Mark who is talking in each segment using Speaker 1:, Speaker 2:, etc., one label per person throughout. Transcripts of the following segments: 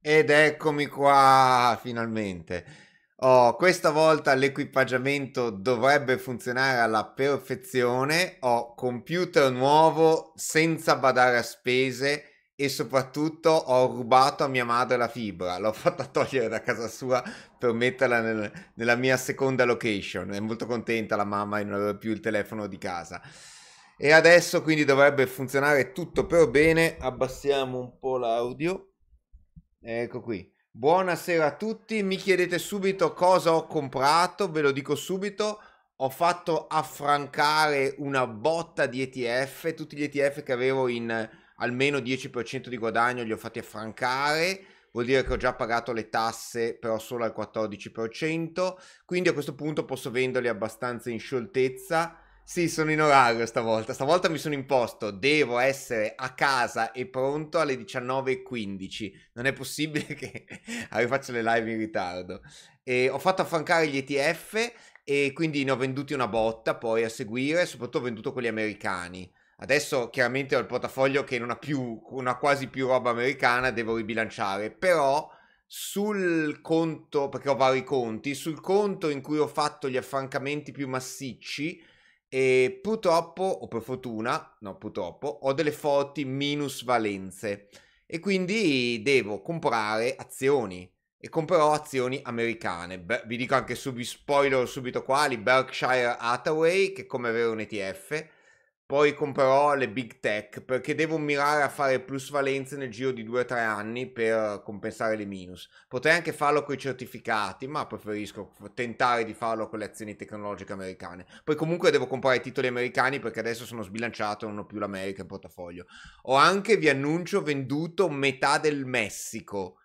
Speaker 1: Ed eccomi qua, finalmente. Oh, questa volta l'equipaggiamento dovrebbe funzionare alla perfezione. Ho computer nuovo senza badare a spese e soprattutto ho rubato a mia madre la fibra, l'ho fatta togliere da casa sua per metterla nel, nella mia seconda location. È molto contenta la mamma e non aveva più il telefono di casa. E adesso quindi dovrebbe funzionare tutto per bene. Abbassiamo un po' l'audio. Ecco qui. Buonasera a tutti, mi chiedete subito cosa ho comprato, ve lo dico subito, ho fatto affrancare una botta di ETF, tutti gli ETF che avevo in almeno 10% di guadagno li ho fatti affrancare, vuol dire che ho già pagato le tasse però solo al 14%, quindi a questo punto posso venderli abbastanza in scioltezza sì, sono in orario stavolta. Stavolta mi sono imposto, devo essere a casa e pronto alle 19.15. Non è possibile che rifaccio le live in ritardo. E ho fatto affrancare gli ETF e quindi ne ho venduti una botta poi a seguire, soprattutto ho venduto quelli americani. Adesso chiaramente ho il portafoglio che non ha più, non ha quasi più roba americana, devo ribilanciare, però sul conto, perché ho vari conti, sul conto in cui ho fatto gli affrancamenti più massicci, e purtroppo, o per fortuna, no purtroppo, ho delle forti minusvalenze e quindi devo comprare azioni e comprerò azioni americane. Beh, vi dico anche subito, spoiler subito quali, Berkshire Hathaway, che è come avere un ETF, poi comprerò le big tech perché devo mirare a fare plusvalenze nel giro di 2-3 anni per compensare le minus. Potrei anche farlo con i certificati, ma preferisco tentare di farlo con le azioni tecnologiche americane. Poi comunque devo comprare titoli americani perché adesso sono sbilanciato e non ho più l'America in portafoglio. Ho anche, vi annuncio, venduto metà del Messico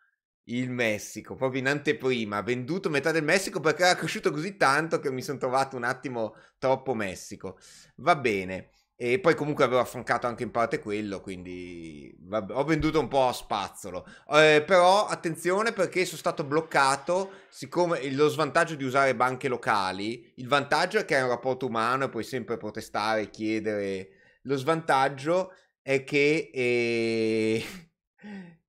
Speaker 1: il Messico, proprio in anteprima, venduto metà del Messico perché era cresciuto così tanto che mi sono trovato un attimo troppo Messico. Va bene. E poi comunque avevo affrancato anche in parte quello, quindi vabbè, ho venduto un po' a spazzolo. Eh, però attenzione perché sono stato bloccato, siccome lo svantaggio di usare banche locali, il vantaggio è che hai un rapporto umano e puoi sempre protestare, chiedere. Lo svantaggio è che... Eh...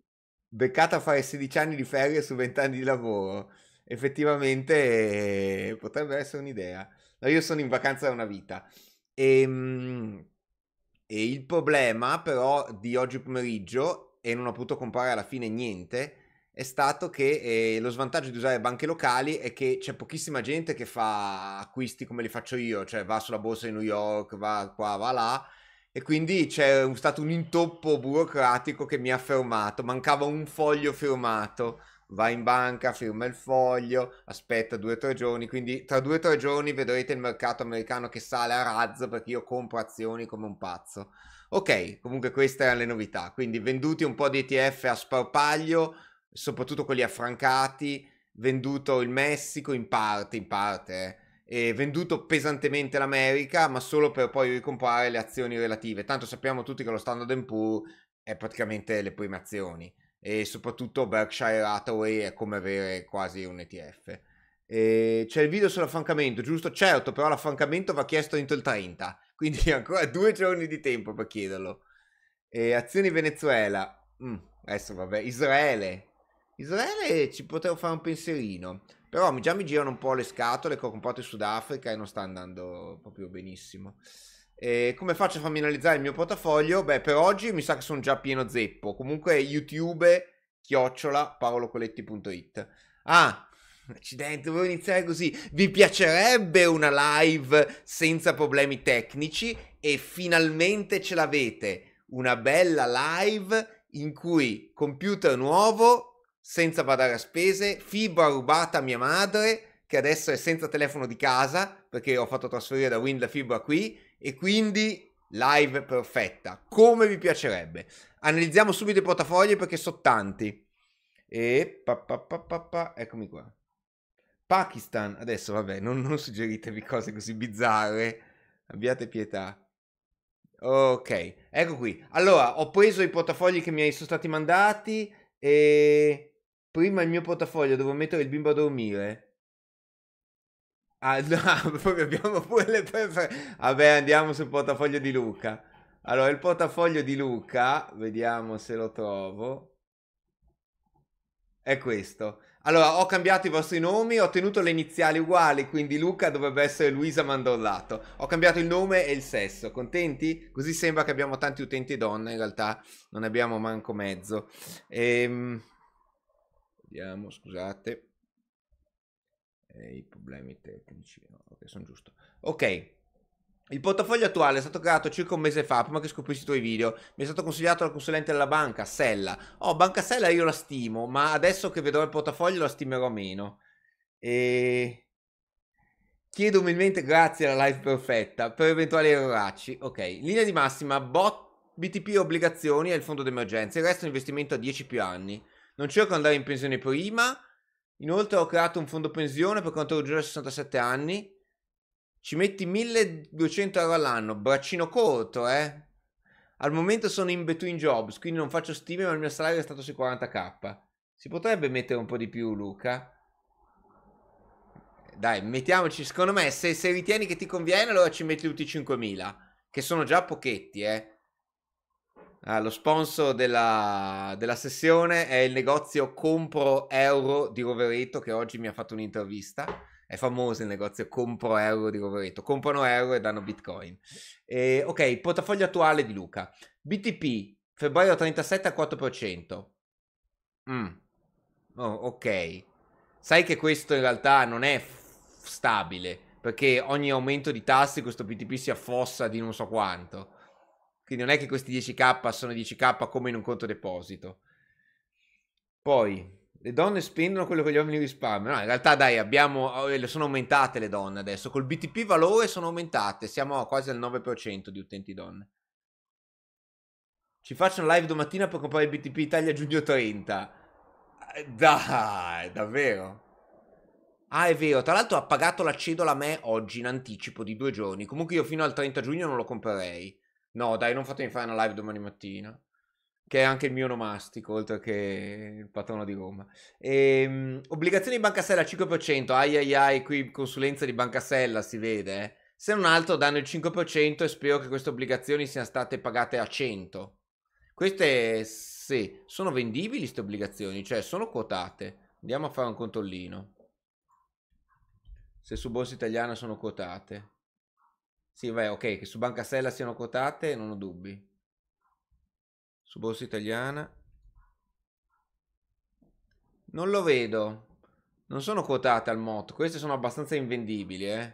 Speaker 1: beccata a fare 16 anni di ferie su 20 anni di lavoro. Effettivamente eh, potrebbe essere un'idea. No, io sono in vacanza da una vita. E, ehm, e il problema però di oggi pomeriggio, e non ho potuto comprare alla fine niente, è stato che eh, lo svantaggio di usare banche locali è che c'è pochissima gente che fa acquisti come li faccio io, cioè va sulla borsa di New York, va qua, va là. E quindi c'è stato un intoppo burocratico che mi ha fermato, mancava un foglio firmato va in banca, firma il foglio, aspetta due o tre giorni, quindi tra due o tre giorni vedrete il mercato americano che sale a razzo perché io compro azioni come un pazzo. Ok, comunque queste erano le novità, quindi venduti un po' di ETF a sparpaglio, soprattutto quelli affrancati, venduto il Messico in parte, in parte, eh, venduto pesantemente l'America, ma solo per poi ricomprare le azioni relative. Tanto sappiamo tutti che lo Standard Poor's è praticamente le prime azioni e soprattutto Berkshire Hathaway è come avere quasi un ETF. E c'è il video sull'affancamento, giusto? Certo, però l'affancamento va chiesto entro il 30, quindi ancora due giorni di tempo per chiederlo. E azioni Venezuela, mm, adesso vabbè, Israele. Israele ci potevo fare un pensierino, però già mi girano un po' le scatole che ho comprato in Sudafrica e non sta andando proprio benissimo. E eh, come faccio a farmi analizzare il mio portafoglio? Beh, per oggi mi sa che sono già pieno zeppo. Comunque, youtube chiocciola paolocoletti.it. Ah, accidenti, volevo iniziare così. Vi piacerebbe una live senza problemi tecnici? E finalmente ce l'avete. Una bella live in cui computer nuovo, senza badare a spese, fibra rubata a mia madre, che adesso è senza telefono di casa, perché ho fatto trasferire da Wind la fibra qui e quindi live perfetta, come vi piacerebbe. Analizziamo subito i portafogli perché sono tanti. E pa, pa, pa, pa, pa, eccomi qua. Pakistan, adesso vabbè, non, non suggeritevi cose così bizzarre, abbiate pietà. Ok, ecco qui. Allora, ho preso i portafogli che mi sono stati mandati e prima il mio portafoglio devo mettere il bimbo a dormire Ah, no, poi abbiamo pure le preferenze. Vabbè, andiamo sul portafoglio di Luca. Allora, il portafoglio di Luca, vediamo se lo trovo. È questo. Allora, ho cambiato i vostri nomi, ho tenuto le iniziali uguali, quindi Luca dovrebbe essere Luisa Mandollato. Ho cambiato il nome e il sesso. Contenti? Così sembra che abbiamo tanti utenti donne, in realtà non abbiamo manco mezzo. Ehm... Vediamo, scusate eh, i problemi tecnici, no, ok, sono giusto. Ok, il portafoglio attuale è stato creato circa un mese fa, prima che scoprissi i tuoi video. Mi è stato consigliato dal consulente della banca, Sella. Oh, Banca Sella io la stimo, ma adesso che vedrò il portafoglio la stimerò meno. E... Chiedo umilmente grazie alla live perfetta per eventuali erroracci. Ok, linea di massima, bot, BTP obbligazioni e il fondo d'emergenza. Il resto è un investimento a 10 più anni. Non cerco di andare in pensione prima Inoltre ho creato un fondo pensione per quanto raggiunge 67 anni. Ci metti 1200 euro all'anno, braccino corto, eh? Al momento sono in between jobs, quindi non faccio stime, ma il mio salario è stato sui 40k. Si potrebbe mettere un po' di più, Luca? Dai, mettiamoci, secondo me, se, se ritieni che ti conviene, allora ci metti tutti i 5000, che sono già pochetti, eh? Ah, lo sponsor della, della, sessione è il negozio Compro Euro di Rovereto che oggi mi ha fatto un'intervista. È famoso il negozio Compro Euro di Rovereto. Comprano euro e danno bitcoin. E, ok, portafoglio attuale di Luca. BTP, febbraio 37 al 4%. Mm. Oh, ok. Sai che questo in realtà non è stabile perché ogni aumento di tassi questo BTP si affossa di non so quanto. Quindi non è che questi 10k sono 10k come in un conto deposito. Poi, le donne spendono quello che gli uomini risparmiano. No, in realtà, dai, abbiamo, eh, sono aumentate le donne adesso. Col BTP valore sono aumentate. Siamo quasi al 9% di utenti donne. Ci faccio un live domattina per comprare il BTP Italia giugno 30. Eh, dai, davvero. Ah, è vero. Tra l'altro ha pagato la cedola a me oggi in anticipo di due giorni. Comunque io fino al 30 giugno non lo comprerei. No, dai, non fatemi fare una live domani mattina. Che è anche il mio nomastico, oltre che il patrono di Roma. Ehm, obbligazioni di Bancasella 5%. Ai ai ai, qui consulenza di Bancasella si vede. Eh. Se non altro danno il 5% e spero che queste obbligazioni siano state pagate a 100. Queste, sì, sono vendibili queste obbligazioni, cioè sono quotate. Andiamo a fare un controllino. Se su borsa italiana sono quotate. Sì, beh, ok, che su Banca Sella siano quotate, non ho dubbi. Su Borsa Italiana. Non lo vedo. Non sono quotate al MOT, queste sono abbastanza invendibili, eh.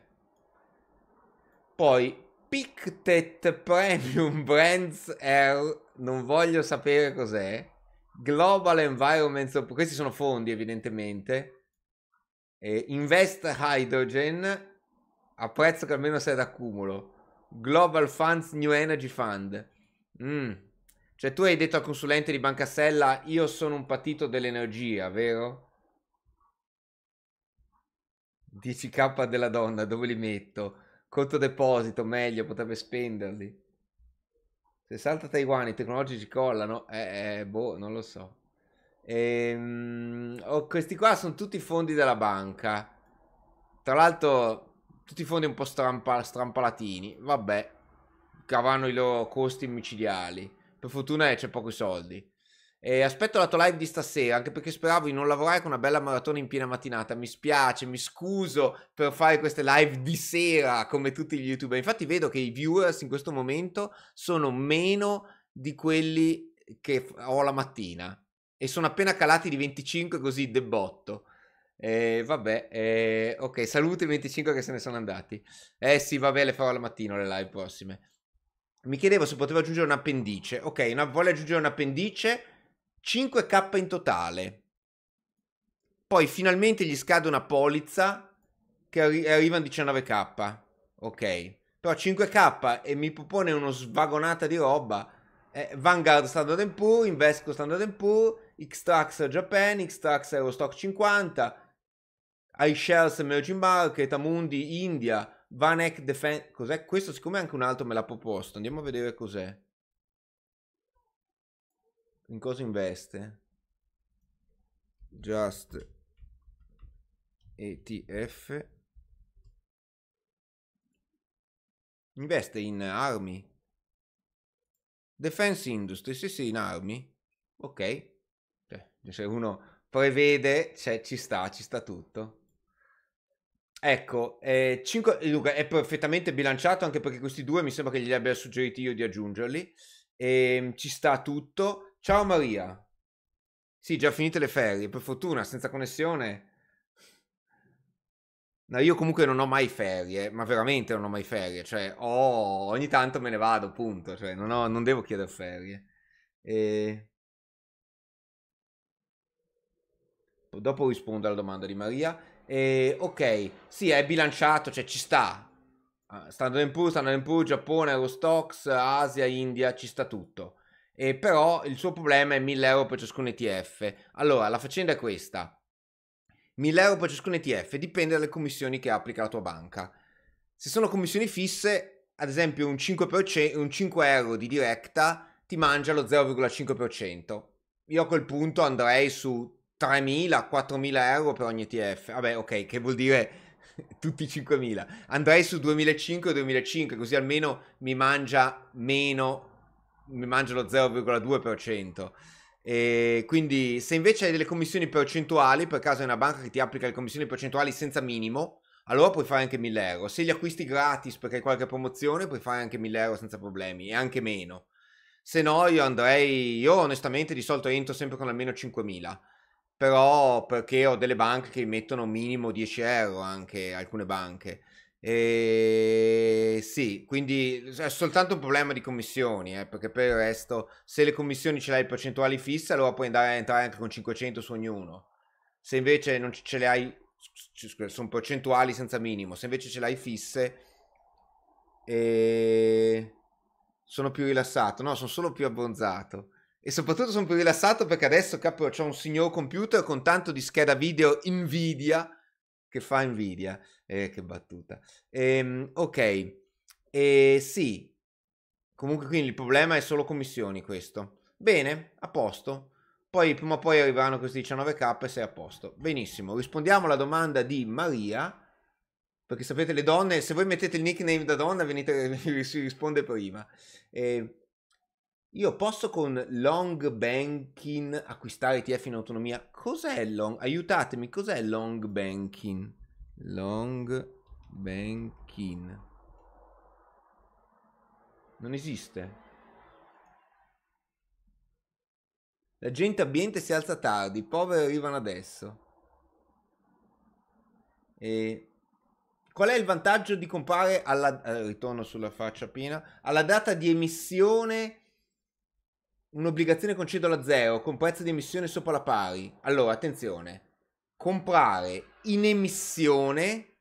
Speaker 1: Poi, Pictet Premium Brands Air, non voglio sapere cos'è. Global Environment, questi sono fondi evidentemente. Eh, Invest Hydrogen apprezzo che almeno sei d'accumulo. Global Funds New Energy Fund. Mm. Cioè tu hai detto al consulente di Banca Sella, io sono un patito dell'energia, vero? 10k della donna, dove li metto? Conto deposito, meglio, potrebbe spenderli. 60 Taiwan, i tecnologici collano? Eh, eh boh, non lo so. Ehm, oh, questi qua sono tutti i fondi della banca. Tra l'altro, tutti i fondi un po' strampa, strampalatini. Vabbè, cavano i loro costi micidiali. Per fortuna eh, c'è pochi soldi. E aspetto la tua live di stasera, anche perché speravo di non lavorare con una bella maratona in piena mattinata. Mi spiace, mi scuso per fare queste live di sera come tutti gli youtuber. Infatti vedo che i viewers in questo momento sono meno di quelli che ho la mattina e sono appena calati di 25 così de botto. Eh, vabbè, eh, ok, saluti 25 che se ne sono andati. Eh sì, vabbè, le farò al mattino le live prossime. Mi chiedevo se potevo aggiungere un appendice. Ok, una, voglio aggiungere un appendice. 5k in totale. Poi finalmente gli scade una polizza che arri- arriva 19k. Ok. Però 5k e mi propone uno svagonata di roba. Eh, Vanguard Standard Poor's, Invesco Standard Poor's, Xtrax Japan, Xtrax Eurostock 50, iShares Emerging Market, Amundi, India, Vanek Defense. Cos'è? Questo siccome anche un altro me l'ha proposto, andiamo a vedere cos'è. In cosa investe? Just ETF. Investe in armi. Defense Industry, sì sì, in armi. Ok. Cioè, se uno prevede, cioè, ci sta, ci sta tutto. Ecco, eh, cinque... Luca è perfettamente bilanciato anche perché questi due mi sembra che gli abbia suggeriti io di aggiungerli. E, ehm, ci sta tutto. Ciao Maria. Sì, già finite le ferie, per fortuna, senza connessione. No, io comunque non ho mai ferie, ma veramente non ho mai ferie, cioè oh, ogni tanto me ne vado, punto, cioè non, ho, non devo chiedere ferie. E... Ehm, dopo rispondo alla domanda di Maria. E, ok, sì, è bilanciato, cioè ci sta. Ah, sta andando in più, sta in più, Giappone, Eurostox, Asia, India, ci sta tutto. E però il suo problema è 1000 euro per ciascun ETF. Allora, la faccenda è questa. 1000 euro per ciascun ETF dipende dalle commissioni che applica la tua banca. Se sono commissioni fisse, ad esempio un 5%, un 5 euro di diretta ti mangia lo 0,5%. Io a quel punto andrei su 3.000, 4.000 euro per ogni ETF. Vabbè, ok, che vuol dire tutti 5.000. Andrei su 2005 2005, così almeno mi mangia meno, mi mangia lo 0,2%. E quindi se invece hai delle commissioni percentuali, per caso è una banca che ti applica le commissioni percentuali senza minimo, allora puoi fare anche 1000 euro. Se li acquisti gratis perché hai qualche promozione, puoi fare anche 1000 euro senza problemi e anche meno. Se no, io andrei, io onestamente di solito entro sempre con almeno 5000 però perché ho delle banche che mettono minimo 10 euro anche alcune banche. E ehm, sì, quindi è soltanto un problema di commissioni, eh, perché per il resto se le commissioni ce le hai percentuali fisse, allora puoi andare a entrare anche con 500 su ognuno. Se invece non ce le hai, sono percentuali senza minimo, se invece ce le hai fisse, eh, sono più rilassato, no, sono solo più abbronzato e soprattutto sono più rilassato perché adesso capo c'è un signor computer con tanto di scheda video Nvidia che fa Nvidia. Eh, che battuta. Ehm, ok, eh, sì. Comunque quindi il problema è solo commissioni questo. Bene, a posto. Poi prima o poi arriveranno questi 19k e sei a posto. Benissimo, rispondiamo alla domanda di Maria. Perché sapete le donne, se voi mettete il nickname da donna venite, si risponde prima. Eh, io posso con long banking acquistare ETF in autonomia? Cos'è long? Aiutatemi, cos'è long banking? Long banking. Non esiste. La gente ambiente si alza tardi, i poveri arrivano adesso. E Qual è il vantaggio di comprare alla, eh, ritorno sulla faccia piena, alla data di emissione Un'obbligazione concedo alla zero con prezzo di emissione sopra la pari. Allora, attenzione. Comprare in emissione,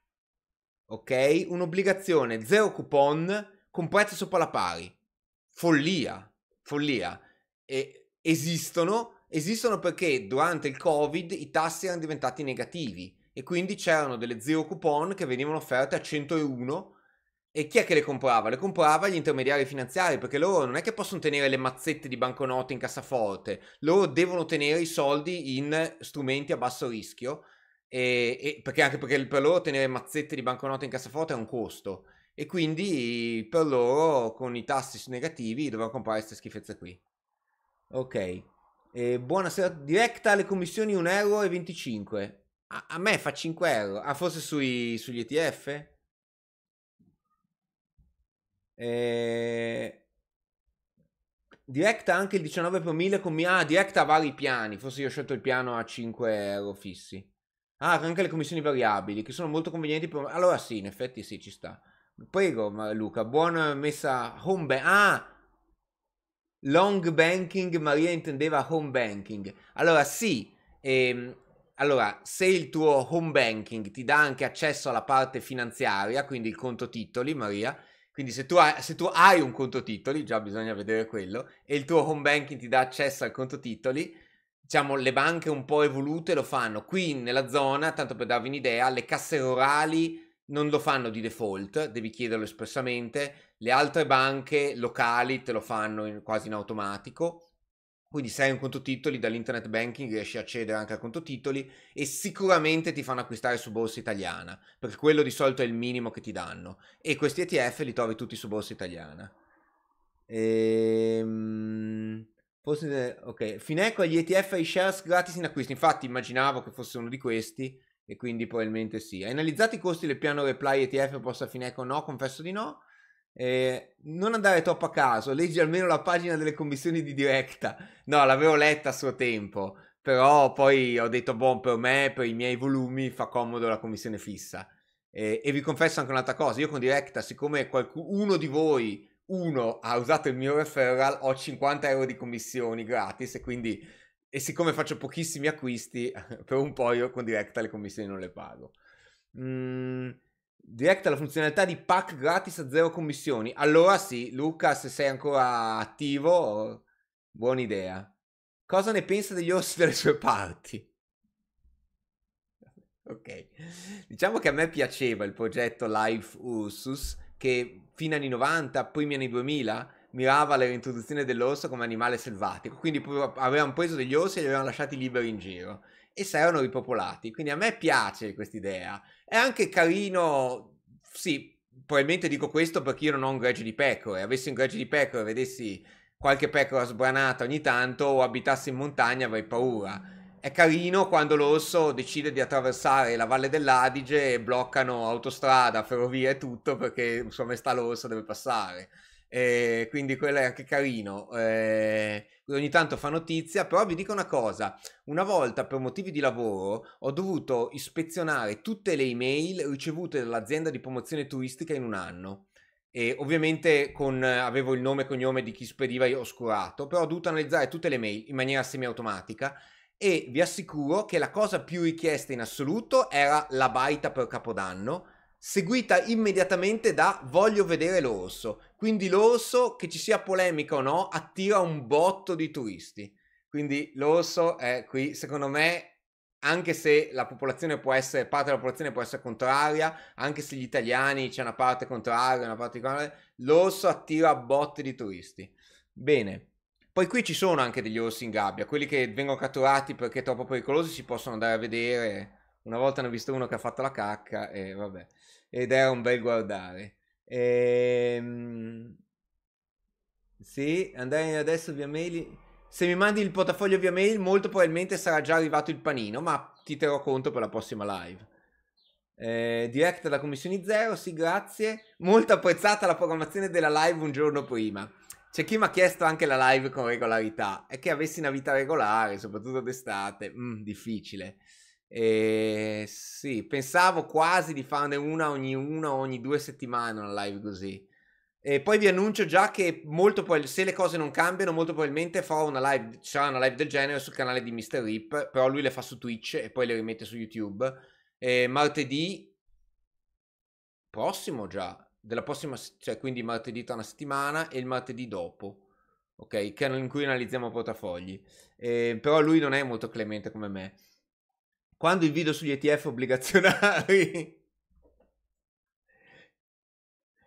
Speaker 1: ok? Un'obbligazione zero coupon con prezzo sopra la pari. Follia, follia. E esistono, esistono perché durante il Covid i tassi erano diventati negativi e quindi c'erano delle zero coupon che venivano offerte a 101 e chi è che le comprava? Le comprava gli intermediari finanziari, perché loro non è che possono tenere le mazzette di banconote in cassaforte, loro devono tenere i soldi in strumenti a basso rischio, e, e perché anche perché per loro tenere mazzette di banconote in cassaforte è un costo. E quindi per loro, con i tassi negativi, dovevano comprare queste schifezze qui. Ok. Eh, buonasera, diretta alle commissioni 1,25 euro. A, a me fa 5 euro. Ah, forse sui, sugli ETF? Eh, Directa anche il 19 per 1000 con mia... Ah, Directa a vari piani. Forse io ho scelto il piano a 5 euro fissi. Ah, anche le commissioni variabili, che sono molto convenienti per... Allora sì, in effetti sì, ci sta. Prego, Luca, buona messa home bank. Ah! Long banking, Maria intendeva home banking. Allora sì, ehm, allora, se il tuo home banking ti dà anche accesso alla parte finanziaria, quindi il conto titoli, Maria, quindi se tu, hai, se tu hai un conto titoli, già bisogna vedere quello, e il tuo home banking ti dà accesso al conto titoli, diciamo le banche un po' evolute lo fanno. Qui nella zona, tanto per darvi un'idea, le casse rurali non lo fanno di default, devi chiederlo espressamente, le altre banche locali te lo fanno in, quasi in automatico quindi se hai un conto titoli dall'internet banking riesci a accedere anche al conto titoli e sicuramente ti fanno acquistare su borsa italiana, perché quello di solito è il minimo che ti danno. E questi ETF li trovi tutti su borsa italiana. Ehm... Forse, ok, Fineco gli ETF e shares gratis in acquisto. Infatti immaginavo che fosse uno di questi e quindi probabilmente sì. Hai analizzato i costi del piano Reply ETF posta Fineco? No, confesso di no. Eh, non andare troppo a caso, leggi almeno la pagina delle commissioni di diretta. No, l'avevo letta a suo tempo, però poi ho detto, buon per me, per i miei volumi, fa comodo la commissione fissa. Eh, e vi confesso anche un'altra cosa, io con diretta, siccome qualcuno di voi, uno, ha usato il mio referral, ho 50 euro di commissioni gratis e quindi, e siccome faccio pochissimi acquisti, per un po' io con diretta le commissioni non le pago. Mm. Diretta la funzionalità di pack gratis a zero commissioni. Allora sì, Luca, se sei ancora attivo, buona idea. Cosa ne pensa degli orsi delle sue parti? Ok, diciamo che a me piaceva il progetto Life Ursus che fino agli 90, primi anni 2000 mirava alla reintroduzione dell'orso come animale selvatico, quindi avevano preso degli orsi e li avevano lasciati liberi in giro e si erano ripopolati, quindi a me piace questa idea. È anche carino, sì, probabilmente dico questo perché io non ho un greggio di pecore. Avessi un greggio di pecore e vedessi qualche pecora sbranata ogni tanto o abitassi in montagna avrei paura. È carino quando l'orso decide di attraversare la valle dell'Adige e bloccano autostrada, ferrovia e tutto perché Sua Maestà l'orso deve passare. Eh, quindi quello è anche carino. Eh, ogni tanto fa notizia, però vi dico una cosa: una volta per motivi di lavoro ho dovuto ispezionare tutte le email ricevute dall'azienda di promozione turistica in un anno. E ovviamente con, avevo il nome e cognome di chi spediva io oscurato, però ho dovuto analizzare tutte le mail in maniera semiautomatica e vi assicuro che la cosa più richiesta in assoluto era la baita per Capodanno seguita immediatamente da voglio vedere l'orso. Quindi l'orso, che ci sia polemica o no, attira un botto di turisti. Quindi l'orso è qui, secondo me, anche se la popolazione può essere, parte della popolazione può essere contraria, anche se gli italiani c'è una parte contraria, una parte contraria, l'orso attira botte di turisti. Bene. Poi qui ci sono anche degli orsi in gabbia, quelli che vengono catturati perché troppo pericolosi si possono andare a vedere. Una volta ne ho visto uno che ha fatto la cacca e vabbè ed era un bel guardare. Ehm... Sì, andare adesso via mail. Se mi mandi il portafoglio via mail, molto probabilmente sarà già arrivato il panino, ma ti terrò conto per la prossima live. Eh, diretta da Commissioni Zero, sì, grazie. Molto apprezzata la programmazione della live un giorno prima. C'è chi mi ha chiesto anche la live con regolarità. È che avessi una vita regolare, soprattutto d'estate. Mm, difficile. E ehm, sì, pensavo quasi di farne una ogni, una ogni due settimane una live così. E poi vi annuncio già che molto poi, se le cose non cambiano, molto probabilmente farò una live, c'è una live del genere sul canale di Mr. Rip, però lui le fa su Twitch e poi le rimette su YouTube. E martedì prossimo già, della prossima, cioè quindi martedì tra una settimana e il martedì dopo, ok? in cui analizziamo portafogli. E, ehm, però lui non è molto clemente come me. Quando il video sugli ETF obbligazionari.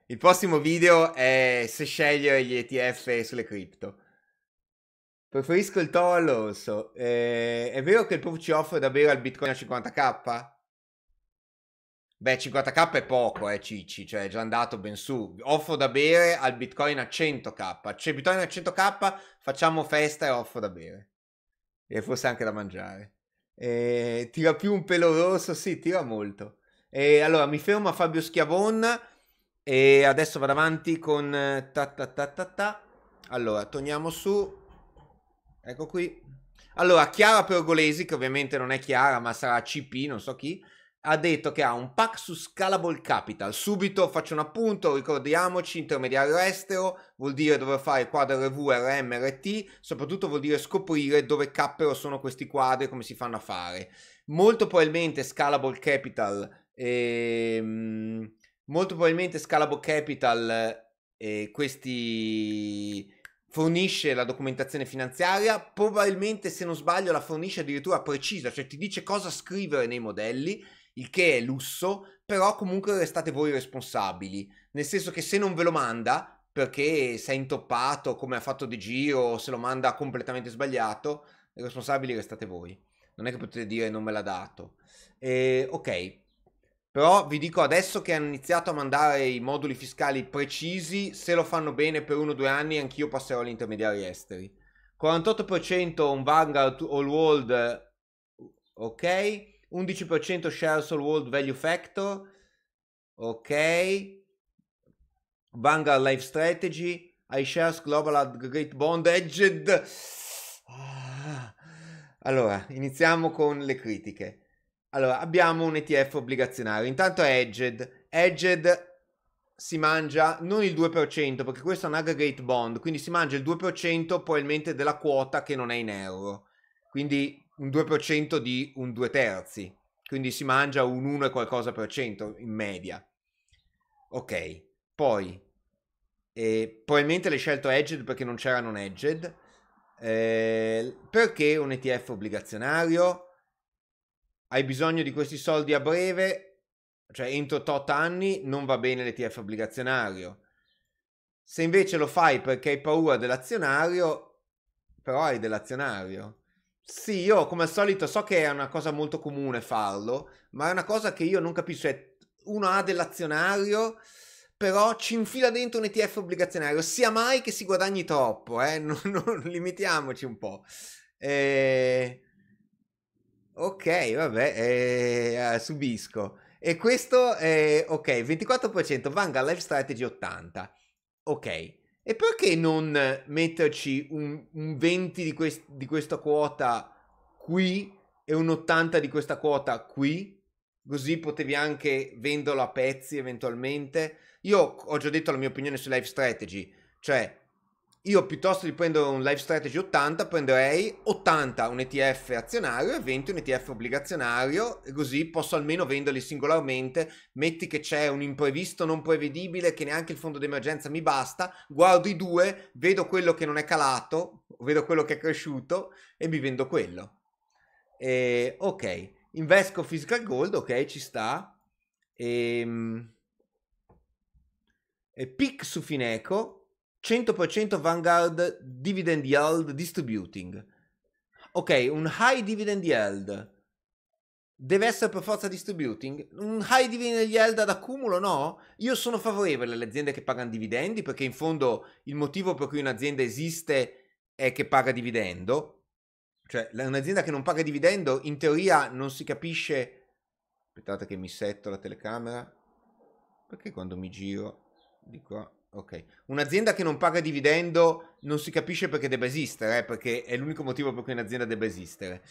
Speaker 1: Il prossimo video è se scegliere gli ETF sulle cripto. Preferisco il toro all'orso. Eh, è vero che il proof ci offre davvero al bitcoin a 50k? Beh, 50k è poco, eh, Cicci, cioè è già andato ben su. Offro da bere al bitcoin a 100k. Cioè, bitcoin a 100k, facciamo festa e offro da bere. E forse anche da mangiare. Eh, tira più un pelo rosso, sì, tira molto. Eh, allora, mi fermo a Fabio Schiavon e adesso vado avanti con eh, ta ta ta ta ta. Allora, torniamo su. Ecco qui. Allora, Chiara Pergolesi, che ovviamente non è Chiara, ma sarà CP, non so chi ha detto che ha un pack su Scalable Capital. Subito faccio un appunto, ricordiamoci, intermediario estero vuol dire dover fare quadro RV, RM, RT, soprattutto vuol dire scoprire dove cappero sono questi quadri come si fanno a fare. Molto probabilmente Scalable Capital, ehm, molto probabilmente Scalable Capital eh, questi fornisce la documentazione finanziaria, probabilmente se non sbaglio la fornisce addirittura precisa, cioè ti dice cosa scrivere nei modelli il che è lusso, però comunque restate voi responsabili, nel senso che se non ve lo manda perché si è intoppato come ha fatto di Giro, se lo manda completamente sbagliato, responsabili restate voi. Non è che potete dire non me l'ha dato. E, ok, però vi dico adesso che hanno iniziato a mandare i moduli fiscali precisi, se lo fanno bene per uno o due anni anch'io passerò agli intermediari esteri. 48% un Vanguard All World, ok. 11% shares all world value factor, ok, Vanguard Life Strategy, iShares Global Aggregate Bond Edged. Ah. Allora, iniziamo con le critiche. Allora, abbiamo un ETF obbligazionario. Intanto è Edged. Edged si mangia non il 2%, perché questo è un aggregate bond, quindi si mangia il 2% probabilmente della quota che non è in euro. Quindi un 2% di un 2 terzi, quindi si mangia un 1 e qualcosa per cento in media. Ok, poi eh, probabilmente l'hai scelto edged perché non c'era non edged, eh, perché un ETF obbligazionario? Hai bisogno di questi soldi a breve, cioè entro tot anni non va bene l'ETF obbligazionario. Se invece lo fai perché hai paura dell'azionario, però hai dell'azionario. Sì, io come al solito so che è una cosa molto comune farlo, ma è una cosa che io non capisco. Cioè, uno ha dell'azionario, però ci infila dentro un ETF obbligazionario, sia mai che si guadagni troppo, eh? non, non, limitiamoci un po'. Eh... Ok, vabbè, eh, ah, subisco. E questo, è, ok, 24% Vanguard Life Strategy 80. Ok, e perché non metterci un, un 20 di, quest- di questa quota qui e un 80 di questa quota qui? Così potevi anche venderlo a pezzi eventualmente. Io ho già detto la mia opinione su Life Strategy, cioè io piuttosto di prendere un life strategy 80 prenderei 80 un ETF azionario e 20 un ETF obbligazionario e così posso almeno venderli singolarmente. Metti che c'è un imprevisto non prevedibile che neanche il fondo d'emergenza mi basta, guardo i due, vedo quello che non è calato, vedo quello che è cresciuto e mi vendo quello. E, ok, Invesco Physical Gold, ok, ci sta. E, ehm, e PIC su Fineco 100% Vanguard Dividend Yield Distributing. Ok, un high dividend yield deve essere per forza distributing? Un high dividend yield ad accumulo? No. Io sono favorevole alle aziende che pagano dividendi perché in fondo il motivo per cui un'azienda esiste è che paga dividendo. Cioè, un'azienda che non paga dividendo in teoria non si capisce... Aspettate che mi setto la telecamera. Perché quando mi giro di qua Ok. Un'azienda che non paga dividendo non si capisce perché debba esistere, eh, perché è l'unico motivo per cui un'azienda debba esistere.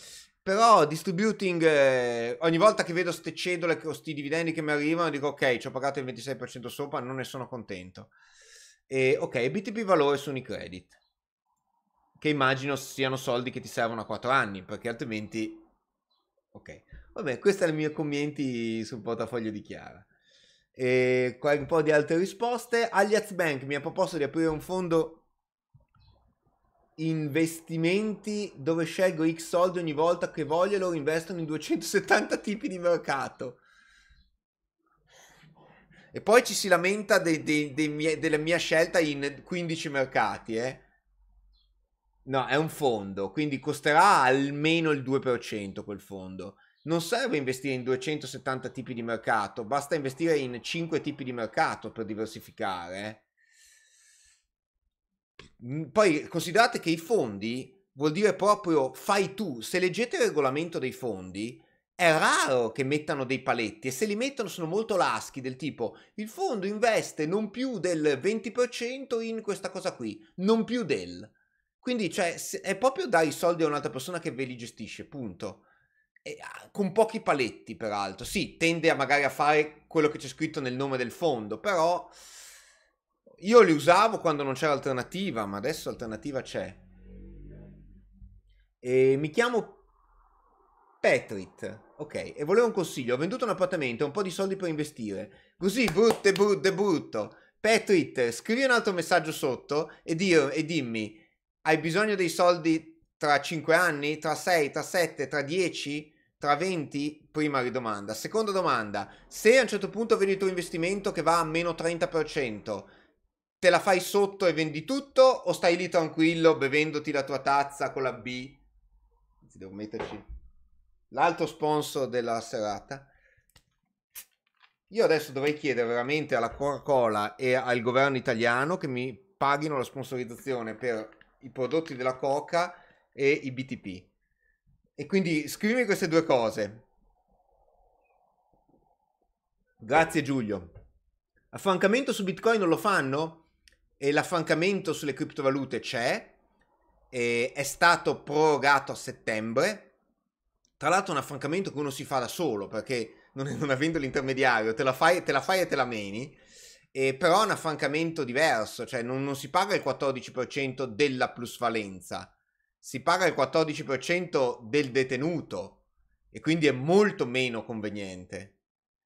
Speaker 1: Però distributing, eh, ogni volta che vedo ste cedole o sti dividendi che mi arrivano, dico ok, ci ho pagato il 26% sopra, non ne sono contento. E, ok, BTP valore su Unicredit, che immagino siano soldi che ti servono a 4 anni, perché altrimenti... Ok, vabbè, questi sono i miei commenti sul portafoglio di Chiara e un po' di altre risposte. Allianz Bank mi ha proposto di aprire un fondo investimenti dove scelgo X soldi ogni volta che voglio e loro investono in 270 tipi di mercato. E poi ci si lamenta de, de, de mie, della mia scelta in 15 mercati, eh? No, è un fondo, quindi costerà almeno il 2% quel fondo non serve investire in 270 tipi di mercato, basta investire in 5 tipi di mercato per diversificare. Mm, poi considerate che i fondi vuol dire proprio fai tu, se leggete il regolamento dei fondi è raro che mettano dei paletti e se li mettono sono molto laschi del tipo il fondo investe non più del 20% in questa cosa qui, non più del. Quindi cioè, è proprio dare i soldi a un'altra persona che ve li gestisce, punto. Ah, con pochi paletti peraltro. Sì, tende a magari a fare quello che c'è scritto nel nome del fondo, però io li usavo quando non c'era alternativa, ma adesso alternativa c'è. E mi chiamo Petrit, ok, e volevo un consiglio. Ho venduto un appartamento ho un po' di soldi per investire. Così, brutto e brutto e brutto. Petrit, scrivi un altro messaggio sotto e, dir, e dimmi, hai bisogno dei soldi tra 5 anni, tra 6, tra 7, tra 10, tra 20? Prima ridomanda. Seconda domanda, se a un certo punto vedi il tuo investimento che va a meno 30%, te la fai sotto e vendi tutto o stai lì tranquillo bevendoti la tua tazza con la B? Anzi, devo metterci l'altro sponsor della serata. Io adesso dovrei chiedere veramente alla Coca-Cola e al governo italiano che mi paghino la sponsorizzazione per i prodotti della Coca e i BTP. E quindi scrivimi queste due cose. Grazie Giulio. Affrancamento su Bitcoin non lo fanno? E l'affrancamento sulle criptovalute c'è, è stato prorogato a settembre. Tra l'altro è un affrancamento che uno si fa da solo perché non, non avendo l'intermediario te la fai, te la fai e te la meni. E però è un affrancamento diverso, cioè non, non si paga il 14% della plusvalenza, si paga il 14% del detenuto e quindi è molto meno conveniente.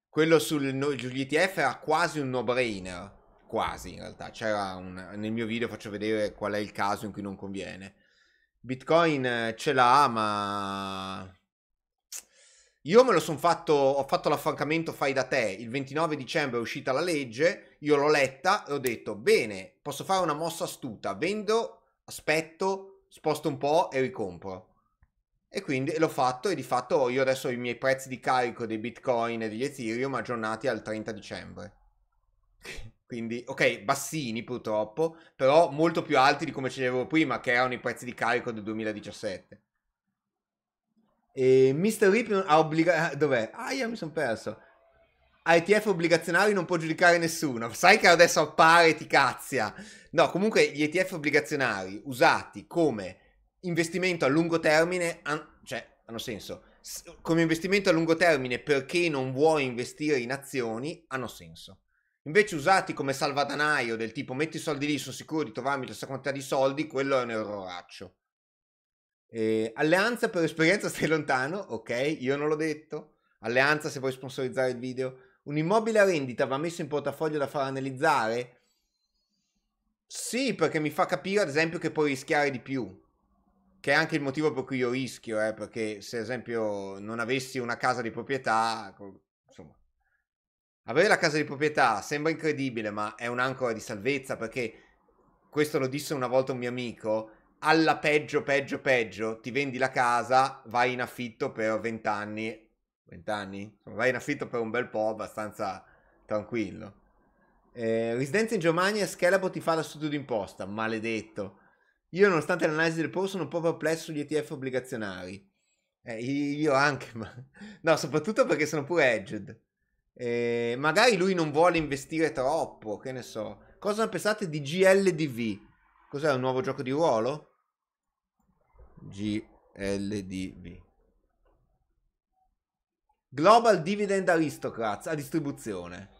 Speaker 1: Quello sul, sugli ETF era quasi un no-brainer, quasi in realtà. C'era un, nel mio video faccio vedere qual è il caso in cui non conviene. Bitcoin eh, ce l'ha, ma io me lo sono fatto, ho fatto l'affancamento fai da te, il 29 dicembre è uscita la legge, io l'ho letta e ho detto, bene, posso fare una mossa astuta, vendo, aspetto, sposto un po' e ricompro. E quindi l'ho fatto e di fatto io adesso ho i miei prezzi di carico dei Bitcoin e degli Ethereum aggiornati al 30 dicembre. Quindi, ok, bassini purtroppo, però molto più alti di come ce li avevo prima, che erano i prezzi di carico del 2017. E Mr. Rip ha obbligato... Dov'è? Ah, io mi sono perso a ETF obbligazionari non può giudicare nessuno. Sai che adesso appare e ti cazzia. No, comunque gli ETF obbligazionari usati come investimento a lungo termine, han- cioè hanno senso. Come investimento a lungo termine perché non vuoi investire in azioni, hanno senso. Invece usati come salvadanaio del tipo metti i soldi lì, sono sicuro di trovarmi la stessa quantità di soldi, quello è un erroraccio. Eh, alleanza per esperienza stai lontano, ok, io non l'ho detto. Alleanza se vuoi sponsorizzare il video un immobile a rendita va messo in portafoglio da far analizzare? Sì, perché mi fa capire ad esempio che puoi rischiare di più. Che è anche il motivo per cui io rischio, eh, perché se ad esempio non avessi una casa di proprietà, insomma, avere la casa di proprietà sembra incredibile, ma è un'ancora di salvezza perché questo lo disse una volta un mio amico, alla peggio, peggio, peggio, ti vendi la casa, vai in affitto per 20 anni 20 anni, vai in affitto per un bel po', abbastanza tranquillo. Eh, residenza in Germania, Scalable ti fa da studio d'imposta, maledetto. Io nonostante l'analisi del POR sono un po' perplesso sugli ETF obbligazionari. Eh, io anche, ma... No, soprattutto perché sono pure edged. Eh, magari lui non vuole investire troppo, che ne so. Cosa pensate di GLDV? Cos'è un nuovo gioco di ruolo? GLDV. Global Dividend Aristocrats a distribuzione.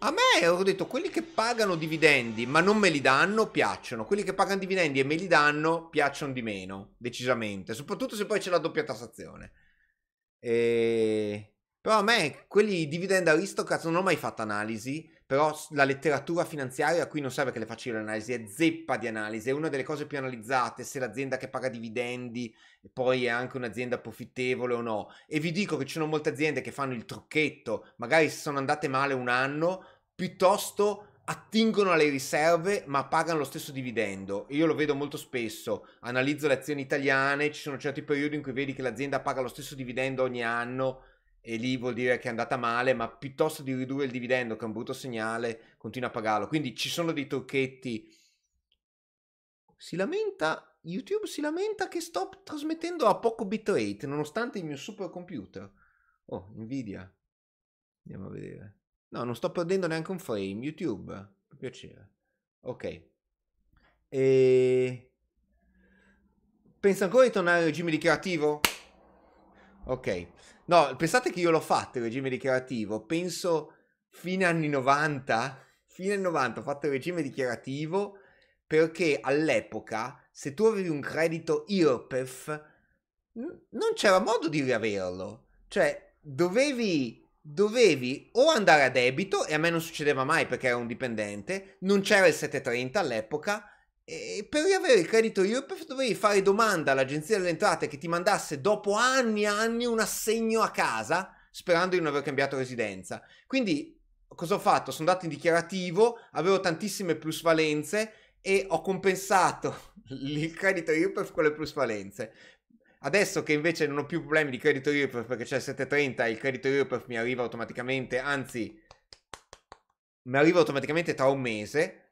Speaker 1: A me ho detto quelli che pagano dividendi ma non me li danno piacciono, quelli che pagano dividendi e me li danno piacciono di meno, decisamente, soprattutto se poi c'è la doppia tassazione. E... Però a me quelli dividend aristocrats non ho mai fatto analisi, però la letteratura finanziaria qui non serve che le faccio l'analisi, è zeppa di analisi, è una delle cose più analizzate, se l'azienda che paga dividendi poi è anche un'azienda profittevole o no. E vi dico che ci sono molte aziende che fanno il trucchetto, magari sono andate male un anno, piuttosto attingono alle riserve ma pagano lo stesso dividendo. Io lo vedo molto spesso, analizzo le azioni italiane, ci sono certi periodi in cui vedi che l'azienda paga lo stesso dividendo ogni anno e lì vuol dire che è andata male, ma piuttosto di ridurre il dividendo, che è un brutto segnale, continua a pagarlo. Quindi ci sono dei trucchetti. Si lamenta, YouTube si lamenta che sto trasmettendo a poco bitrate, nonostante il mio super computer. Oh, Nvidia. Andiamo a vedere. No, non sto perdendo neanche un frame. YouTube, per piacere. Ok. E... Pensa ancora di tornare al regime di creativo? Ok. No, pensate che io l'ho fatto il regime dichiarativo, penso fine anni 90, fine 90 ho fatto il regime dichiarativo perché all'epoca se tu avevi un credito IRPEF non c'era modo di riaverlo, cioè dovevi dovevi o andare a debito, e a me non succedeva mai perché ero un dipendente, non c'era il 730 all'epoca, e per riavere il credito IRPEF dovevi fare domanda all'agenzia delle entrate che ti mandasse dopo anni e anni un assegno a casa sperando di non aver cambiato residenza. Quindi cosa ho fatto? Sono andato in dichiarativo, avevo tantissime plusvalenze e ho compensato il credito IRPEF con le plusvalenze. Adesso che invece non ho più problemi di credito IRPEF perché c'è il 730 e il credito IRPEF mi arriva automaticamente, anzi mi arriva automaticamente tra un mese,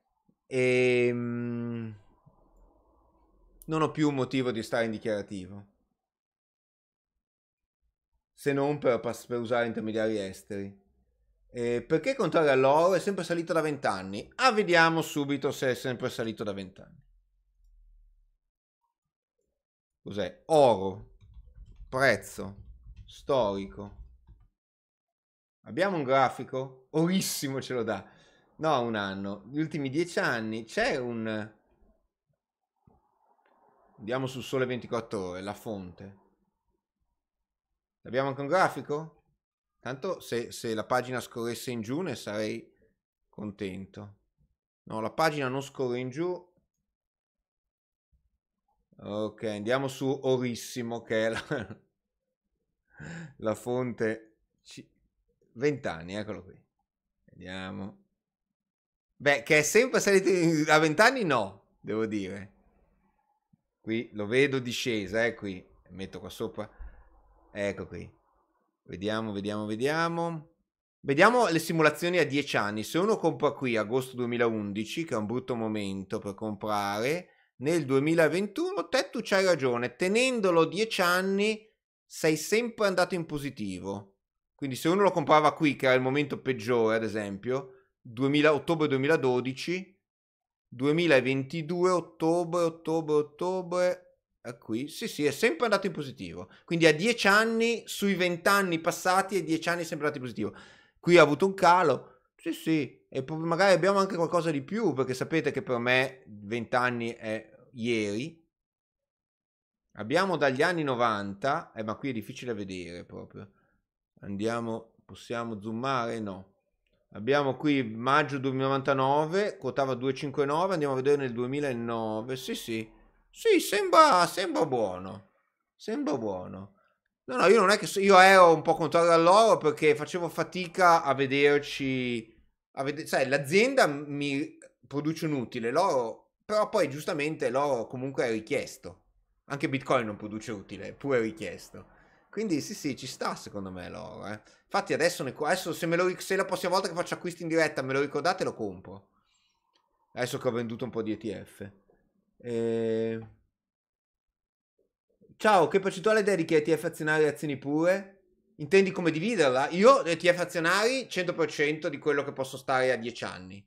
Speaker 1: e ehm, non ho più motivo di stare in dichiarativo se non per, per usare intermediari esteri. Eh, perché contrario all'oro è sempre salito da 20 anni? Ah, vediamo subito se è sempre salito da 20 anni. Cos'è? Oro, prezzo, storico. Abbiamo un grafico? Orissimo ce lo dà. No, un anno. Gli ultimi dieci anni c'è un... Andiamo su Sole 24 Ore, la fonte. Abbiamo anche un grafico? Tanto se, se la pagina scorresse in giù ne sarei contento. No, la pagina non scorre in giù. Ok, andiamo su Orissimo che è la, la fonte... 20 anni, eccolo qui. Vediamo. Beh, che è sempre salito a 20 anni no, devo dire. Qui lo vedo discesa, eh, qui. Metto qua sopra. Ecco qui. Vediamo, vediamo, vediamo. Vediamo le simulazioni a 10 anni. Se uno compra qui agosto 2011, che è un brutto momento per comprare, nel 2021 te tu c'hai ragione, tenendolo 10 anni sei sempre andato in positivo. Quindi se uno lo comprava qui, che era il momento peggiore, ad esempio, 2000, ottobre 2012, 2022, ottobre, ottobre, ottobre, è qui, sì sì, è sempre andato in positivo, quindi a 10 anni, sui 20 anni passati, e 10 anni è sempre andato in positivo. Qui ha avuto un calo, sì sì, e magari abbiamo anche qualcosa di più, perché sapete che per me 20 anni è ieri, Abbiamo dagli anni 90, eh, ma qui è difficile vedere proprio. Andiamo, possiamo zoomare? No. Abbiamo qui maggio 2099, quotava 2,59, andiamo a vedere nel 2009. Sì, sì, sì, sembra, sembra buono. Sembra buono. No, no, io non è che so, io ero un po' contrario a loro perché facevo fatica a vederci. A ved- sai, l'azienda mi produce un utile, l'oro, però poi giustamente l'oro comunque è richiesto. Anche Bitcoin non produce utile, pure è richiesto. Quindi sì, sì, ci sta secondo me l'oro. Eh. Infatti adesso, ne, adesso se, lo, se, la prossima volta che faccio acquisti in diretta me lo ricordate lo compro. Adesso che ho venduto un po' di ETF. E... Ehm, ciao, che percentuale dedichi a ETF azionari e azioni pure? Intendi come dividerla? Io ETF azionari 100% di quello che posso stare a 10 anni.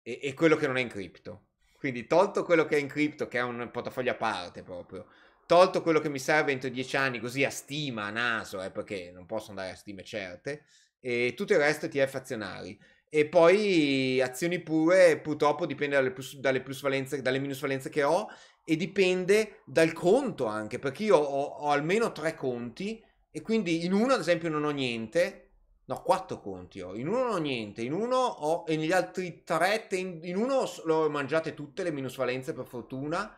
Speaker 1: E, e quello che non è in cripto. Quindi tolto quello che è in cripto, che è un portafoglio a parte proprio tolto quello che mi serve entro dieci anni, così a stima, a naso, eh, perché non posso andare a stime certe, e tutto il resto ti è fazionari. E poi azioni pure, purtroppo dipende dalle, plus, dalle, plusvalenze, dalle minusvalenze che ho e dipende dal conto anche, perché io ho, ho almeno tre conti e quindi in uno ad esempio non ho niente, no, quattro conti ho, in uno non ho niente, in uno ho, e negli altri tre, in uno le ho mangiate tutte le minusvalenze per fortuna,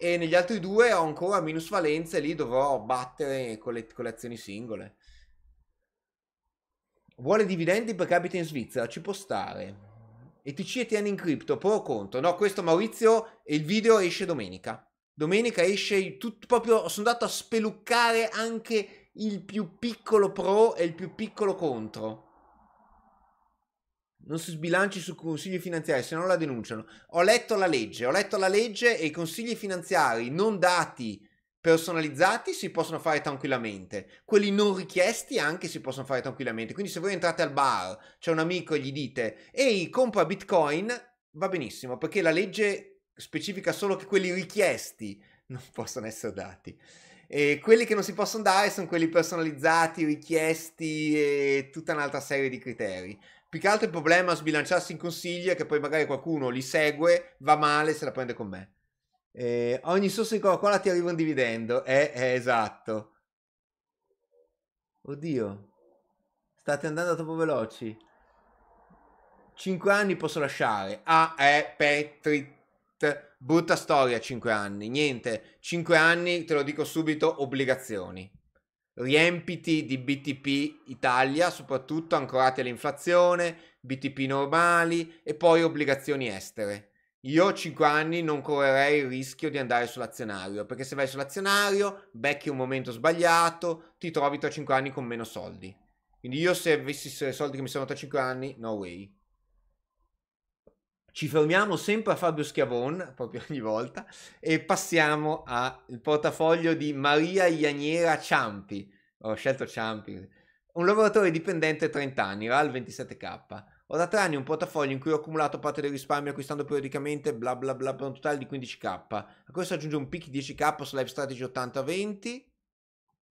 Speaker 1: e negli altri due ho ancora minusvalenze, lì dovrò battere con le, con le azioni singole. Vuole dividendi perché abita in Svizzera, ci può stare. ETC e TN in cripto, pro o contro? No, questo Maurizio, e il video esce domenica. Domenica esce tutto proprio, sono andato a speluccare anche il più piccolo pro e il più piccolo contro non si sbilanci su consigli finanziari, se no la denunciano. Ho letto la legge, ho letto la legge e i consigli finanziari non dati personalizzati si possono fare tranquillamente, quelli non richiesti anche si possono fare tranquillamente. Quindi se voi entrate al bar, c'è un amico e gli dite "Ehi, compra Bitcoin", va benissimo, perché la legge specifica solo che quelli richiesti non possono essere dati. E quelli che non si possono dare sono quelli personalizzati, richiesti e tutta un'altra serie di criteri. Più che altro il problema a sbilanciarsi in consigli è che poi magari qualcuno li segue, va male, se la prende con me. Eh, ogni sosso di Coca-Cola ti arriva un dividendo. Eh, eh, esatto. Oddio. State andando troppo veloci. 5 anni posso lasciare. Ah, è Petrit. Brutta storia, 5 anni. Niente. 5 anni, te lo dico subito, obbligazioni riempiti di BTP Italia, soprattutto ancorati all'inflazione, BTP normali e poi obbligazioni estere. Io a 5 anni non correrei il rischio di andare sull'azionario, perché se vai sull'azionario becchi un momento sbagliato, ti trovi tra 5 anni con meno soldi. Quindi io se avessi soldi che mi sono tra 5 anni, no way ci fermiamo sempre a Fabio Schiavon, proprio ogni volta, e passiamo al portafoglio di Maria Ianiera Ciampi, ho scelto Ciampi, un lavoratore dipendente 30 anni, RAL 27K. Ho da tre anni un portafoglio in cui ho accumulato parte del risparmio acquistando periodicamente bla bla bla per un totale di 15k. A questo aggiunge un pic 10k su Live Strategy 80-20.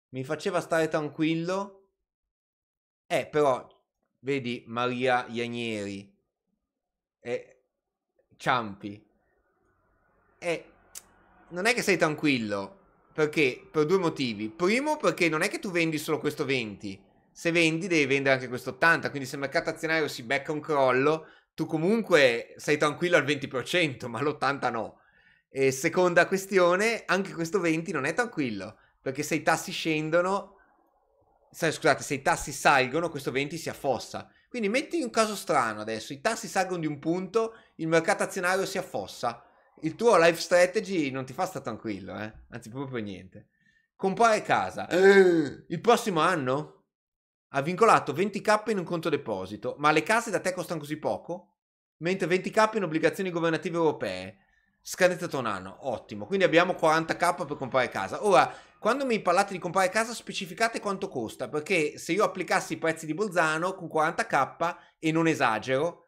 Speaker 1: Mi faceva stare tranquillo. Eh, però, vedi Maria Ianieri. Eh, ciampi. E non è che sei tranquillo. Perché? Per due motivi. Primo, perché non è che tu vendi solo questo 20. Se vendi, devi vendere anche questo 80. Quindi se il mercato azionario si becca un crollo, tu comunque sei tranquillo al 20%, ma l'80 no. E seconda questione, anche questo 20 non è tranquillo. Perché se i tassi scendono, scusate, se i tassi salgono, questo 20 si affossa. Quindi metti un caso strano adesso, i tassi salgono di un punto il mercato azionario si affossa, il tuo life strategy non ti fa stare tranquillo, eh? anzi proprio niente. Compare casa, eh. il prossimo anno ha vincolato 20k in un conto deposito, ma le case da te costano così poco? Mentre 20k in obbligazioni governative europee, scadenza tra un anno, ottimo, quindi abbiamo 40k per comprare casa. Ora, quando mi parlate di comprare casa specificate quanto costa, perché se io applicassi i prezzi di Bolzano con 40k e non esagero,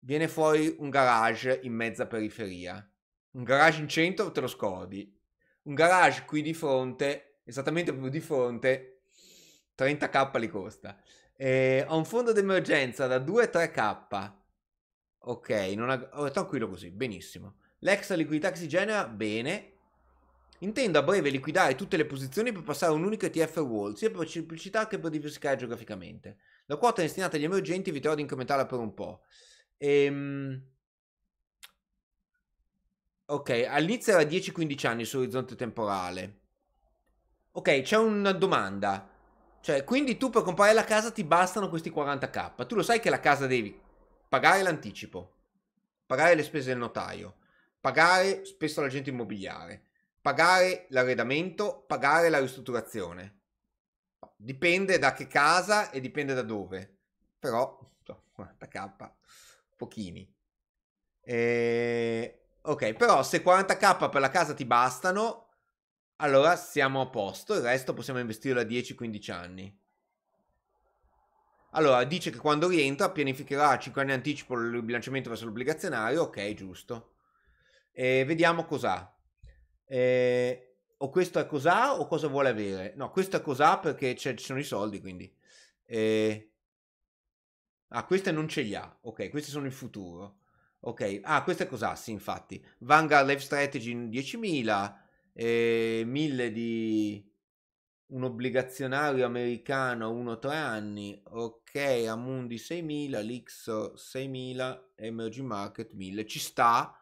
Speaker 1: viene fuori un garage in mezza periferia. Un garage in centro te lo scordi. Un garage qui di fronte, esattamente proprio di fronte, 30k li costa. Eh, ho un fondo d'emergenza da 2-3k. Ok, non ha... oh, ah, tranquillo così, benissimo. L'extra liquidità che si genera, bene. Intendo a breve liquidare tutte le posizioni per passare a un'unica ETF wall, sia per semplicità che per diversificare geograficamente. La quota destinata agli emergenti eviterò di incrementarla per un po'. Ehm... Ok, all'inizio era 10-15 anni sull'orizzonte temporale. Ok, c'è una domanda. Cioè, quindi tu per comprare la casa ti bastano questi 40k. Tu lo sai che la casa devi pagare l'anticipo, pagare le spese del notaio, pagare spesso l'agente immobiliare, pagare l'arredamento, pagare la ristrutturazione. Dipende da che casa e dipende da dove. Però, 40k pochini. E... Ehm, ok, però se 40k per la casa ti bastano, allora siamo a posto, il resto possiamo investirlo a 10-15 anni. Allora, dice che quando rientra pianificherà a 5 anni in anticipo il bilanciamento verso l'obbligazionario, ok, giusto. E ehm, vediamo cos'ha. E... Ehm, o questo è cos'ha o cosa vuole avere? No, questo è cos'ha perché ci sono i soldi, quindi. E... Ah, queste non ce li ha. Ok, queste sono il futuro. Ok, ah, queste cos'ha? Sì, infatti. Vanguard Life Strategy 10.000, eh, 1000 di un obbligazionario americano 1-3 anni, ok, Amundi 6.000, Lixo 6.000, Emerging Market 1.000, ci sta,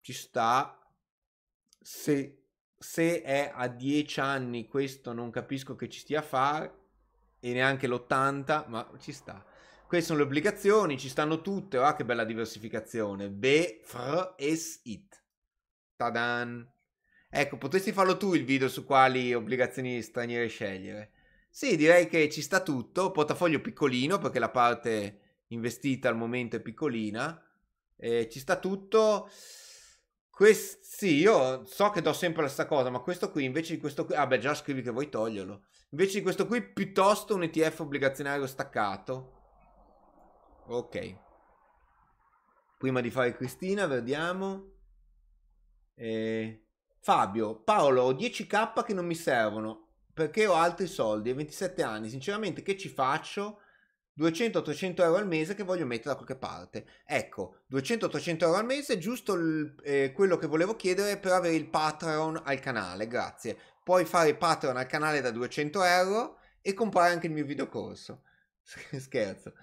Speaker 1: ci sta, se, se è a 10 anni questo non capisco che ci stia a fare, e neanche l'80, ma ci sta queste sono le obbligazioni, ci stanno tutte, ah che bella diversificazione, Be, fr, es, it. Tadan. Ecco, potresti farlo tu il video su quali obbligazioni straniere scegliere. Sì, direi che ci sta tutto, portafoglio piccolino perché la parte investita al momento è piccolina, eh, ci sta tutto. Quest- sì, io so che do sempre la stessa cosa, ma questo qui invece di questo qui, ah beh già scrivi che vuoi toglierlo, invece di questo qui piuttosto un ETF obbligazionario staccato Ok. Prima di fare Cristina, vediamo. Eh, Fabio, Paolo, ho 10k che non mi servono perché ho altri soldi e 27 anni. Sinceramente, che ci faccio? 200-800 euro al mese che voglio mettere da qualche parte. Ecco, 200-800 euro al mese è giusto il, eh, quello che volevo chiedere per avere il patron al canale, grazie. Puoi fare patron al canale da 200 euro e comprare anche il mio videocorso. Scherzo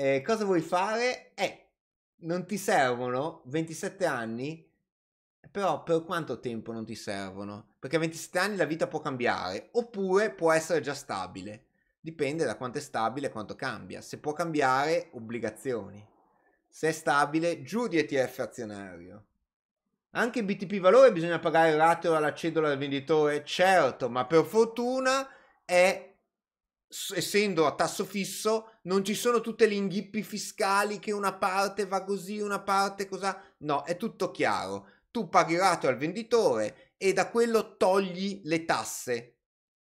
Speaker 1: eh, cosa vuoi fare? Eh, non ti servono 27 anni, però per quanto tempo non ti servono? Perché a 27 anni la vita può cambiare, oppure può essere già stabile. Dipende da quanto è stabile e quanto cambia. Se può cambiare, obbligazioni. Se è stabile, giù di ETF azionario. Anche BTP valore bisogna pagare il ratio alla cedola del venditore? Certo, ma per fortuna è essendo a tasso fisso, non ci sono tutte le inghippi fiscali che una parte va così, una parte cosa. No, è tutto chiaro. Tu paghi rateo al venditore e da quello togli le tasse.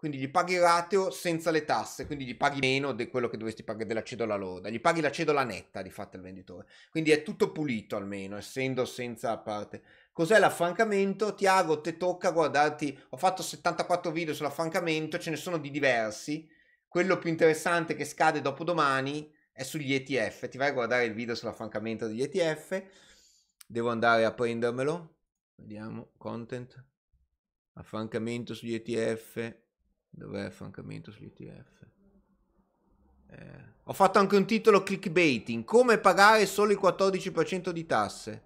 Speaker 1: Quindi gli paghi rateo senza le tasse, quindi gli paghi meno di quello che dovresti pagare della cedola lorda, gli paghi la cedola netta di fatto al venditore. Quindi è tutto pulito almeno, essendo senza parte. Cos'è l'affrancamento? Tiago, te tocca guardarti, ho fatto 74 video sull'affrancamento, ce ne sono di diversi quello più interessante che scade dopo domani è sugli ETF. Ti vai a guardare il video sull'affancamento degli ETF. Devo andare a prendermelo. Vediamo, content. Affancamento sugli ETF. Dov'è affancamento sugli ETF? Eh. Ho fatto anche un titolo clickbaiting. Come pagare solo il 14% di tasse?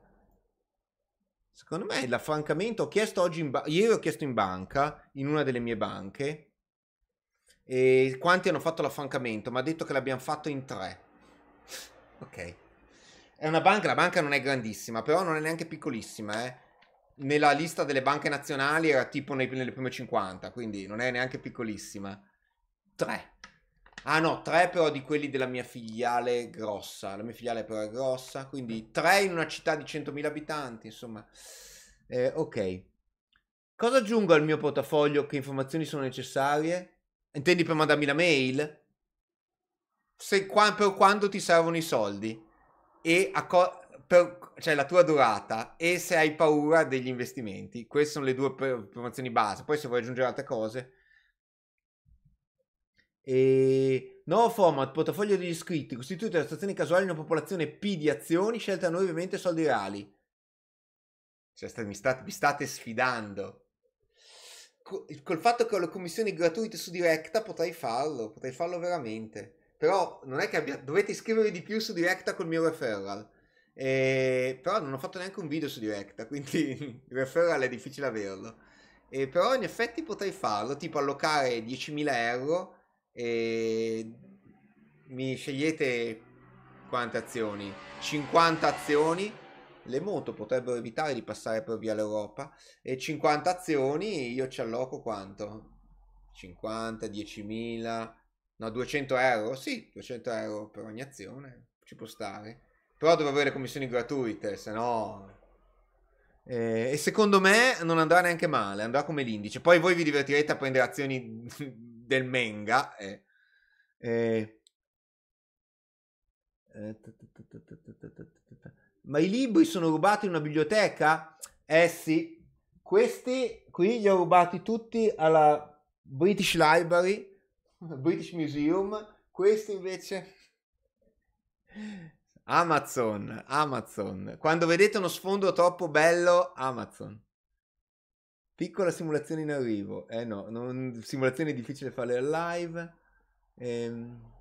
Speaker 1: Secondo me l'affrancamento, ho chiesto oggi in ba- ieri ho chiesto in banca, in una delle mie banche, e quanti hanno fatto l'affancamento? Ma ha detto che l'abbiamo fatto in tre. ok. È una banca, la banca non è grandissima, però non è neanche piccolissima, eh. Nella lista delle banche nazionali era tipo nei, nelle prime 50, quindi non è neanche piccolissima. Tre. Ah no, tre però di quelli della mia filiale grossa. La mia filiale però è grossa, quindi tre in una città di 100.000 abitanti, insomma. Eh, ok. Cosa aggiungo al mio portafoglio? Che informazioni sono necessarie? Intendi per mandarmi la mail? Se qua, per quando ti servono i soldi e a co- per, cioè la tua durata e se hai paura degli investimenti. Queste sono le due informazioni base. Poi se vuoi aggiungere altre cose. E... Nuovo format, portafoglio degli iscritti, costituito da stazioni casuali in una popolazione P di azioni scelta noi ovviamente soldi reali. Cioè, mi state, mi state sfidando col fatto che ho le commissioni gratuite su Directa potrei farlo, potrei farlo veramente. Però non è che abbia... dovete iscrivervi di più su Directa col mio referral. E... Però non ho fatto neanche un video su Directa, quindi il referral è difficile averlo. E però in effetti potrei farlo, tipo allocare 10.000 euro e mi scegliete quante azioni? 50 azioni le moto potrebbero evitare di passare per via l'Europa e 50 azioni io ci alloco quanto? 50, 10.000, no 200 euro, sì 200 euro per ogni azione, ci può stare, però devo avere commissioni gratuite, se no... Eh, e secondo me non andrà neanche male, andrà come l'indice, poi voi vi divertirete a prendere azioni del Menga. Eh. Eh. Ma i libri sono rubati in una biblioteca? Eh sì, questi qui li ho rubati tutti alla British Library, British Museum, questi invece Amazon, Amazon. Quando vedete uno sfondo troppo bello, Amazon. Piccola simulazione in arrivo. Eh no, non, simulazione è difficile farle live. Ehm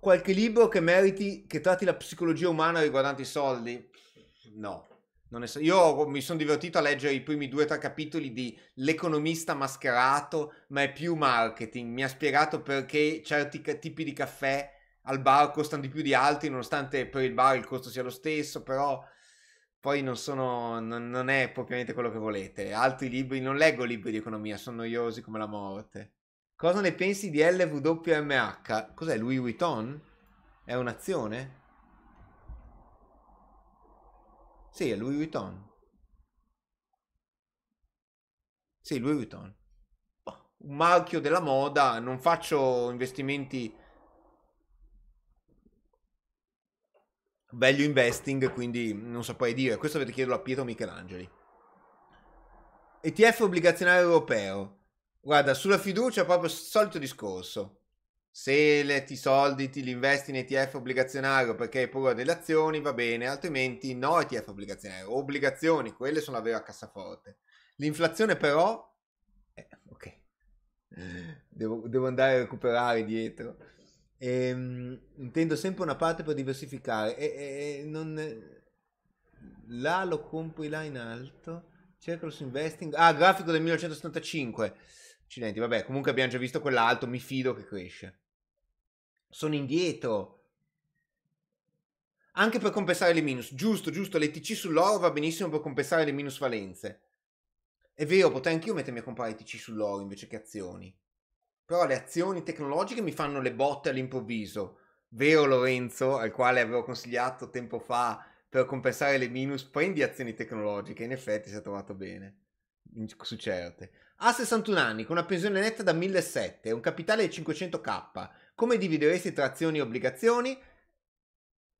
Speaker 1: qualche libro che meriti, che tratti la psicologia umana riguardante i soldi? No. So. Io mi sono divertito a leggere i primi due o tre capitoli di L'economista mascherato, ma è più marketing. Mi ha spiegato perché certi ca- tipi di caffè al bar costano di più di altri, nonostante per il bar il costo sia lo stesso, però poi non sono, non, non è propriamente quello che volete. Altri libri, non leggo libri di economia, sono noiosi come la morte. Cosa ne pensi di LWMH? Cos'è Louis Vuitton? È un'azione? Sì, è Louis Vuitton. Sì, Louis Vuitton. Boh, un marchio della moda, non faccio investimenti value investing, quindi non saprei dire. Questo avete chiesto a Pietro Michelangeli. ETF obbligazionario europeo. Guarda, sulla fiducia proprio il solito discorso. Se letti ti soldi ti li investi in ETF obbligazionario perché hai paura delle azioni, va bene, altrimenti no ETF obbligazionario. Obbligazioni, quelle sono la vera cassaforte. L'inflazione però... Eh, ok. Devo, devo, andare a recuperare dietro. Ehm, intendo sempre una parte per diversificare. E, e, non... Là lo compri là in alto. Cerco su investing. Ah, grafico del 1975. Accidenti, vabbè, comunque abbiamo già visto quell'alto, mi fido che cresce. Sono indietro. Anche per compensare le minus. Giusto, giusto, l'ETC sull'oro va benissimo per compensare le minus valenze. È vero, potrei anch'io mettermi a comprare ETC sull'oro invece che azioni. Però le azioni tecnologiche mi fanno le botte all'improvviso. Vero Lorenzo, al quale avevo consigliato tempo fa per compensare le minus, prendi azioni tecnologiche. In effetti si è trovato bene su certe. Ha 61 anni, con una pensione netta da 1.700, un capitale di 500k. Come divideresti tra azioni e obbligazioni?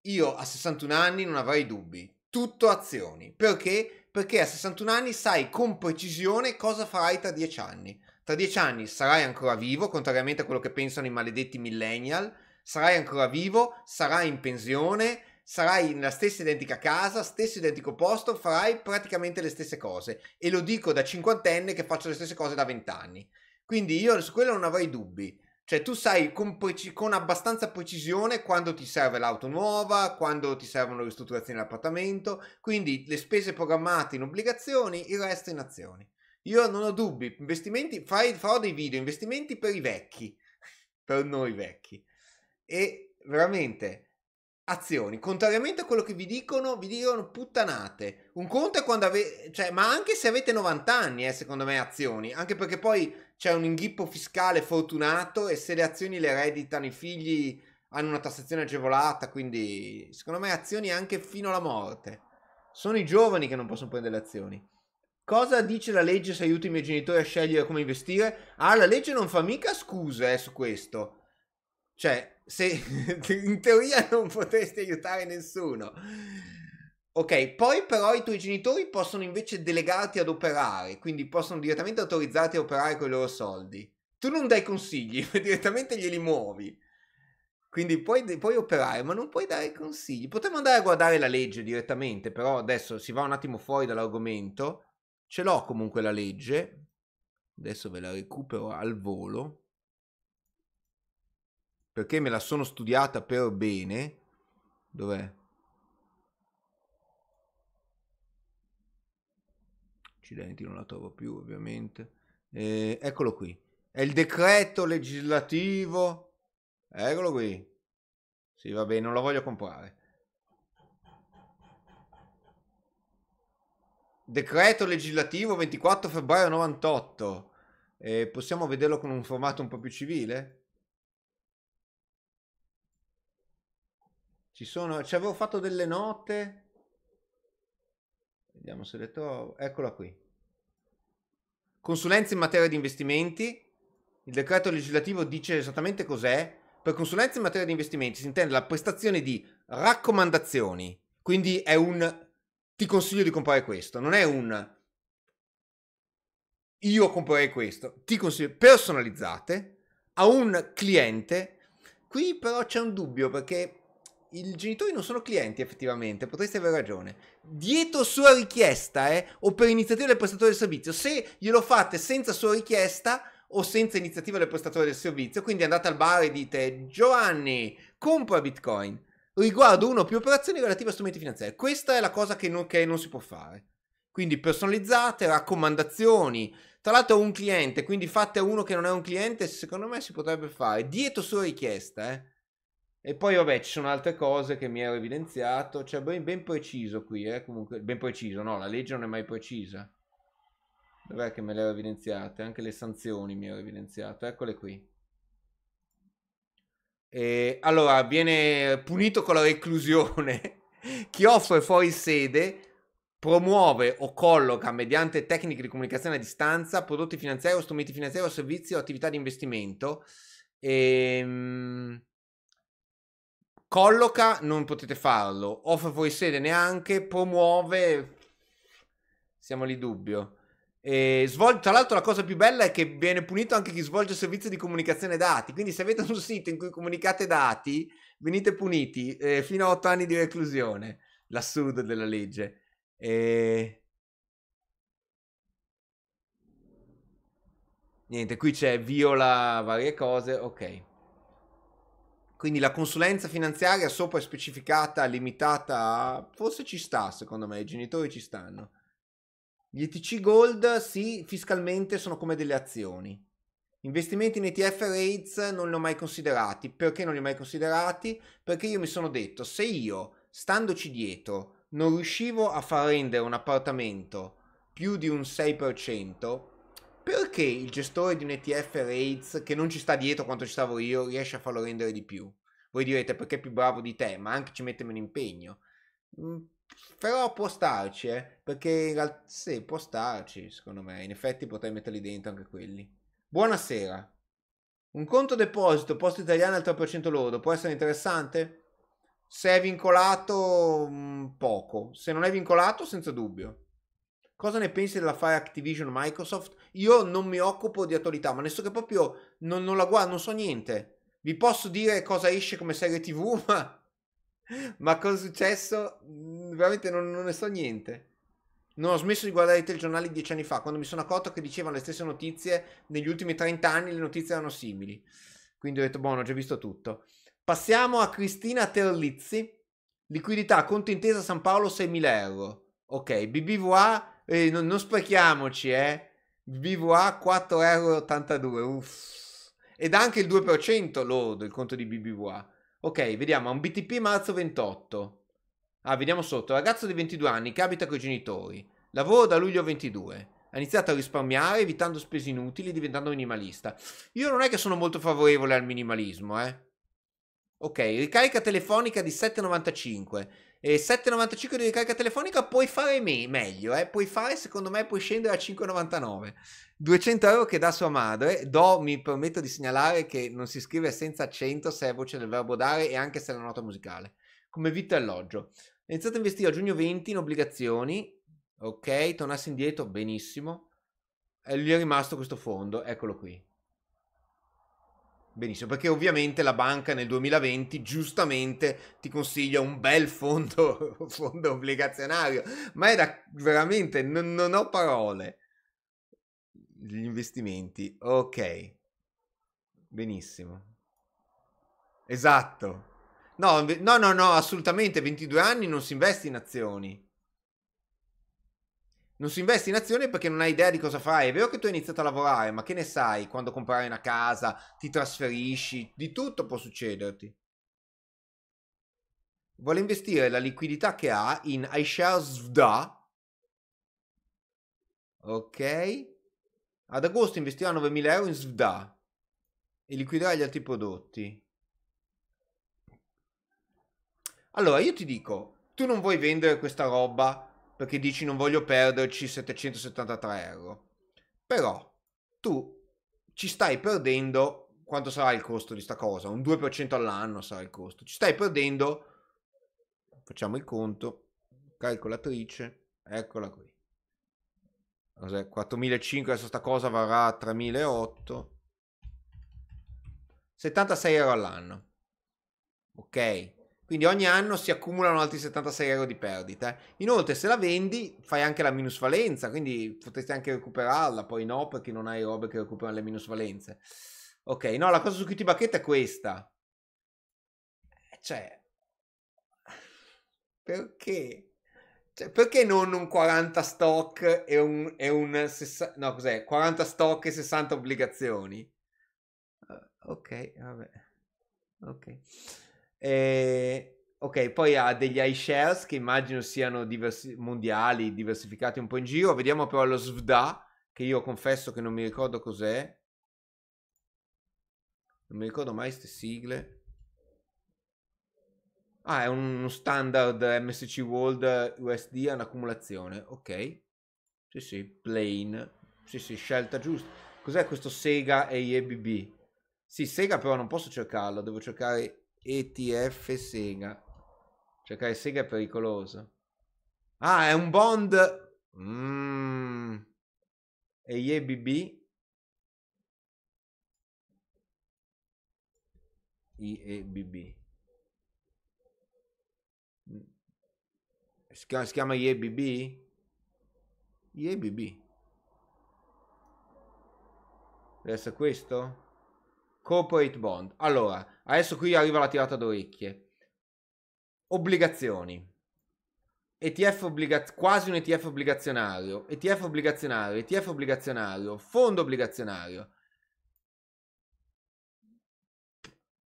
Speaker 1: Io a 61 anni non avrei dubbi. Tutto azioni. Perché? Perché a 61 anni sai con precisione cosa farai tra 10 anni. Tra 10 anni sarai ancora vivo, contrariamente a quello che pensano i maledetti millennial. Sarai ancora vivo, sarai in pensione, sarai nella stessa identica casa, stesso identico posto, farai praticamente le stesse cose. E lo dico da cinquantenne che faccio le stesse cose da vent'anni. Quindi io su quello non avrei dubbi. Cioè tu sai con, preci- con, abbastanza precisione quando ti serve l'auto nuova, quando ti servono ristrutturazioni dell'appartamento, quindi le spese programmate in obbligazioni, il resto in azioni. Io non ho dubbi, investimenti, farai, farò dei video, investimenti per i vecchi, per noi vecchi. E veramente azioni. Contrariamente a quello che vi dicono, vi dicono puttanate. Un conto è quando avete, cioè, ma anche se avete 90 anni, eh, secondo me, azioni, anche perché poi c'è un inghippo fiscale fortunato e se le azioni le ereditano i figli hanno una tassazione agevolata, quindi secondo me azioni anche fino alla morte. Sono i giovani che non possono prendere le azioni. Cosa dice la legge se aiuta i miei genitori a scegliere come investire? Ah, la legge non fa mica scuse eh, su questo. Cioè, se in teoria non potresti aiutare nessuno. Ok, poi però i tuoi genitori possono invece delegarti ad operare, quindi possono direttamente autorizzarti a operare con i loro soldi. Tu non dai consigli, ma direttamente glieli muovi. Quindi puoi, puoi operare, ma non puoi dare consigli. Potremmo andare a guardare la legge direttamente, però adesso si va un attimo fuori dall'argomento. Ce l'ho comunque la legge. Adesso ve la recupero al volo perché me la sono studiata per bene. Dov'è? Accidenti, non la trovo più ovviamente. Eh, eccolo qui. È il decreto legislativo. Eccolo qui. Sì, bene, non la voglio comprare. Decreto legislativo 24 febbraio 98. Eh, possiamo vederlo con un formato un po' più civile? Ci sono, ci avevo fatto delle note. Vediamo se le trovo. Eccola qui. Consulenze in materia di investimenti. Il decreto legislativo dice esattamente cos'è. Per consulenza in materia di investimenti si intende la prestazione di raccomandazioni. Quindi è un ti consiglio di comprare questo, non è un io comprerei questo, ti consiglio personalizzate a un cliente. Qui però c'è un dubbio perché i genitori non sono clienti effettivamente, potresti avere ragione. Dietro sua richiesta, eh, o per iniziativa del prestatore del servizio, se glielo fate senza sua richiesta o senza iniziativa del prestatore del servizio, quindi andate al bar e dite Giovanni, compra Bitcoin riguardo uno o più operazioni relative a strumenti finanziari. Questa è la cosa che non, che non si può fare. Quindi personalizzate, raccomandazioni, tra l'altro un cliente, quindi fate a uno che non è un cliente, secondo me si potrebbe fare dietro sua richiesta, eh. E poi vabbè, ci sono altre cose che mi ero evidenziato, cioè ben, ben preciso qui, eh, comunque, ben preciso, no, la legge non è mai precisa. Dov'è che me le ero evidenziate? Anche le sanzioni mi ero evidenziato, eccole qui. E, allora, viene punito con la reclusione chi offre fuori sede promuove o colloca mediante tecniche di comunicazione a distanza prodotti finanziari o strumenti finanziari o servizi o attività di investimento. E, ehm, Colloca non potete farlo, off voi sede neanche, promuove... Siamo lì dubbio. E svol- tra l'altro la cosa più bella è che viene punito anche chi svolge servizio di comunicazione dati, quindi se avete un sito in cui comunicate dati venite puniti eh, fino a 8 anni di reclusione, l'assurdo della legge. E... Niente, qui c'è viola varie cose, ok. Quindi la consulenza finanziaria sopra è specificata, limitata, forse ci sta secondo me, i genitori ci stanno. Gli ETC Gold sì, fiscalmente sono come delle azioni. Investimenti in ETF rates non li ho mai considerati. Perché non li ho mai considerati? Perché io mi sono detto, se io, standoci dietro, non riuscivo a far rendere un appartamento più di un 6%, perché il gestore di un ETF Rates che non ci sta dietro quanto ci stavo io riesce a farlo rendere di più? Voi direte perché è più bravo di te, ma anche ci mette meno impegno. Mm, però può starci, eh? perché in realtà sì, può starci, secondo me. In effetti potrei metterli dentro anche quelli. Buonasera. Un conto deposito, post italiano al 3% lordo può essere interessante? Se è vincolato, mm, poco. Se non è vincolato, senza dubbio. Cosa ne pensi della dell'affare Activision Microsoft? io non mi occupo di attualità, ma nel senso che proprio non, non la guardo, non so niente. Vi posso dire cosa esce come serie TV, ma ma cosa è successo? Mm, veramente non, non, ne so niente. Non ho smesso di guardare i telegiornali dieci anni fa, quando mi sono accorto che dicevano le stesse notizie negli ultimi 30 anni, le notizie erano simili. Quindi ho detto, buono, boh, ho già visto tutto. Passiamo a Cristina Terlizzi. Liquidità, conto intesa San Paolo 6.000 euro. Ok, BBVA, eh, non, non sprechiamoci, eh. BVA 4,82€. Uff. Ed anche il 2% lordo il conto di BBVA. Ok, vediamo. Un BTP marzo 28. Ah, vediamo sotto. Ragazzo di 22 anni che abita con i genitori. Lavoro da luglio 22. Ha iniziato a risparmiare evitando spese inutili diventando minimalista. Io non è che sono molto favorevole al minimalismo, eh. Ok, ricarica telefonica di 7,95. E 7,95 di ricarica telefonica puoi fare me- meglio, eh? puoi fare secondo me puoi scendere a 5,99. 200 euro che dà sua madre, do mi permetto di segnalare che non si scrive senza accento se è voce del verbo dare e anche se è la nota musicale, come vitto e alloggio. iniziato a investire a giugno 20 in obbligazioni, ok, tornassi indietro, benissimo, e gli è rimasto questo fondo, eccolo qui. Benissimo, perché ovviamente la banca nel 2020 giustamente ti consiglia un bel fondo, fondo obbligazionario, ma è da, veramente, non, non ho parole. Gli investimenti, ok, benissimo. Esatto. No, no, no, no, assolutamente, 22 anni non si investe in azioni. Non si investe in azioni perché non hai idea di cosa fai. È vero che tu hai iniziato a lavorare, ma che ne sai quando comprai una casa, ti trasferisci, di tutto può succederti. Vuole investire la liquidità che ha in iShares VDA. Ok. Ad agosto investirà 9.000 euro in SVDA e liquiderà gli altri prodotti. Allora, io ti dico, tu non vuoi vendere questa roba perché dici non voglio perderci 773 euro. Però tu ci stai perdendo, quanto sarà il costo di sta cosa? Un 2% all'anno sarà il costo. Ci stai perdendo, facciamo il conto, calcolatrice, eccola qui. Cos'è? 4.500, adesso sta cosa varrà 3.800. 76 euro all'anno. Ok, quindi ogni anno si accumulano altri 76 euro di perdita. Inoltre se la vendi fai anche la minusvalenza, quindi potresti anche recuperarla, poi no perché non hai robe che recuperano le minusvalenze. Ok, no, la cosa su QT Bacchetta è questa. Eh, cioè... Perché? Cioè, perché non un 40 stock e un, e un 60, no, cos'è? 40 stock e 60 obbligazioni? Uh, ok, vabbè. Ok. E, ok, poi ha degli iShares che immagino siano diversi- mondiali, diversificati un po' in giro. Vediamo però lo SVDA, che io confesso che non mi ricordo cos'è. Non mi ricordo mai queste sigle. Ah, è uno standard MSC World USD è un'accumulazione. Ok. Sì, sì, plain. Sì, sì, scelta giusta. Cos'è questo Sega EIEBB? Sì, Sega però non posso cercarlo, devo cercare ETF Sega. Cercare Sega è pericoloso. Ah, è un bond. Mm. E IEBB. IEBB. Mm. Si chiama, si chiama IEBB? IEBB. Adesso questo? Corporate bond. Allora, adesso qui arriva la tirata d'orecchie. Obbligazioni. ETF obbligaz- quasi un ETF obbligazionario, ETF obbligazionario, ETF obbligazionario, fondo obbligazionario.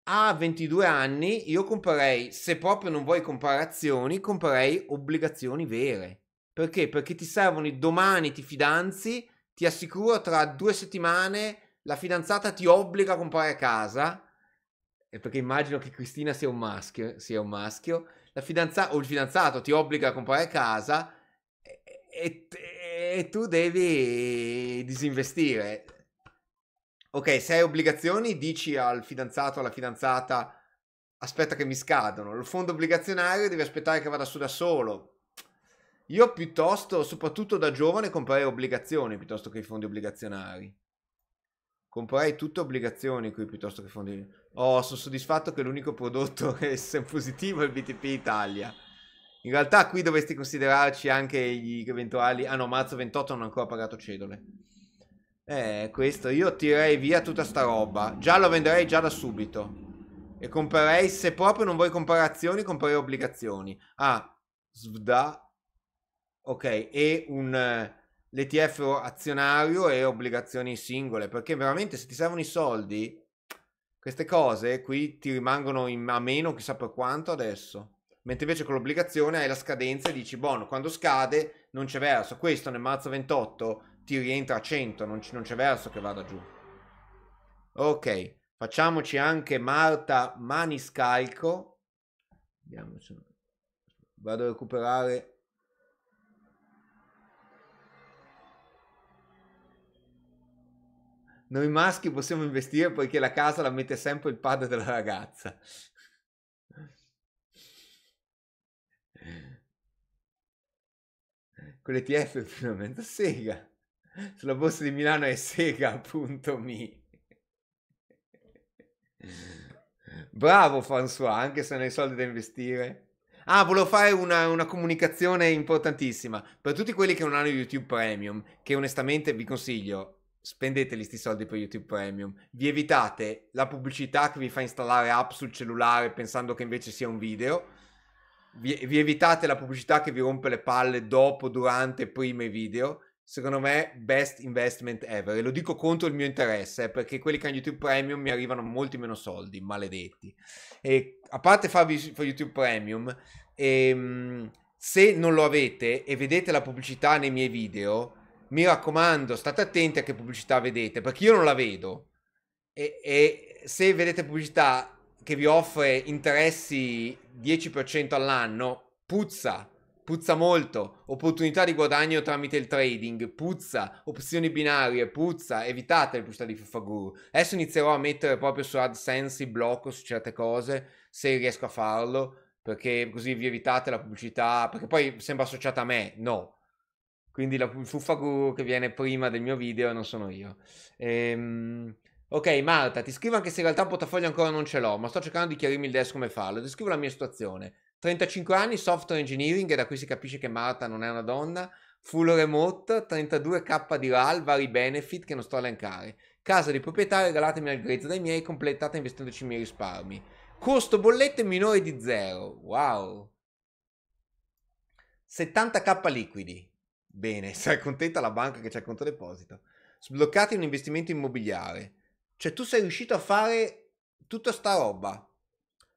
Speaker 1: A 22 anni io comprerei, se proprio non vuoi comprare azioni, comprerei obbligazioni vere. Perché? Perché ti servono i domani, ti fidanzi, ti assicuro tra due settimane la fidanzata ti obbliga a comprare casa, perché immagino che Cristina sia un maschio, sia un maschio la fidanzata o il fidanzato ti obbliga a comprare casa e, e, e tu devi disinvestire. Ok, se hai obbligazioni dici al fidanzato o alla fidanzata aspetta che mi scadono, il fondo obbligazionario devi aspettare che vada su da solo. Io piuttosto, soprattutto da giovane, comprerei obbligazioni piuttosto che i fondi obbligazionari comprai tutto obbligazioni qui piuttosto che fondi. Oh, sono soddisfatto che l'unico prodotto che è positivo è il BTP Italia. In realtà qui dovresti considerarci anche gli eventuali... Ah no, marzo 28 non ho ancora pagato cedole. Eh, questo. Io tirerei via tutta sta roba. Già lo venderei già da subito. E comprerei, se proprio non vuoi comprare azioni, comprerei obbligazioni. Ah, svda. Ok, e un l'ETF azionario e obbligazioni singole, perché veramente se ti servono i soldi, queste cose qui ti rimangono in, a meno chissà per quanto adesso. Mentre invece con l'obbligazione hai la scadenza e dici, buono, quando scade non c'è verso. Questo nel marzo 28 ti rientra a 100, non, c- non c'è verso che vada giù. Ok, facciamoci anche Marta Maniscalco. Vediamo se... Vado a recuperare Noi maschi possiamo investire poiché la casa la mette sempre il padre della ragazza. Con l'ETF è finalmente sega. Sulla borsa di Milano è sega.mi. Bravo François, anche se non hai soldi da investire. Ah, volevo fare una, una, comunicazione importantissima per tutti quelli che non hanno YouTube Premium, che onestamente vi consiglio, spendete gli sti soldi per YouTube Premium. Vi evitate la pubblicità che vi fa installare app sul cellulare pensando che invece sia un video. Vi, vi evitate la pubblicità che vi rompe le palle dopo, durante, prima i video. Secondo me, best investment ever. E lo dico contro il mio interesse, eh, perché quelli che hanno YouTube Premium mi arrivano molti meno soldi, maledetti. E a parte farvi fa YouTube Premium, ehm, se non lo avete e vedete la pubblicità nei miei video, mi raccomando, state attenti a che pubblicità vedete, perché io non la vedo. E, e se vedete pubblicità che vi offre interessi 10% all'anno, puzza, puzza molto. Opportunità di guadagno tramite il trading, puzza. Opzioni binarie, puzza. Evitate le pubblicità di FIFA Adesso inizierò a mettere proprio su AdSense il blocco su certe cose, se riesco a farlo, perché così vi evitate la pubblicità, perché poi sembra associata a me, no quindi la, fuffa guru che viene prima del mio video non sono io. Ehm, ok, Marta, ti scrivo anche se in realtà un portafoglio ancora non ce l'ho, ma sto cercando di chiarirmi il desk come farlo. Ti scrivo la mia situazione. 35 anni, software engineering, e da qui si capisce che Marta non è una donna. Full remote, 32k di RAL, vari benefit che non sto a elencare. Casa di proprietà, regalatemi al grezzo dai miei, completata investendoci i miei risparmi. Costo bollette minore di zero. Wow. 70k liquidi. Bene, sarà contenta la banca che c'è il conto deposito. Sbloccati un investimento immobiliare. Cioè, tu sei riuscito a fare tutta sta roba.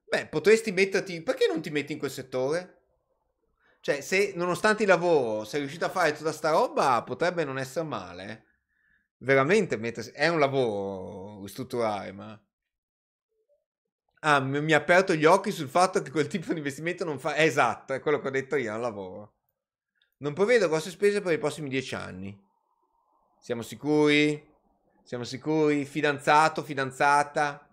Speaker 1: Beh, potresti metterti. Perché non ti metti in quel settore? Cioè, se nonostante il lavoro sei riuscito a fare tutta sta roba, potrebbe non essere male. Eh. Veramente mettersi. È un lavoro ristrutturare, ma. Ah, mi ha aperto gli occhi sul fatto che quel tipo di investimento non fa. esatto, è quello che ho detto io, è un lavoro. Non prevedo grosse spese per i prossimi dieci anni. Siamo sicuri? Siamo sicuri? Fidanzato, fidanzata?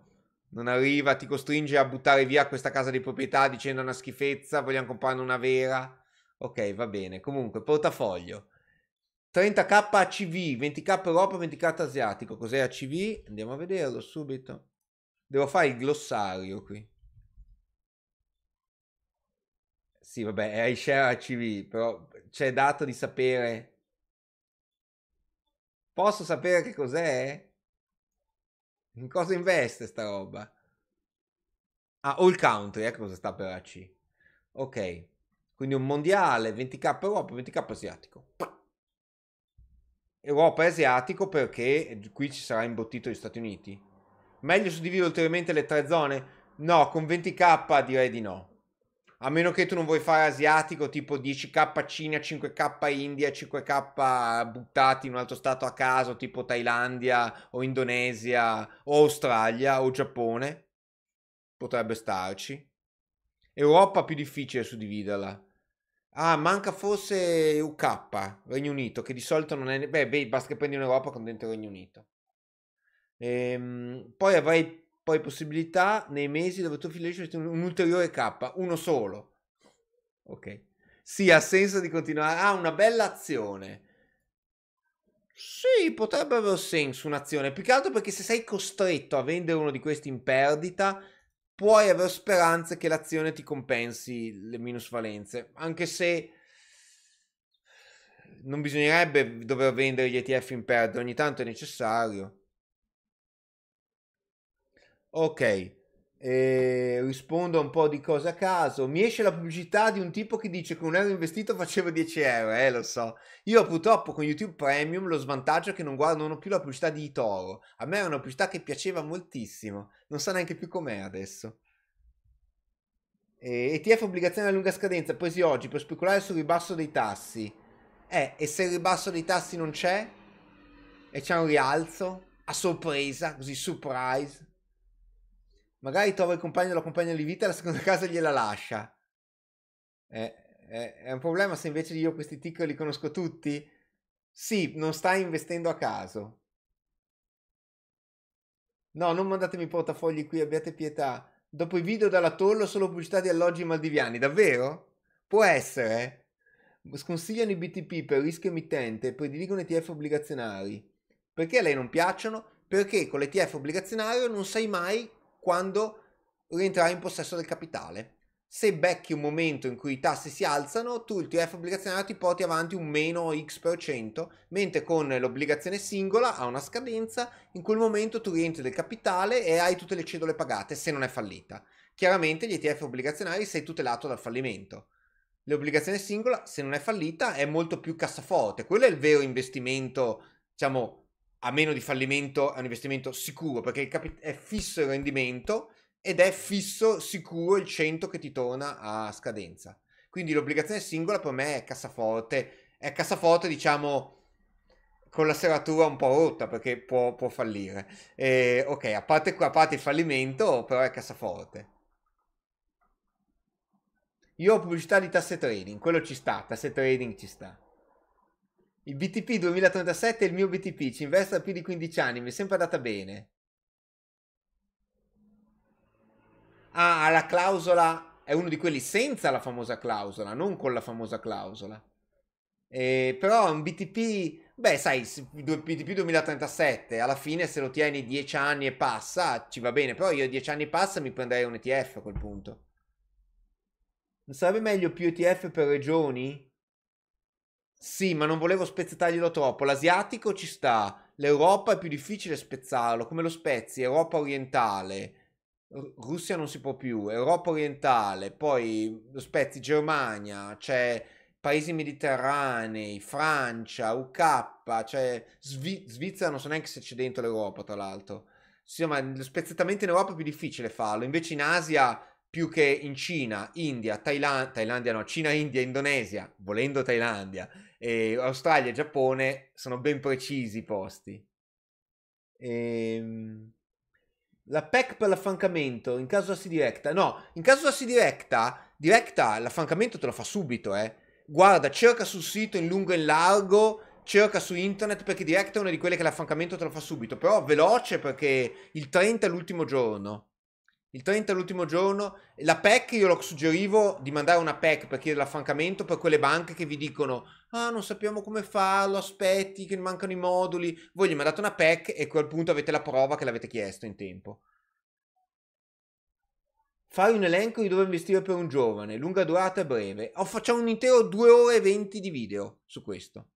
Speaker 1: Non arriva, ti costringe a buttare via questa casa di proprietà dicendo una schifezza, vogliamo comprarne una vera? Ok, va bene. Comunque, portafoglio. 30k ACV, 20k Europa, 20k asiatico. Cos'è ACV? Andiamo a vederlo subito. Devo fare il glossario qui. Sì, vabbè, è iShare ACV, però c'è dato di sapere. Posso sapere che cos'è? In cosa investe sta roba? Ah, All Country, ecco cosa sta per AC. Ok, quindi un mondiale, 20k Europa, 20k asiatico. Europa e asiatico perché qui ci sarà imbottito gli Stati Uniti. Meglio suddividere ulteriormente le tre zone? No, con 20k direi di no a meno che tu non vuoi fare asiatico tipo 10k Cina, 5k India, 5k buttati in un altro stato a caso tipo Thailandia o Indonesia o Australia o Giappone, potrebbe starci. Europa più difficile suddividerla. Ah, manca forse UK, Regno Unito, che di solito non è... Beh, beh basta che prendi un'Europa con dentro il Regno Unito. Ehm, poi avrei poi possibilità nei mesi dove il tuo figlio esce un ulteriore K, uno solo. Ok. Sì, ha senso di continuare. Ha ah, una bella azione. Sì, potrebbe avere senso un'azione, più che altro perché se sei costretto a vendere uno di questi in perdita, puoi avere speranze che l'azione ti compensi le minusvalenze, anche se non bisognerebbe dover vendere gli ETF in perdita, ogni tanto è necessario. Ok, e ehm, rispondo a un po' di cose a caso. Mi esce la pubblicità di un tipo che dice che un euro investito facevo 10 euro, eh, lo so. Io purtroppo con YouTube Premium lo svantaggio è che non guardo non ho più la pubblicità di Toro. A me era una pubblicità che piaceva moltissimo, non so neanche più com'è adesso. E ETF obbligazione a lunga scadenza presi oggi per speculare sul ribasso dei tassi. Eh, e se il ribasso dei tassi non c'è? E c'è un rialzo? A sorpresa, così surprise? Magari trova il compagno la compagna di vita e la seconda casa gliela lascia. È, eh, è, è, un problema se invece io questi tick li conosco tutti? Sì, non stai investendo a caso. No, non mandatemi portafogli qui, abbiate pietà. Dopo i video dalla Tollo solo pubblicità di alloggi maldiviani, davvero? Può essere. Sconsigliano i BTP per rischio emittente, e prediligono ETF obbligazionari. Perché a lei non piacciono? Perché con l'ETF obbligazionario non sai mai quando rientrare in possesso del capitale. Se becchi un momento in cui i tassi si alzano, tu il TF obbligazionario ti porti avanti un meno x%, mentre con l'obbligazione singola a una scadenza, in quel momento tu rientri del capitale e hai tutte le cedole pagate se non è fallita. Chiaramente gli ETF obbligazionari sei tutelato dal fallimento. L'obbligazione singola, se non è fallita, è molto più cassaforte. Quello è il vero investimento, diciamo, a meno di fallimento, è un investimento sicuro perché capit- è fisso il rendimento ed è fisso sicuro il 100 che ti torna a scadenza. Quindi l'obbligazione singola per me è cassaforte, è cassaforte diciamo con la serratura un po' rotta perché può, può fallire. E, ok, a parte, a parte il fallimento però è cassaforte. Io ho pubblicità di tasse trading, quello ci sta, tasse trading ci sta. Il BTP 2037 è il mio BTP, ci investo da più di 15 anni, mi è sempre andata bene. Ah, la clausola è uno di quelli senza la famosa clausola, non con la famosa clausola. Eh, però è un BTP, beh, sai, BTP 2037, alla fine se lo tieni 10 anni e passa, ci va bene, però io 10 anni e passa mi prenderei un ETF a quel punto. Non sarebbe meglio più ETF per regioni? Sì, ma non volevo spezzettarglielo troppo. L'asiatico ci sta. L'Europa è più difficile spezzarlo. Come lo spezzi? Europa orientale. R- Russia non si può più. Europa orientale. Poi lo spezzi Germania. C'è paesi mediterranei. Francia. UK. Cioè Svi- Svizzera. Non so neanche se c'è dentro l'Europa, tra l'altro. Sì, ma lo spezzettamento in Europa è più difficile farlo. Invece in Asia più che in Cina, India, Thailand- Thailandia, no, Cina, India, Indonesia, volendo Thailandia, e Australia e Giappone sono ben precisi i posti. Ehm, e... La PEC per l'affancamento, in caso si diretta? no, in caso si diretta, directa l'affancamento te lo fa subito, eh. Guarda, cerca sul sito in lungo e in largo, cerca su internet perché diretta è una di quelle che l'affancamento te lo fa subito, però veloce perché il 30 è l'ultimo giorno. Il 30 è l'ultimo giorno, la PEC io lo suggerivo di mandare una PEC per chiedere l'affancamento per quelle banche che vi dicono ah non sappiamo come farlo, aspetti che mancano i moduli, voi gli mandate una PEC e a quel punto avete la prova che l'avete chiesto in tempo. Fai un elenco di dove investire per un giovane, lunga durata e breve. O oh, facciamo un intero 2 ore e 20 di video su questo.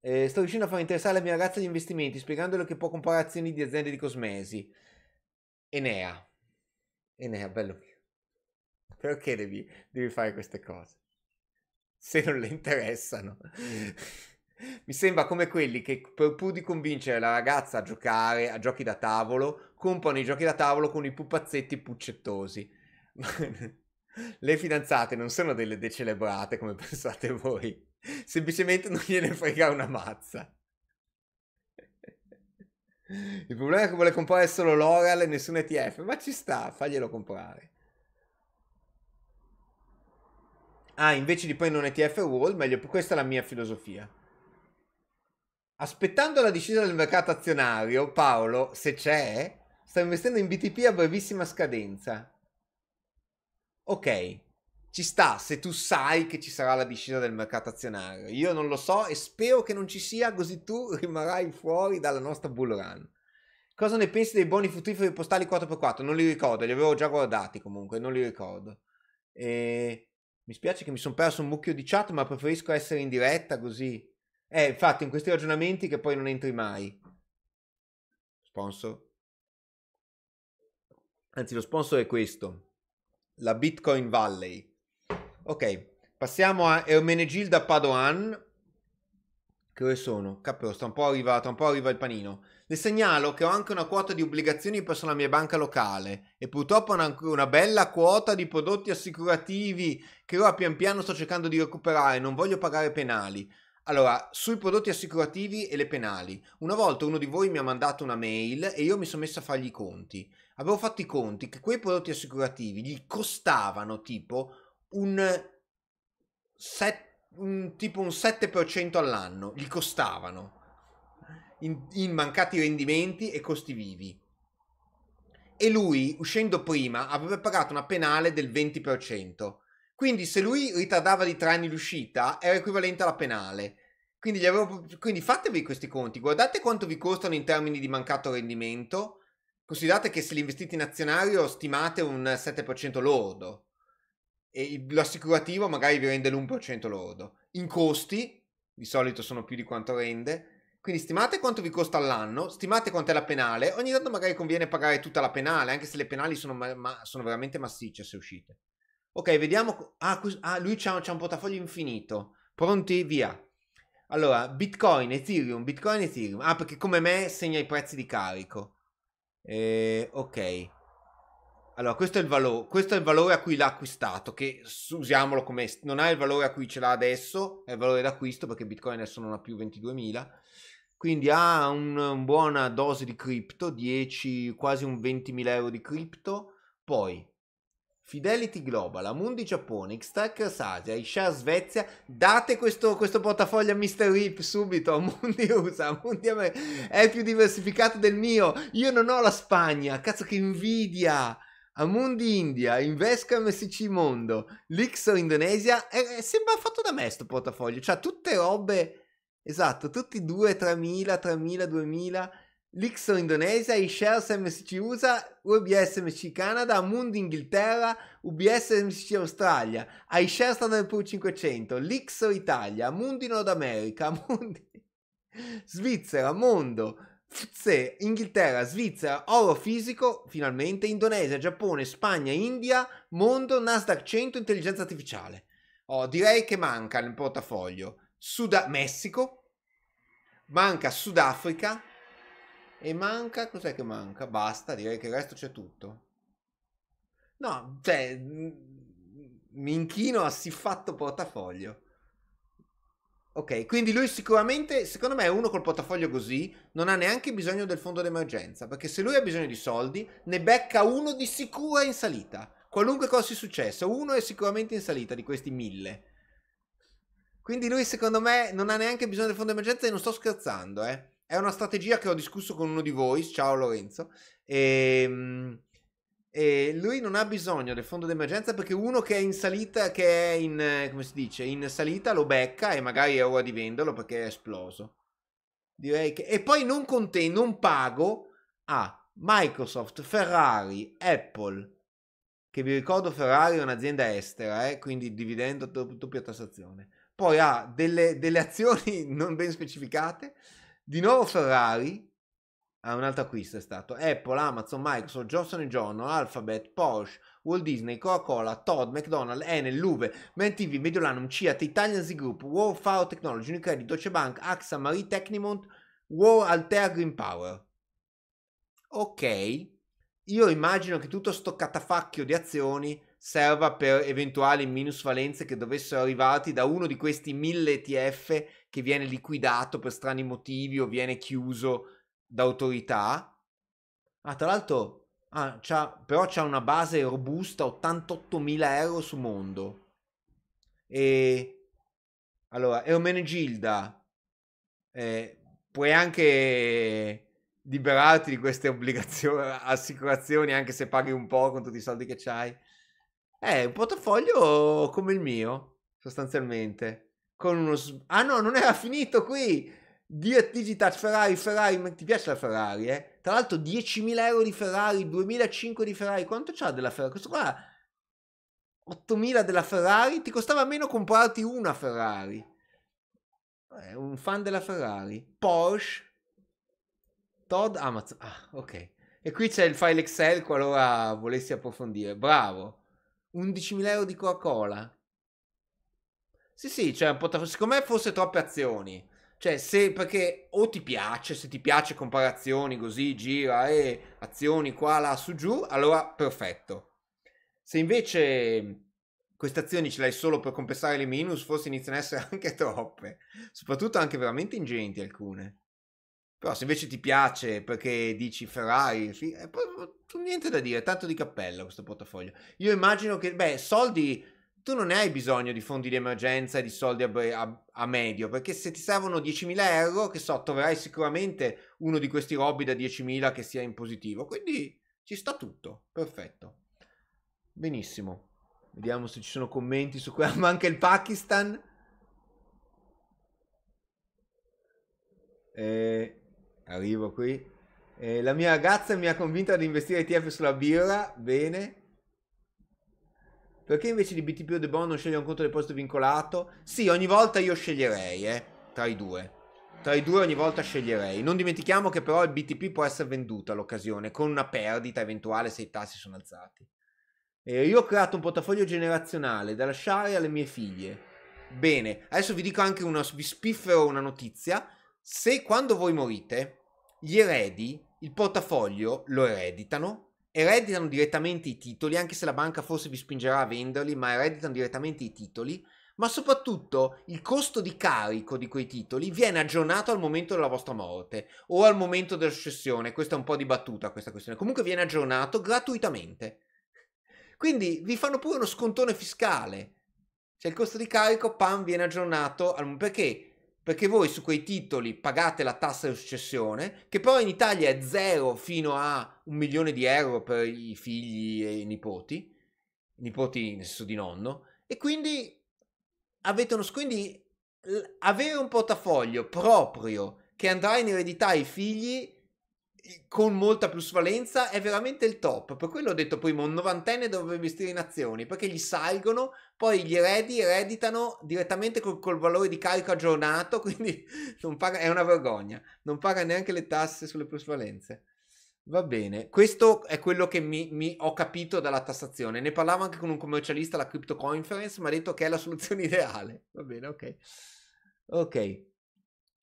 Speaker 1: Eh, sto riuscendo a far interessare la mia ragazza di investimenti, spiegandole che può comprare azioni di aziende di cosmesi. Enea. Enea, bello mio. Perché devi, devi fare queste cose? se non le interessano. Mm. Mi sembra come quelli che per pur di convincere la ragazza a giocare a giochi da tavolo, comprano i giochi da tavolo con i pupazzetti puccettosi. le fidanzate non sono delle decelebrate come pensate voi, semplicemente non gliene frega una mazza. Il problema è che vuole comprare solo l'Oral e nessun ETF, ma ci sta, faglielo comprare. Ah, invece di prendere un ETF wall, meglio, questa è la mia filosofia. Aspettando la discesa del mercato azionario, Paolo, se c'è, sta investendo in BTP a brevissima scadenza. Ok, ci sta se tu sai che ci sarà la discesa del mercato azionario. Io non lo so e spero che non ci sia, così tu rimarrai fuori dalla nostra bull run. Cosa ne pensi dei buoni fruttiferi postali 4x4? Non li ricordo, li avevo già guardati comunque, non li ricordo. E... Eh, mi spiace che mi sono perso un mucchio di chat, ma preferisco essere in diretta così. Eh, infatti, in questi ragionamenti che poi non entri mai. Sponsor. Anzi, lo sponsor è questo. La Bitcoin Valley. Ok, passiamo a Ermenegilda Padoan. Che ore sono? Capro, tra un po' arriva, un po' arriva il panino. Le segnalo che ho anche una quota di obbligazioni presso la mia banca locale e purtroppo anche una bella quota di prodotti assicurativi che ora pian piano sto cercando di recuperare, non voglio pagare penali. Allora, sui prodotti assicurativi e le penali. Una volta uno di voi mi ha mandato una mail e io mi sono messo a fargli i conti. Avevo fatto i conti che quei prodotti assicurativi gli costavano tipo un, set, un, tipo un 7% all'anno, gli costavano in, in mancati rendimenti e costi vivi. E lui, uscendo prima, aveva pagato una penale del 20%. Quindi se lui ritardava di tre anni l'uscita, era equivalente alla penale. Quindi, avevo... Quindi, fatevi questi conti, guardate quanto vi costano in termini di mancato rendimento, considerate che se li investite in azionario stimate un 7% lordo e l'assicurativo magari vi rende l'1% lordo. In costi, di solito sono più di quanto rende, quindi stimate quanto vi costa all'anno, stimate quanto è la penale, ogni tanto magari conviene pagare tutta la penale, anche se le penali sono, ma- ma- sono veramente massicce se uscite. Ok, vediamo. Ah, que- ah lui c'ha, c'ha un portafoglio infinito. Pronti? Via. Allora, Bitcoin, Ethereum, Bitcoin, Ethereum. Ah, perché come me segna i prezzi di carico. Eh, ok. Allora, questo è, il valore, questo è il valore a cui l'ha acquistato, che usiamolo come... Non ha il valore a cui ce l'ha adesso, è il valore d'acquisto perché Bitcoin adesso non ha più 22.000. Quindi ha una un buona dose di cripto, 10, quasi un 20.000 euro di cripto. Poi Fidelity Global, Amundi Giappone, Xtrackers Asia, Ishar Svezia, date questo, questo portafoglio a Mr. Rip subito, Amundi USA, Amundi America, è più diversificato del mio, io non ho la Spagna, cazzo che invidia! Amundi India, Invesco MSC Mondo, Lixo Indonesia, è, eh, è, eh, sembra fatto da me questo portafoglio, cioè tutte robe Esatto, tutti 2, 3000, 3000, 2000. Lixo Indonesia, iShares MSC USA, UBS MSC Canada, Mundi Inghilterra, UBS MSC Australia, iShares Standard Poor's 500, Lixo Italia, Mundi Nord America, Mundi Svizzera, Mondo, FTSE, Inghilterra, Svizzera, Oro Fisico, finalmente, Indonesia, Giappone, Spagna, India, Mondo, Nasdaq 100, Intelligenza Artificiale. Oh, direi che manca nel portafoglio. Sud- Messico, manca Sudafrica e manca, cos'è che manca? Basta, direi che il resto c'è tutto. No, cioè, mm, Minchino inchino a si fatto portafoglio. Ok, quindi lui sicuramente, secondo me, uno col portafoglio così non ha neanche bisogno del fondo d'emergenza, perché se lui ha bisogno di soldi, ne becca uno di sicura in salita. Qualunque cosa sia successo, uno è sicuramente in salita di questi mille. Quindi lui secondo me non ha neanche bisogno del fondo emergenza e non sto scherzando, eh. È una strategia che ho discusso con uno di voi, ciao Lorenzo, e, ehm, e lui non ha bisogno del fondo d'emergenza perché uno che è in salita, che è in, come si dice, in salita lo becca e magari è ora di venderlo perché è esploso. Direi che... E poi non con te, non pago a Microsoft, Ferrari, Apple, che vi ricordo Ferrari è un'azienda estera, eh, quindi dividendo doppia tassazione poi ha delle, delle azioni non ben specificate, di nuovo Ferrari, ah, un altro acquisto è stato Apple, Amazon, Microsoft, Johnson Johnson, Alphabet, Porsche, Walt Disney, Coca-Cola, Todd, McDonald's, Enel, Luve, MenTV, Mediolanum, Ciat, Italian Z Group, Wow Technology, Unicredit, Deutsche Bank, AXA, Marie Tecnimont, Wow Altea Green Power. Ok, io immagino che tutto sto catafacchio di azioni serva per eventuali minusvalenze che dovessero arrivarti da uno di questi mille ETF che viene liquidato per strani motivi o viene chiuso da autorità. Ah, tra l'altro, ah, c'ha, però c'è una base robusta, 88.000 euro su mondo. E allora, Ermenegilda, eh, puoi anche liberarti di queste obbligazioni, assicurazioni, anche se paghi un po' con tutti i soldi che c'hai. È eh, un portafoglio come il mio, sostanzialmente. Con uno... Ah no, non era finito qui! Diet Ferrari, Ferrari, ma ti piace la Ferrari, eh? Tra l'altro 10.000 euro di Ferrari, 2.500 di Ferrari, quanto c'ha della Ferrari? Questo qua, 8.000 della Ferrari, ti costava meno comprarti una Ferrari. È eh, un fan della Ferrari. Porsche, Todd Amazon. Ah, ok. E qui c'è il file Excel qualora volessi approfondire. Bravo. 11.000 euro di Coca-Cola. Sì, sì, cioè, pot- secondo me fosse troppe azioni. Cioè, se perché o ti piace, se ti piace comparazioni così, gira e eh, azioni qua, là, su, giù, allora perfetto. Se invece queste azioni ce le hai solo per compensare le minus, forse iniziano a essere anche troppe, soprattutto anche veramente ingenti alcune. Però se invece ti piace perché dici Ferrari, sì, eh, niente da dire, tanto di cappello questo portafoglio. Io immagino che, beh, soldi, tu non ne hai bisogno di fondi di emergenza e di soldi a, a, a, medio, perché se ti servono 10.000 euro, che so, troverai sicuramente uno di questi robby da 10.000 che sia in positivo. Quindi ci sta tutto, perfetto. Benissimo. Vediamo se ci sono commenti su quello, manca il Pakistan. Eh arrivo qui. Eh, la mia ragazza mi ha convinto ad investire ETF sulla birra, bene. Perché invece di BTP o The Bond non scegliere un conto deposito vincolato? Sì, ogni volta io sceglierei, eh, tra i due. Tra i due ogni volta sceglierei. Non dimentichiamo che però il BTP può essere venduto all'occasione, con una perdita eventuale se i tassi sono alzati. Eh, io ho creato un portafoglio generazionale da lasciare alle mie figlie. Bene, adesso vi dico anche una, vi spiffero una notizia se quando voi morite, gli eredi il portafoglio lo ereditano, ereditano direttamente i titoli, anche se la banca forse vi spingerà a venderli, ma ereditano direttamente i titoli, ma soprattutto il costo di carico di quei titoli viene aggiornato al momento della vostra morte o al momento della successione, questa è un po' dibattuta questa questione, comunque viene aggiornato gratuitamente. Quindi vi fanno pure uno scontone fiscale, cioè il costo di carico, PAM, viene aggiornato al... perché perché voi su quei titoli pagate la tassa di successione, che però in Italia è zero fino a un milione di euro per i figli e i nipoti, nipoti nel senso di nonno, e quindi avete uno... quindi avere un portafoglio proprio che andrà in eredità ai figli con molta plusvalenza è veramente il top. Per quello ho detto prima, un novantenne dovrebbe investire in azioni, perché gli salgono, poi gli eredi ereditano direttamente col, col valore di carico aggiornato, quindi paga, è una vergogna, non paga neanche le tasse sulle plusvalenze. Va bene, questo è quello che mi, mi ho capito dalla tassazione. Ne parlavo anche con un commercialista alla Crypto Conference, mi ha detto che è la soluzione ideale. Va bene, ok. Ok.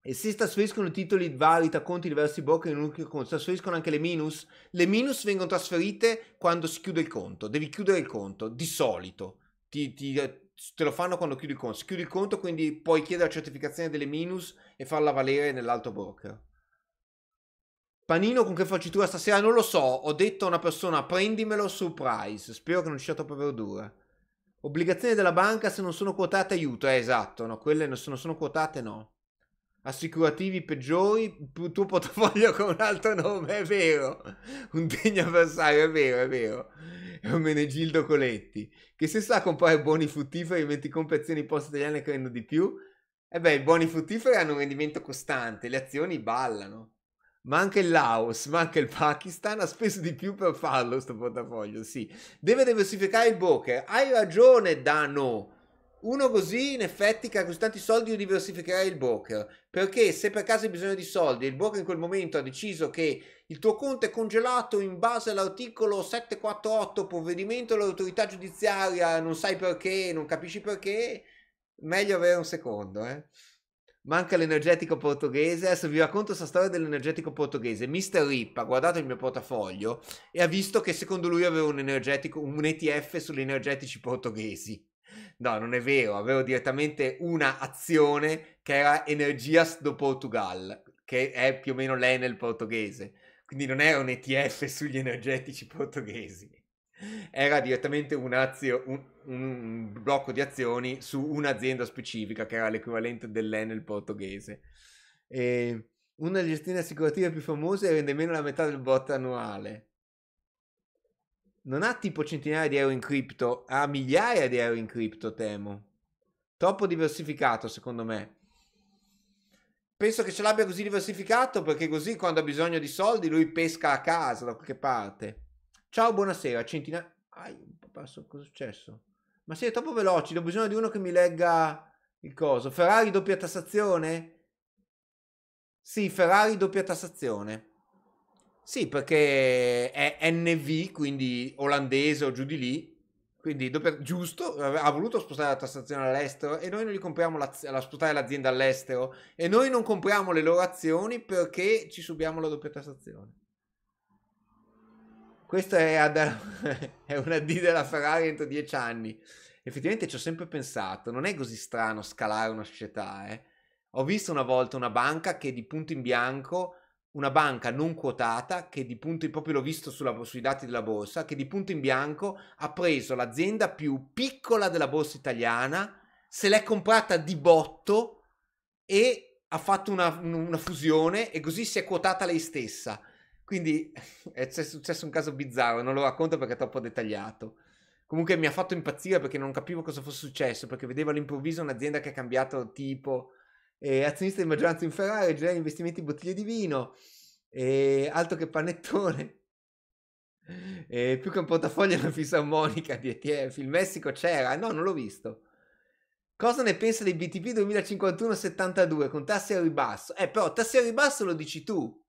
Speaker 1: E se trasferiscono titoli vari tra conti diversi broker in un unico conto, trasferiscono anche le minus? Le minus vengono trasferite quando si chiude il conto, devi chiudere il conto, di solito. Ti, ti, eh, te lo fanno quando chiudi il conto. Si chiude il conto, quindi puoi chiedere la certificazione delle minus e farla valere nell'altro broker. Panino con che farcitura stasera? Non lo so, ho detto a una persona prendimelo surprise, spero che non ci sia troppa verdura. Obbligazioni della banca se non sono quotate aiuto, eh esatto, no, quelle non sono quotate no assicurativi peggiori, il tuo portafoglio con un altro nome, è vero, un degno avversario, è vero, è vero, è un Menegildo Coletti, che se sa comprare buoni fruttiferi e 20 confezioni post italiane che rendono di più, e eh beh, i buoni fruttiferi hanno un rendimento costante, le azioni ballano. Ma anche il Laos, ma anche il Pakistan ha speso di più per farlo sto portafoglio, sì. Deve diversificare il broker. Hai ragione, Dano. Uno così, in effetti, che ha così tanti soldi, diversificherai il broker. Perché se per caso hai bisogno di soldi e il broker in quel momento ha deciso che il tuo conto è congelato in base all'articolo 748 provvedimento dell'autorità giudiziaria, non sai perché, non capisci perché, meglio avere un secondo, eh. Manca l'energetico portoghese. Adesso vi racconto questa storia dell'energetico portoghese. Mr. Rip ha guardato il mio portafoglio e ha visto che secondo lui avevo un, un ETF sugli energetici portoghesi. No, non è vero, avevo direttamente una azione che era Energias do Portugal, che è più o meno lei nel portoghese. Quindi non era un ETF sugli energetici portoghesi, era direttamente un, azio, un, un blocco di azioni su un'azienda specifica che era l'equivalente dell'Enel portoghese. E una delle gestioni assicurative più famose rende meno la metà del bot annuale non ha tipo centinaia di euro in cripto, ha migliaia di euro in cripto, temo. Troppo diversificato, secondo me. Penso che ce l'abbia così diversificato perché così quando ha bisogno di soldi lui pesca a casa da qualche parte. Ciao, buonasera, centinaia... Ai, ho perso, cosa è successo? Ma siete troppo veloci, ho bisogno di uno che mi legga il coso. Ferrari doppia tassazione? Sì, Ferrari doppia tassazione. Sì, perché è NV, quindi olandese o giù di lì, quindi giusto, ha voluto spostare la tassazione all'estero e noi non gli compriamo la, la, spostare l'azienda all'estero e noi non compriamo le loro azioni perché ci subiamo la doppia tassazione. Questa è, è una D della Ferrari entro dieci anni. Effettivamente ci ho sempre pensato, non è così strano scalare una società. Eh. Ho visto una volta una banca che di punto in bianco una banca non quotata che di punto in proprio l'ho visto sulla, sui dati della borsa che di punto in bianco ha preso l'azienda più piccola della borsa italiana se l'è comprata di botto e ha fatto una, una fusione e così si è quotata lei stessa quindi è successo un caso bizzarro non lo racconto perché è troppo dettagliato comunque mi ha fatto impazzire perché non capivo cosa fosse successo perché vedevo all'improvviso un'azienda che ha cambiato tipo eh, azionista di maggioranza in Ferrari, genere investimenti in bottiglie di vino, eh, altro che panettone. Eh, più che un portafoglio una fisarmonica di ETF, il Messico c'era, no, non l'ho visto. Cosa ne pensa dei BTP 2051-72 con tassi a ribasso? Eh, però tassi a ribasso lo dici tu.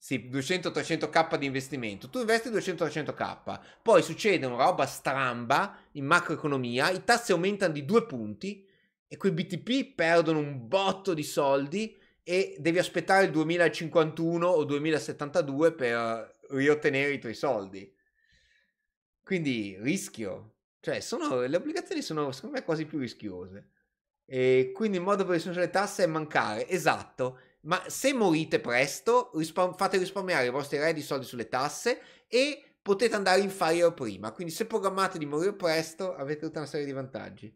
Speaker 1: Sì, 200-300k di investimento. Tu investi 200-300k, poi succede una roba stramba in macroeconomia, i tassi aumentano di due punti e quei BTP perdono un botto di soldi e devi aspettare il 2051 o 2072 per riottenere i tuoi soldi. Quindi rischio. Cioè, sono, le obbligazioni sono, secondo me, quasi più rischiose. E quindi il modo per risolvere le tasse è mancare. Esatto. Ma se morite presto, risparm- fate risparmiare i vostri eredi soldi sulle tasse e potete andare in fire prima. Quindi se programmate di morire presto, avete tutta una serie di vantaggi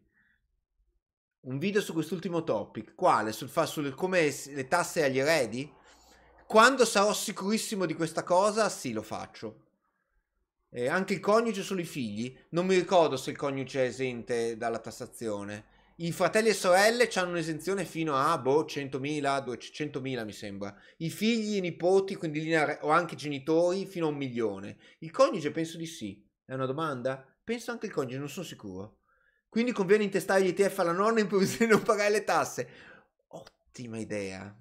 Speaker 1: un video su quest'ultimo topic. Quale? Sul, sul come le tasse agli eredi? Quando sarò sicurissimo di questa cosa, sì, lo faccio. Eh, anche il coniuge solo i figli. Non mi ricordo se il coniuge è esente dalla tassazione. I fratelli e sorelle hanno un'esenzione fino a boh, 100.000, 200.000 mi sembra. I figli, e i nipoti, quindi linea, o anche i genitori, fino a un milione. Il coniuge penso di sì. È una domanda? Penso anche il coniuge, non sono sicuro. Quindi conviene intestare gli ETF alla nonna in previsione di non pagare le tasse. Ottima idea.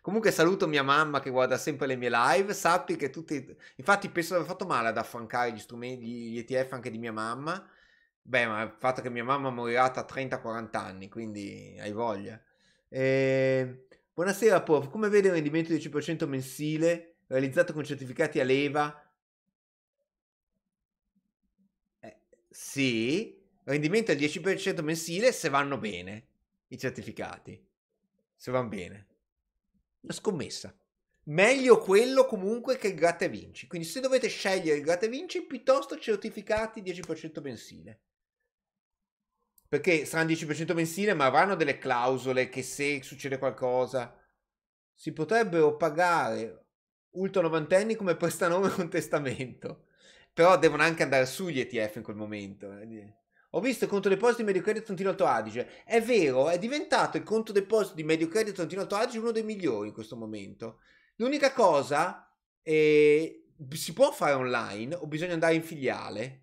Speaker 1: Comunque saluto mia mamma che guarda sempre le mie live. Sappi che tutti. Infatti, penso di aver fatto male ad affrancare gli strumenti, gli ETF anche di mia mamma. Beh, ma il fatto che mia mamma morirà tra 30-40 anni, quindi hai voglia. E... Ehm, buonasera, prof. Come vede il rendimento del 10% mensile realizzato con certificati a leva? Eh, sì, rendimento al 10% mensile se vanno bene i certificati. Se vanno bene. La scommessa. Meglio quello comunque che il gratta e vinci. Quindi se dovete scegliere il gratta e vinci, piuttosto certificati 10% mensile. Perché saranno 10% mensile, ma avranno delle clausole che se succede qualcosa si potrebbero pagare ultra novantenni come prestanome con testamento. Però devono anche andare su gli ETF in quel momento. Eh. Ho visto il conto deposito di Mediocredit Trentino Alto Adige. È vero, è diventato il conto deposito di Mediocredit Trentino Alto Adige uno dei migliori in questo momento. L'unica cosa eh, si può fare online o bisogna andare in filiale?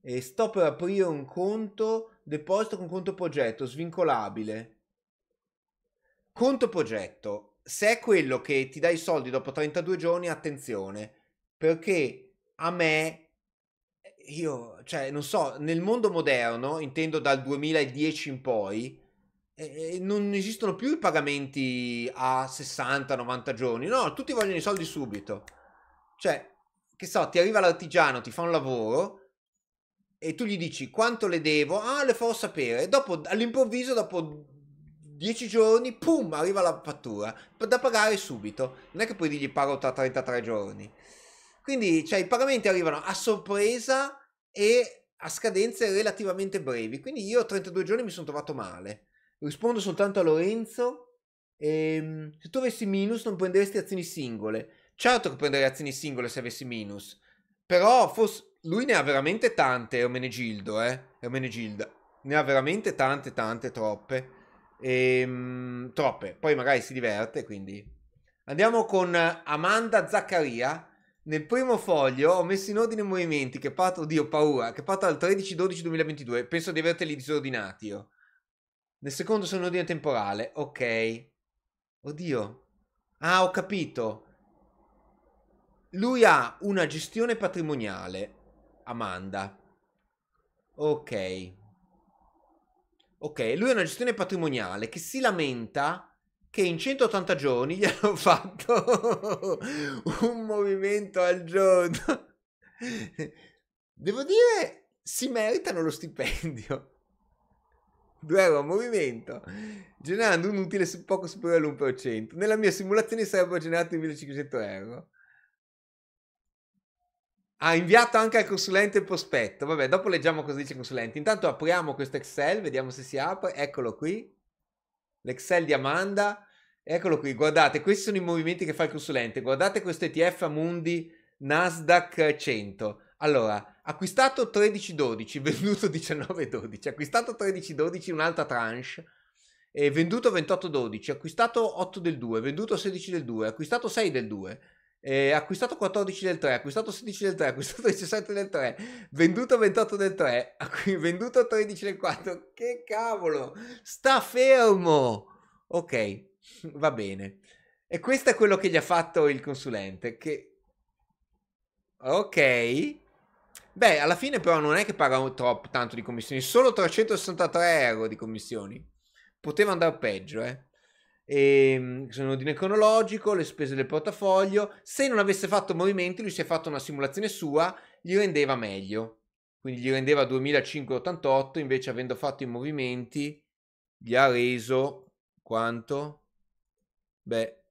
Speaker 1: E sto per aprire un conto deposito con conto progetto svincolabile. Conto progetto. Se è quello che ti dà i soldi dopo 32 giorni, attenzione, perché a me io, cioè, non so, nel mondo moderno, intendo dal 2010 in poi, eh, non esistono più i pagamenti a 60-90 giorni, no, tutti vogliono i soldi subito. Cioè, che so, ti arriva l'artigiano, ti fa un lavoro e tu gli dici quanto le devo, ah, le farò sapere. Dopo, all'improvviso, dopo 10 giorni, pum, arriva la fattura da pagare subito. Non è che poi gli pago tra 33 giorni. Quindi, cioè, i pagamenti arrivano a sorpresa e a scadenze relativamente brevi. Quindi io a 32 giorni mi sono trovato male. Rispondo soltanto a Lorenzo. Ehm, se tu avessi minus non prenderesti azioni singole. Certo che prenderei azioni singole se avessi minus. Però fosse... lui ne ha veramente tante, Ermenegildo, eh? Ermenegilda. Ne ha veramente tante, tante, troppe. Ehm, troppe. Poi magari si diverte, quindi... Andiamo con Amanda Zaccaria nel primo foglio ho messo in ordine i movimenti che parto, oddio, paura, che parto dal 13-12-2022. Penso di averteli disordinati io. Nel secondo sono in ordine temporale. Ok. Oddio. Ah, ho capito. Lui ha una gestione patrimoniale. Amanda. Ok. Ok, lui ha una gestione patrimoniale che si lamenta che in 180 giorni gli hanno fatto un movimento al giorno. Devo dire, si meritano lo stipendio. 2 euro a movimento, generando un utile poco superiore all'1%. Nella mia simulazione sarebbero generati 1500 euro. Ha inviato anche al consulente il prospetto. Vabbè, dopo leggiamo cosa dice il consulente. Intanto apriamo questo Excel, vediamo se si apre. Eccolo qui. L'Excel di Amanda. Eccolo qui, guardate, questi sono i movimenti che fa il consulente. Guardate questo ETF Mundi Nasdaq 100. Allora, acquistato 13,12, venduto 19,12, acquistato 13,12 un'altra tranche, eh, venduto 28,12, acquistato 8 del 2, venduto 16 del 2, acquistato 6 del 2, eh, acquistato 14 del 3, acquistato 16 del 3, acquistato 17 del 3, venduto 28 del 3, venduto 13 del 4. Che cavolo! Sta fermo! Ok, Va bene. E questo è quello che gli ha fatto il consulente, che... Ok. Beh, alla fine però non è che pagano troppo tanto di commissioni, solo 363 euro di commissioni. Poteva andare peggio, eh. E, ehm, sono ordine cronologico, le spese del portafoglio. Se non avesse fatto movimenti, lui si è fatto una simulazione sua, gli rendeva meglio. Quindi gli rendeva 2588, invece avendo fatto i movimenti gli ha reso quanto? Beh,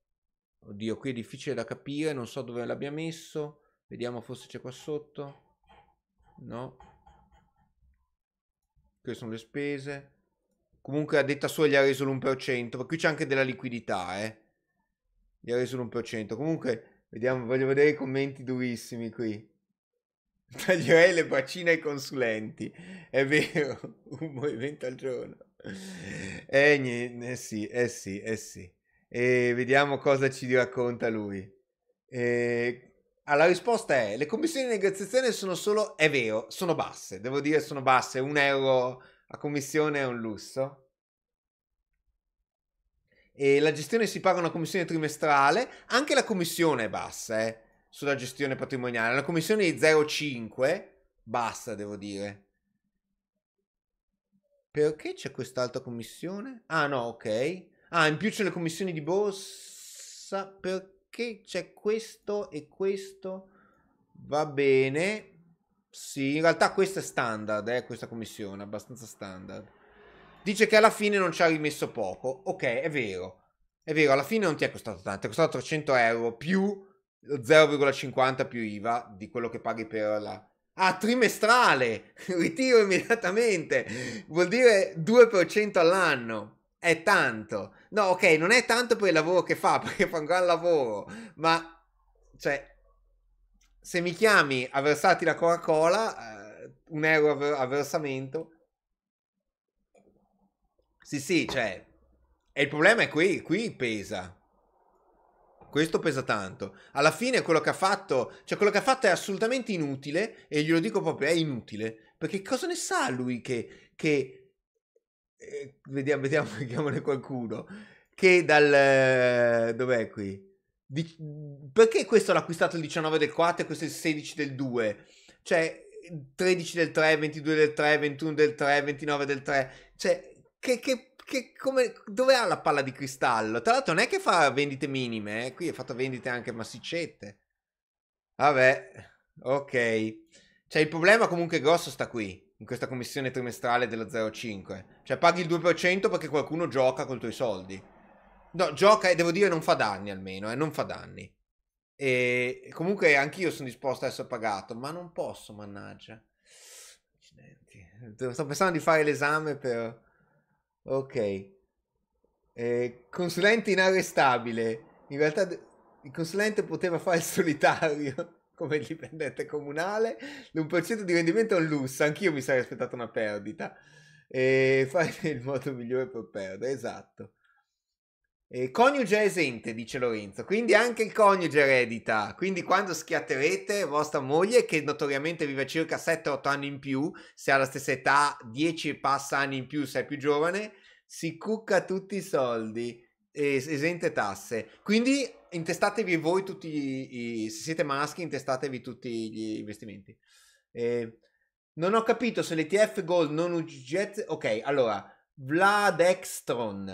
Speaker 1: oddio, qui è difficile da capire, non so dove l'abbia messo. Vediamo forse c'è qua sotto. No. Queste sono le spese. Comunque a detta sua gli ha reso l'1%, ma qui c'è anche della liquidità, eh. Gli ha reso l'1%. Comunque, vediamo, voglio vedere i commenti durissimi qui. Taglierei le bacine ai consulenti. È vero, un movimento al giorno. Eh, eh sì, eh sì, eh sì e vediamo cosa ci racconta lui. E... Eh, alla risposta è: le commissioni di negoziazione sono solo, è vero, sono basse. Devo dire, sono basse. Un euro a commissione è un lusso. E la gestione si paga una commissione trimestrale, anche la commissione è bassa eh, sulla gestione patrimoniale. La commissione di 0,5, bassa devo dire. Perché c'è quest'altra commissione? Ah no, ok. Ah, in più c'è le commissioni di borsa perché c'è questo e questo. Va bene. Sì, in realtà questa è standard, eh, questa commissione, abbastanza standard. Dice che alla fine non ci ha rimesso poco. Ok, è vero. È vero, alla fine non ti è costato tanto, ti è costato 300 euro più 0,50 più IVA di quello che paghi per la... Ah, trimestrale! Ritiro immediatamente! Vuol dire 2% all'anno è tanto. No, ok, non è tanto per il lavoro che fa, perché fa un gran lavoro, ma cioè, se mi chiami a versarti la Coca-Cola, eh, un euro a, versamento. Sì, sì, cioè, e il problema è qui, qui pesa. Questo pesa tanto. Alla fine quello che ha fatto, cioè quello che ha fatto è assolutamente inutile e glielo dico proprio, è inutile. Perché cosa ne sa lui che, che eh, vediamo, vediamo, chiamane qualcuno, che dal... Eh, dov'è qui? Di, perché questo l'ha acquistato il 19 del 4 e questo il 16 del 2? Cioè, 13 del 3, 22 del 3, 21 del 3, 29 del 3. Cioè, che, che, che come, dove ha la palla di cristallo? Tra l'altro non è che fa vendite minime, eh? qui ha fatto vendite anche massiccette. Vabbè, ok. Cioè, il problema comunque grosso sta qui in questa commissione trimestrale dello 0,5. Cioè paghi il 2% perché qualcuno gioca con i tuoi soldi. No, gioca e devo dire non fa danni almeno, eh, non fa danni. E comunque anch'io sono disposto ad essere pagato, ma non posso, mannaggia. Accidenti. Sto pensando di fare l'esame per... Ok. Eh, consulente inarrestabile. In realtà il consulente poteva fare il solitario come dipendente comunale, l'1% di rendimento è un lusso, anch'io mi sarei aspettato una perdita. E fai il modo migliore per perdere, esatto. E coniuge esente, dice Lorenzo, quindi anche il coniuge eredita, quindi quando schiatterete vostra moglie, che notoriamente vive circa 7-8 anni in più, se ha la stessa età, 10 passa anni in più se è più giovane, si cucca tutti i soldi e esente tasse. Quindi intestatevi voi tutti, i, se siete maschi, intestatevi tutti gli investimenti. Eh, non ho capito se l'ETF Gold non UGZ. Ok, allora, Vladextron.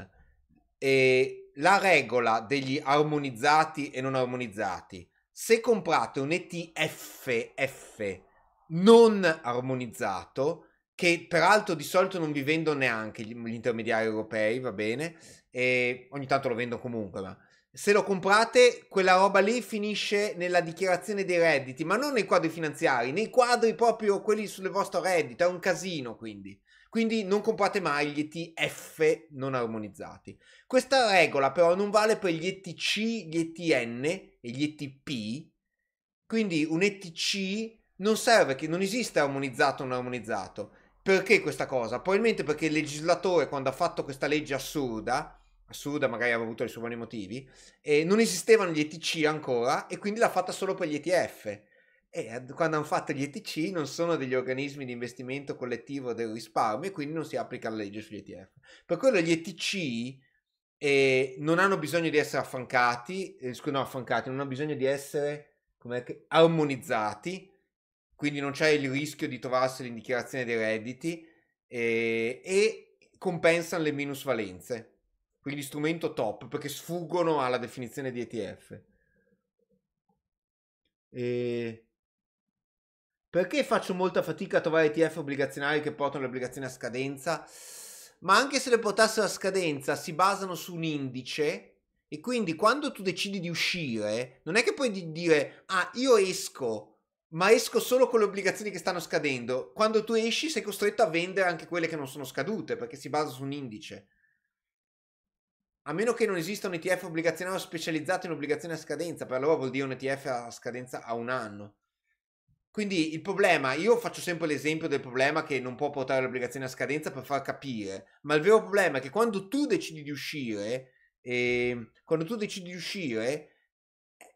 Speaker 1: e ehm, la regola degli armonizzati e non armonizzati. Se comprate un ETF non armonizzato, che peraltro di solito non vi vendo neanche gli, intermediari europei, va bene, e ehm, ogni tanto lo vendo comunque, ma se lo comprate, quella roba lì finisce nella dichiarazione dei redditi, ma non nei quadri finanziari, nei quadri proprio quelli sul vostro reddito, è un casino quindi. Quindi non comprate mai gli ETF non armonizzati. Questa regola però non vale per gli ETC, gli ETN e gli ETP. Quindi un ETC non serve, che non esiste armonizzato o non armonizzato. Perché questa cosa? Probabilmente perché il legislatore quando ha fatto questa legge assurda assurda, magari aveva avuto i suoi buoni motivi, e non esistevano gli ETC ancora e quindi l'ha fatta solo per gli ETF. E quando hanno fatto gli ETC non sono degli organismi di investimento collettivo del risparmio e quindi non si applica la legge sugli ETF. Per quello gli ETC eh, non hanno bisogno di essere affancati, eh, no affancati, non hanno bisogno di essere che, armonizzati, quindi non c'è il rischio di trovarsi in dichiarazione dei redditi eh, e compensano le minusvalenze quindi strumento top, perché sfuggono alla definizione di ETF. E... Perché faccio molta fatica a trovare ETF obbligazionari che portano le obbligazioni a scadenza? Ma anche se le portassero a scadenza, si basano su un indice e quindi quando tu decidi di uscire, non è che puoi dire, ah, io esco, ma esco solo con le obbligazioni che stanno scadendo. Quando tu esci sei costretto a vendere anche quelle che non sono scadute, perché si basano su un indice a meno che non esista un ETF obbligazionario specializzato in obbligazioni a scadenza, per allora vuol dire un ETF a scadenza a un anno. Quindi il problema, io faccio sempre l'esempio del problema che non può portare l'obbligazione a scadenza per far capire, ma il vero problema è che quando tu decidi di uscire, eh, quando tu decidi di uscire,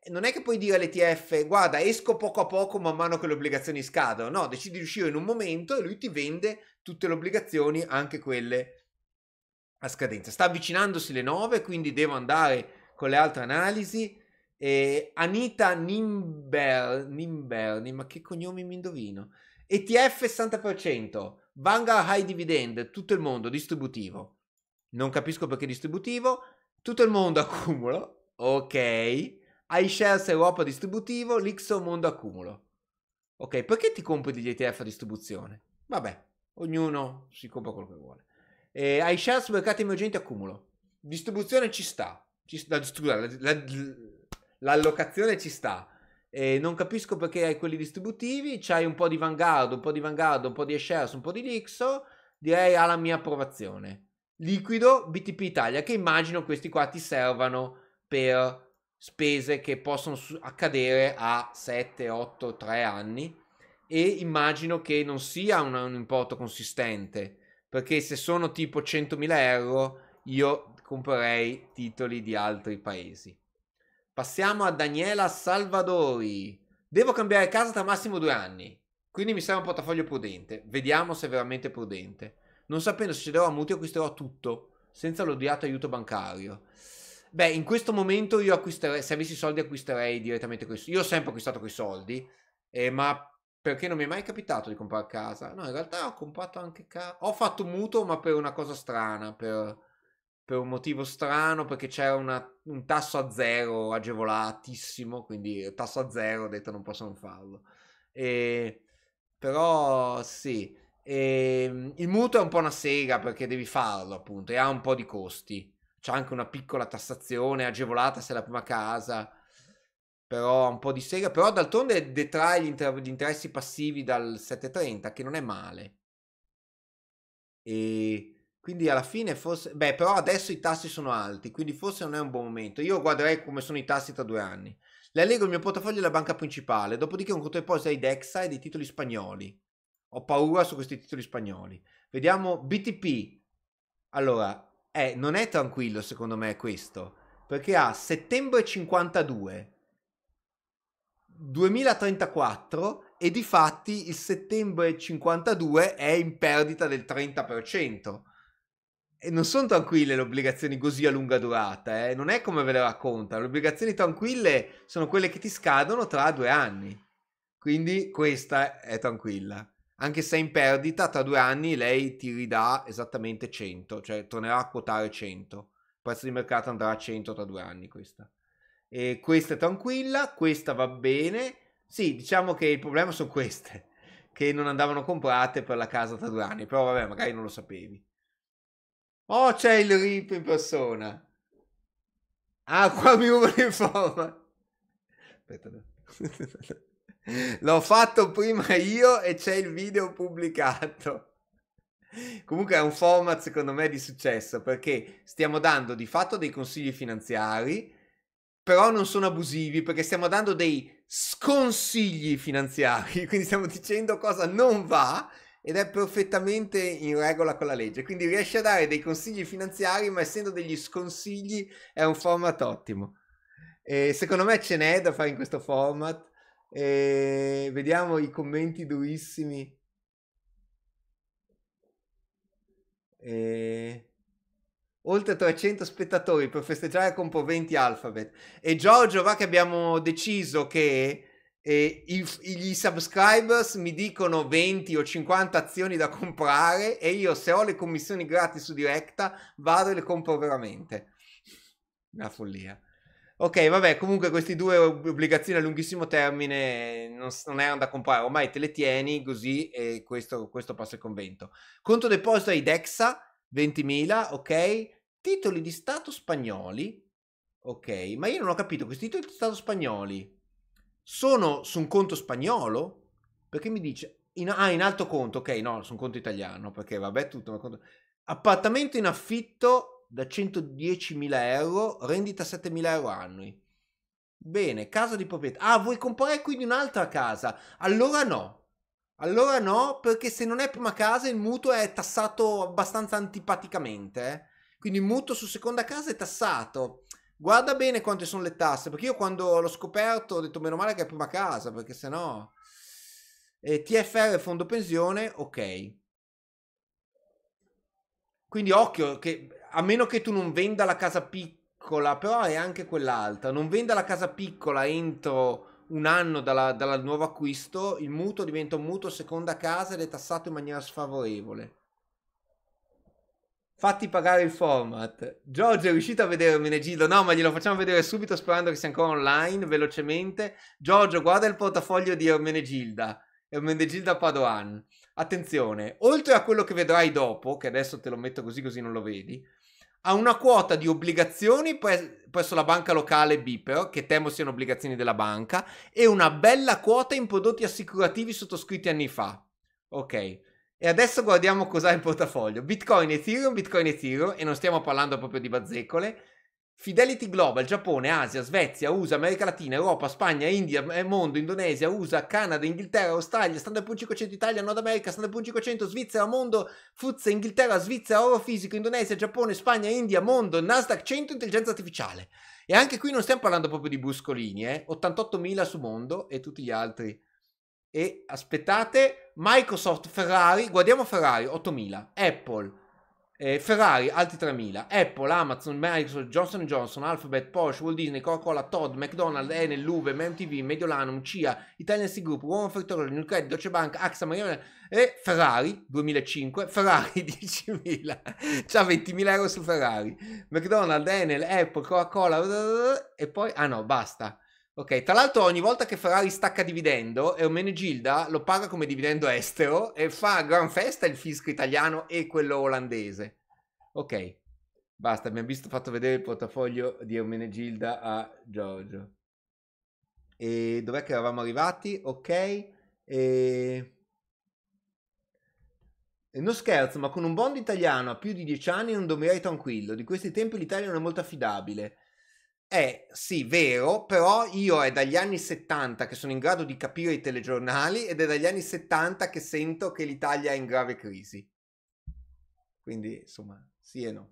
Speaker 1: eh, non è che puoi dire all'ETF, guarda, esco poco a poco man mano che le obbligazioni scadono, no, decidi di uscire in un momento e lui ti vende tutte le obbligazioni, anche quelle a scadenza. Sta avvicinandosi le 9, quindi devo andare con le altre analisi. Eh, Anita Nimber, Nimberni, ma che cognomi mi indovino? ETF 60%, Vanguard High Dividend, tutto il mondo distributivo. Non capisco perché distributivo, tutto il mondo accumulo, ok. iShares Europa distributivo, l'Ixo mondo accumulo. Ok, perché ti compri degli ETF a distribuzione? Vabbè, ognuno si compra quello che vuole. Eh, ai shares mercati emergenti accumulo. Distribuzione ci sta. Ci, la, scusate, la, la, l'allocazione ci sta. Eh, non capisco perché hai quelli distributivi. C'hai un po' di Vanguard, un po' di Vanguard, un po' di shares, un po' di Lixo. Direi alla mia approvazione. Liquido BTP Italia, che immagino questi qua ti servano per spese che possono accadere a 7, 8, 3 anni e immagino che non sia un, un importo consistente perché se sono tipo 100.000 euro, io comprerei titoli di altri paesi. Passiamo a Daniela Salvadori. Devo cambiare casa tra massimo due anni. Quindi mi serve un portafoglio prudente. Vediamo se è veramente prudente. Non sapendo se cederò a mutui, acquisterò tutto senza l'odiato aiuto bancario. Beh, in questo momento io acquisterei, se avessi soldi acquisterei direttamente questo. Io ho sempre acquistato quei soldi, eh, ma perché non mi è mai capitato di comprare casa. No, in realtà ho comprato anche casa. Ho fatto mutuo, ma per una cosa strana, per, per un motivo strano, perché c'era una, un tasso a zero agevolatissimo, quindi tasso a zero, ho detto non posso non farlo. E, però sì, e, ehm, il mutuo è un po' una sega perché devi farlo appunto e ha un po' di costi. C'è anche una piccola tassazione agevolata se è la prima casa però un po' di sega, però d'altronde detrae gli, inter- gli interessi passivi dal 730, che non è male. E quindi alla fine forse, beh, però adesso i tassi sono alti, quindi forse non è un buon momento. Io guarderei come sono i tassi tra due anni. Le allego il mio portafoglio alla banca principale, dopodiché un conto contrapposto ai DEXA e dei titoli spagnoli. Ho paura su questi titoli spagnoli. Vediamo BTP. Allora, eh, non è tranquillo secondo me questo, perché ha settembre 52, 2034 e di fatti il settembre 52 è in perdita del 30%. E non sono tranquille le obbligazioni così a lunga durata, eh? non è come ve le raccontano. Le obbligazioni tranquille sono quelle che ti scadono tra due anni. Quindi questa è tranquilla. Anche se è in perdita, tra due anni lei ti ridà esattamente 100, cioè tornerà a quotare 100. Il prezzo di mercato andrà a 100 tra due anni questa. E questa è tranquilla, questa va bene. Sì, diciamo che il problema sono queste, che non andavano comprate per la casa tra due anni, però vabbè, magari non lo sapevi. Oh, c'è il RIP in persona. Ah, qua mi uno informa. Aspetta. No. L'ho fatto prima io e c'è il video pubblicato. Comunque è un format secondo me di successo perché stiamo dando di fatto dei consigli finanziari però non sono abusivi perché stiamo dando dei sconsigli finanziari, quindi stiamo dicendo cosa non va ed è perfettamente in regola con la legge. Quindi riesce a dare dei consigli finanziari, ma essendo degli sconsigli è un format ottimo. E secondo me ce n'è da fare in questo format. E vediamo i commenti durissimi. E oltre 300 spettatori per festeggiare con Proventi Alphabet. E Giorgio, va che abbiamo deciso che eh, i, gli subscribers mi dicono 20 o 50 azioni da comprare e io se ho le commissioni gratis su Directa vado e le compro veramente. Una follia. Ok, vabbè, comunque queste due obbligazioni a lunghissimo termine non, non, erano da comprare, ormai te le tieni così e questo, questo passa il convento. Conto deposito ai Dexa, 20.000, ok? titoli di Stato spagnoli, ok, ma io non ho capito, questi titoli di Stato spagnoli sono su un conto spagnolo? Perché mi dice, in, ah, in alto conto, ok, no, su un conto italiano, perché vabbè tutto, ma conto... appartamento in affitto da 110.000 euro, rendita 7.000 euro annui. Bene, casa di proprietà. Ah, vuoi comprare quindi un'altra casa? Allora no. Allora no, perché se non è prima casa il mutuo è tassato abbastanza antipaticamente. Eh? Quindi il mutuo su seconda casa è tassato. Guarda bene quante sono le tasse, perché io quando l'ho scoperto ho detto meno male che è prima casa, perché sennò... E TFR fondo pensione, ok. Quindi occhio, che a meno che tu non venda la casa piccola, però è anche quell'altra, non venda la casa piccola entro un anno dal dalla nuovo acquisto, il mutuo diventa un mutuo seconda casa ed è tassato in maniera sfavorevole. Fatti pagare il format. Giorgio è riuscito a vedere Menegildo? No, ma glielo facciamo vedere subito sperando che sia ancora online, velocemente. Giorgio, guarda il portafoglio di Ermenegilda. Ermenegilda Padoan. Attenzione, oltre a quello che vedrai dopo, che adesso te lo metto così così non lo vedi, ha una quota di obbligazioni pre- presso la banca locale Bipero, che temo siano obbligazioni della banca, e una bella quota in prodotti assicurativi sottoscritti anni fa. Ok. E adesso guardiamo cos'ha in portafoglio. Bitcoin, Ethereum, Bitcoin, Ethereum, e non stiamo parlando proprio di bazzecole. Fidelity Global, Giappone, Asia, Svezia, USA, America Latina, Europa, Spagna, India, eh, Mondo, Indonesia, USA, Canada, Inghilterra, Australia, Standard 500 Italia, Nord America, Standard 500 Svizzera, Mondo, Fuzza, Inghilterra, Svizzera, Oro Fisico, Indonesia, Giappone, Spagna, India, Mondo, Nasdaq 100, Intelligenza Artificiale. E anche qui non stiamo parlando proprio di bruscolini, eh? 88.000 su Mondo e tutti gli altri e aspettate, Microsoft, Ferrari, guardiamo Ferrari, 8000, Apple, eh, Ferrari, altri 3000, Apple, Amazon, Microsoft, Johnson Johnson, Alphabet, Porsche, Walt Disney, Coca-Cola, Todd, McDonald's, Enel, Luve, MTV, Mediolanum, CIA, Italian Sea Group, Warren Factory, Nucred, Deutsche Bank, AXA, Marionette e Ferrari, 2005, Ferrari 10.000, c'ha 20.000 euro su Ferrari, McDonald's, Enel, Apple, Coca-Cola e poi, ah no, basta. Ok, tra l'altro ogni volta che Ferrari stacca dividendo, Ermenegilda lo paga come dividendo estero e fa gran festa il fisco italiano e quello olandese. Ok, basta, abbiamo visto, fatto vedere il portafoglio di Ermenegilda a Giorgio. E dov'è che eravamo arrivati? Ok, e... Non scherzo, ma con un bond italiano a più di dieci anni non dormirei tranquillo. Di questi tempi l'Italia non è molto affidabile. È eh, sì, vero, però io è dagli anni 70 che sono in grado di capire i telegiornali ed è dagli anni 70 che sento che l'Italia è in grave crisi. Quindi, insomma, sì e no.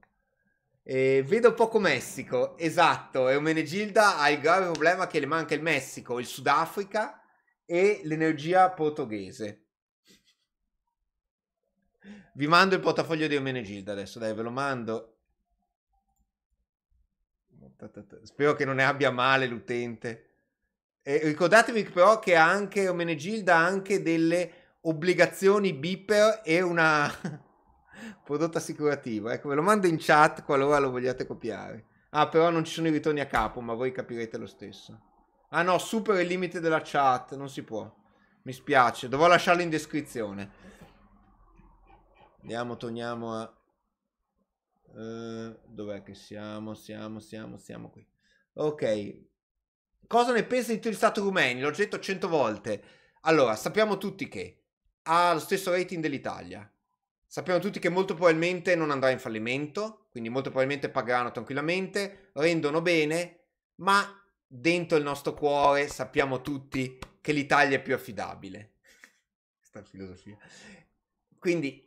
Speaker 1: Eh, vedo poco Messico, esatto, e Omenegilda ha il grave problema che le manca il Messico, il Sudafrica e l'energia portoghese. Vi mando il portafoglio di Eumenegilda adesso, dai, ve lo mando Spero che non ne abbia male l'utente. Eh, ricordatevi però che anche Omenegilda ha anche delle obbligazioni beeper e una prodotto assicurativo. Ecco, ve lo mando in chat qualora lo vogliate copiare. Ah, però non ci sono i ritorni a capo, ma voi capirete lo stesso. Ah no, supera il limite della chat, non si può. Mi spiace, dovrò lasciarlo in descrizione. Andiamo, torniamo a Uh, dov'è che siamo? Siamo, siamo, siamo qui. Ok. Cosa ne pensi di Turi Stato Rumeni? L'ho detto cento volte. Allora, sappiamo tutti che ha lo stesso rating dell'Italia. Sappiamo tutti che molto probabilmente non andrà in fallimento, quindi molto probabilmente pagheranno tranquillamente, rendono bene, ma dentro il nostro cuore sappiamo tutti che l'Italia è più affidabile. Questa filosofia. Quindi,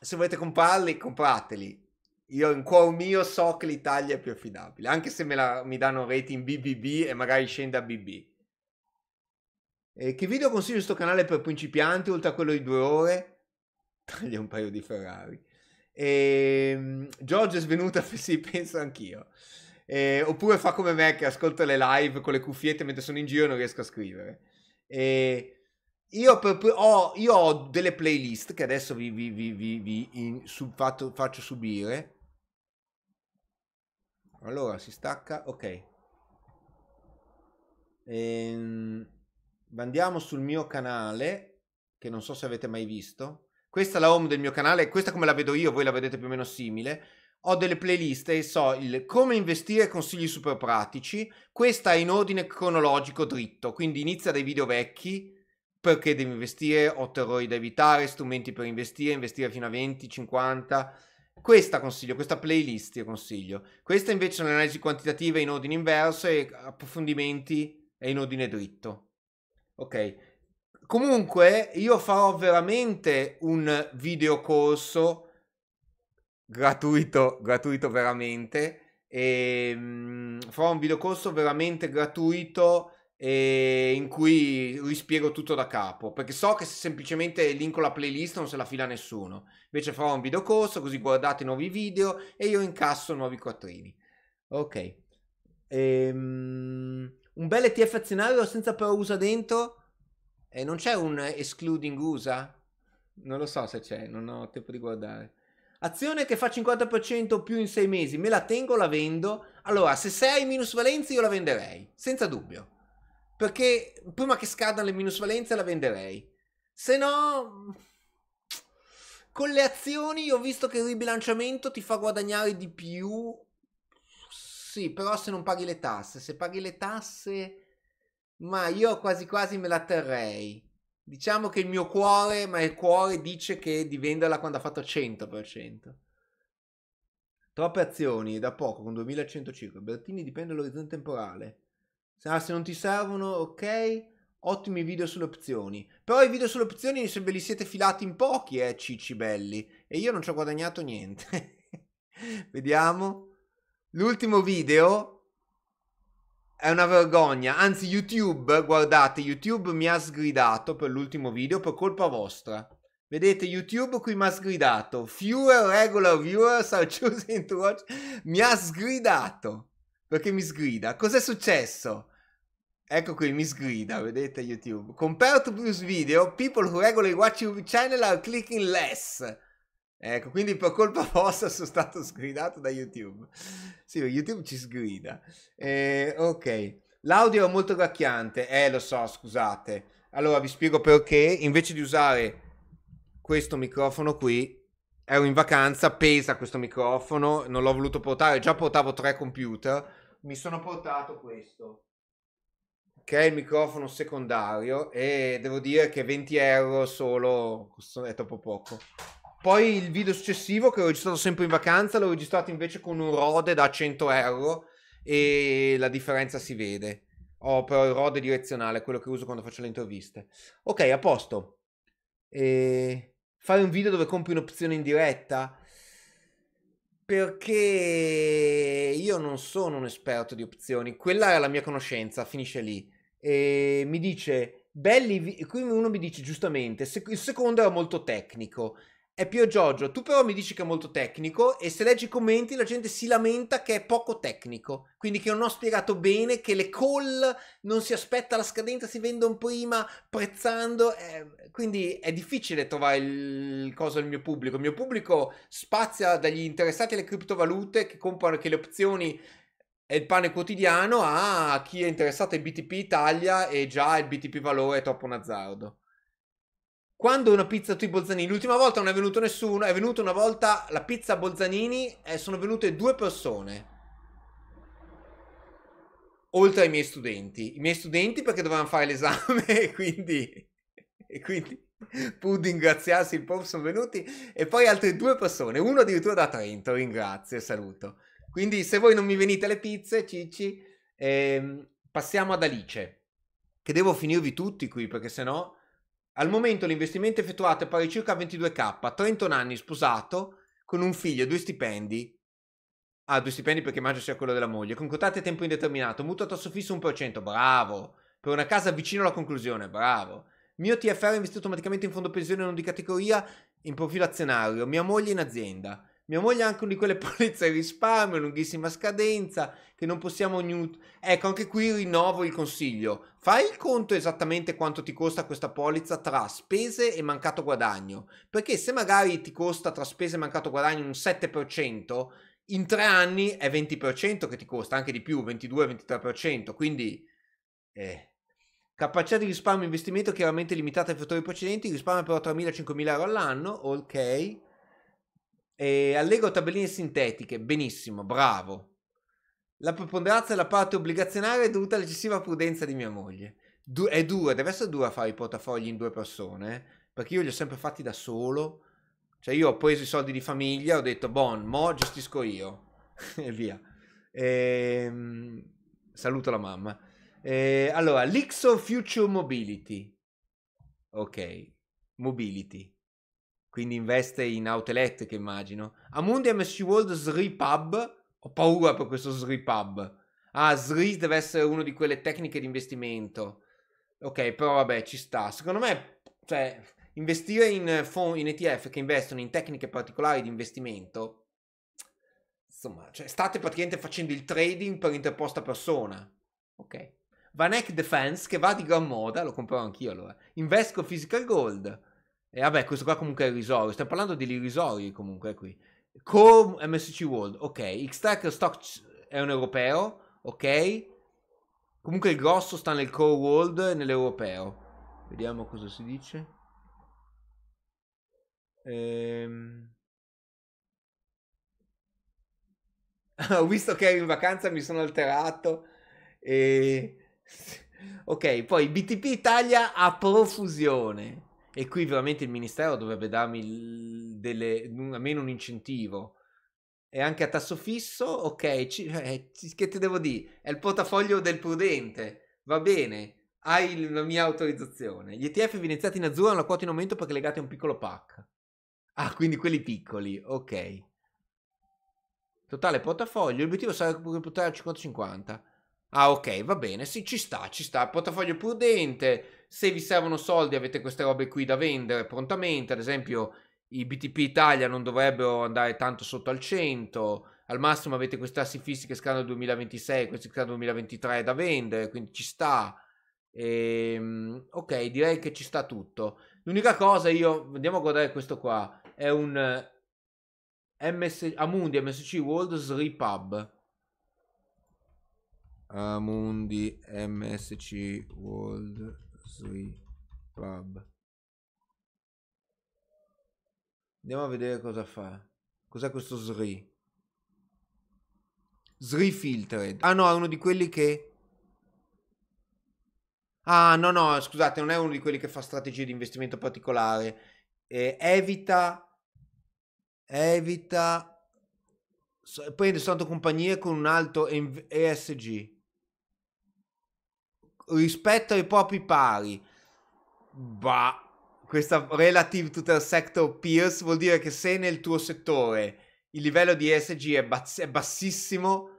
Speaker 1: se volete comprarli, comprateli io in cuor mio so che l'Italia è più affidabile, anche se la, mi danno rating BBB e magari scende a BB. E che video consiglio questo canale per principianti, oltre a quello di due ore? Taglia un paio di Ferrari. E, ehm, Giorgio è svenuta, sì, penso anch'io. E, eh, oppure fa come me che ascolta le live con le cuffiette mentre sono in giro e non riesco a scrivere. E, io, per, ho, io, ho, delle playlist che adesso vi, vi, vi, vi in, sub, fatto, faccio subire allora si stacca ok ehm, andiamo sul mio canale che non so se avete mai visto questa è la home del mio canale questa come la vedo io voi la vedete più o meno simile ho delle playlist e so il come investire consigli super pratici questa è in ordine cronologico dritto quindi inizia dai video vecchi perché devi investire, 8 errori da evitare, strumenti per investire, investire fino a 20, 50, questa consiglio, questa playlist io consiglio. Questa invece è un'analisi quantitativa in ordine inverso e approfondimenti è in ordine dritto. Ok. Comunque io farò veramente un video corso gratuito, gratuito veramente. E, ehm, farò un video corso veramente gratuito e in cui rispiego tutto da capo perché so che se semplicemente linko la playlist non se la fila nessuno invece farò un video corso così guardate nuovi video e io incasso nuovi quattrini ok ehm, un bel ETF azionario senza però USA dentro e eh, non c'è un excluding USA non lo so se c'è non ho tempo di guardare azione che fa 50% più in 6 mesi me la tengo la vendo allora se sei minus minusvalenza io la venderei senza dubbio perché prima che scadano le minusvalenze la venderei. Se no... Con le azioni ho visto che il ribilanciamento ti fa guadagnare di più. Sì, però se non paghi le tasse. Se paghi le tasse... Ma io quasi quasi me la terrei. Diciamo che il mio cuore, ma il cuore dice che di venderla quando ha fatto 100%. Troppe azioni, da poco, con 2105. Bertini dipende dall'orizzonte temporale. Ah, se non ti servono, ok. Ottimi video sulle opzioni. Però i video sulle opzioni se ve li siete filati in pochi, eh, cicci belli. E io non ci ho guadagnato niente. Vediamo. L'ultimo video è una vergogna. Anzi, YouTube, guardate, YouTube mi ha sgridato per l'ultimo video per colpa vostra. Vedete, YouTube qui mi ha sgridato. Fewer regular viewers are choosing to watch. Mi ha sgridato. Perché mi sgrida. Cos'è successo? Ecco qui, mi sgrida, vedete YouTube. Compared to previous video, people who regularly watch your channel are clicking less. Ecco, quindi per colpa vostra sono stato sgridato da YouTube. Sì, YouTube ci sgrida. Eh, ok, l'audio è molto gracchiante. Eh, lo so, scusate. Allora vi spiego perché invece di usare questo microfono qui, ero in vacanza, pesa questo microfono, non l'ho voluto portare, già portavo tre computer, mi sono portato questo che è il microfono secondario e devo dire che 20 euro solo è troppo poco. Poi il video successivo che ho registrato sempre in vacanza l'ho registrato invece con un Rode da 100 euro e la differenza si vede. Ho però il Rode direzionale, quello che uso quando faccio le interviste. Ok, a posto. E... Fare un video dove compri un'opzione in diretta? Perché io non sono un esperto di opzioni, quella è la mia conoscenza, finisce lì e mi dice belli qui uno mi dice giustamente sec- il secondo era molto tecnico è Pio Giorgio, tu però mi dici che è molto tecnico e se leggi i commenti la gente si lamenta che è poco tecnico, quindi che non ho spiegato bene, che le call non si aspetta la scadenza, si vendono prima, prezzando, eh, quindi è difficile trovare il coso del mio pubblico, il mio pubblico spazia dagli interessati alle criptovalute che comprano anche le opzioni è il pane quotidiano a chi è interessato ai BTP Italia e già il BTP valore è troppo un azzardo. Quando una pizza tu i Bolzanini? L'ultima volta non è venuto nessuno, è venuta una volta la pizza Bolzanini e sono venute due persone. Oltre ai miei studenti. I miei studenti perché dovevano fare l'esame e quindi... E quindi pur di ringraziarsi il prof sono venuti e poi altre due persone, uno addirittura da Trento, ringrazio e saluto. Quindi se voi non mi venite alle pizze, Cicci, ehm, passiamo ad Alice, che devo finirvi tutti qui perché sennò... Al momento l'investimento effettuato è pari circa 22k, 31 anni, sposato, con un figlio, due stipendi, Ah, due stipendi perché immagino sia quello della moglie. Con contratti a tempo indeterminato, mutuo a tasso fisso 1%, bravo. Per una casa vicino alla conclusione, bravo. Mio TFR investito automaticamente in fondo pensione non di categoria, in profilo azionario. Mia moglie in azienda. Mia moglie ha anche una di quelle polizze di risparmio, lunghissima scadenza, che non possiamo... New... Ecco, anche qui rinnovo il consiglio. Fai il conto esattamente quanto ti costa questa polizza tra spese e mancato guadagno. Perché se magari ti costa tra spese e mancato guadagno un 7%, in tre anni è 20% che ti costa, anche di più, 22-23%. Quindi... Eh. Capacità di risparmio investimento chiaramente limitata ai fattori precedenti, risparmio però 3.000-5.000 euro all'anno, ok. E allego tabelline sintetiche, benissimo, bravo. La preponderanza della parte obbligazionaria è dovuta all'eccessiva prudenza di mia moglie. Du- è dura, deve essere dura fare i portafogli in due persone, eh? perché io li ho sempre fatti da solo. Cioè io ho preso i soldi di famiglia, ho detto, bon, mo gestisco io. e via. Ehm, saluto la mamma. Ehm, allora, l'Ixo Future Mobility. Ok, Mobility quindi investe in auto elettriche immagino. Amundi MSC World Sri Pub, ho paura per questo Sri Pub. Ah, Sri deve essere una di quelle tecniche di investimento. Ok, però vabbè, ci sta. Secondo me, cioè, investire in, fond- in ETF che investono in tecniche particolari di investimento, insomma, cioè, state praticamente facendo il trading per interposta persona. Ok. Vanek Defense, che va di gran moda, lo comprerò anch'io allora. Invesco Physical Gold. E vabbè, questo qua comunque è irrisorio. Stiamo parlando di irrisori comunque qui. Core MSC World, ok. x Stock è un europeo, ok. Comunque il grosso sta nel Core World e nell'europeo. Vediamo cosa si dice. Ehm... Ho visto che ero in vacanza, mi sono alterato. E... Ok, poi BTP Italia a profusione. E qui veramente il ministero dovrebbe darmi delle, almeno un incentivo. E anche a tasso fisso, ok, ci, eh, eh che ti devo dire? È il portafoglio del prudente, va bene, hai la mia autorizzazione. Gli ETF evidenziati in azzurro hanno la quota in aumento perché legati a un piccolo pack. Ah, quindi quelli piccoli, ok. Totale portafoglio, l'obiettivo sarà portare al 50-50. Ah, ok, va bene, sì, ci sta, ci sta. Portafoglio prudente. Se vi servono soldi, avete queste robe qui da vendere prontamente. Ad esempio, i BTP Italia non dovrebbero andare tanto sotto al 100. Al massimo avete questi tassi fissi che scadono nel 2026, questi che scadono nel 2023 da vendere, quindi ci sta. Ehm, ok, direi che ci sta tutto. L'unica cosa, io andiamo a guardare questo qua. È un eh, MS, Amundi MSC World Repub. Amundi MSC World Sui Club. Andiamo a vedere cosa fa. Cos'è questo Sri? Sri Filtered. Ah no, è uno di quelli che... Ah no no, scusate, non è uno di quelli che fa strategie di investimento particolare. Eh, evita... Evita... Prende soltanto compagnie con un alto ESG rispetto ai propri pari. Bah, questa relative to the sector peers vuol dire che se nel tuo settore il livello di ESG è, bass- è bassissimo,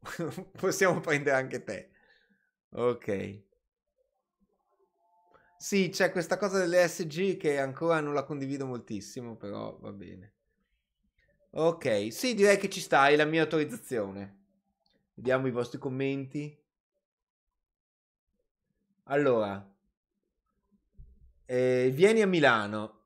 Speaker 1: possiamo prendere anche te. Ok. Sì, c'è questa cosa dell'ESG che ancora non la condivido moltissimo, però va bene. Ok, sì, direi che ci sta, è la mia autorizzazione. Vediamo i vostri commenti. Allora, eh, vieni a Milano.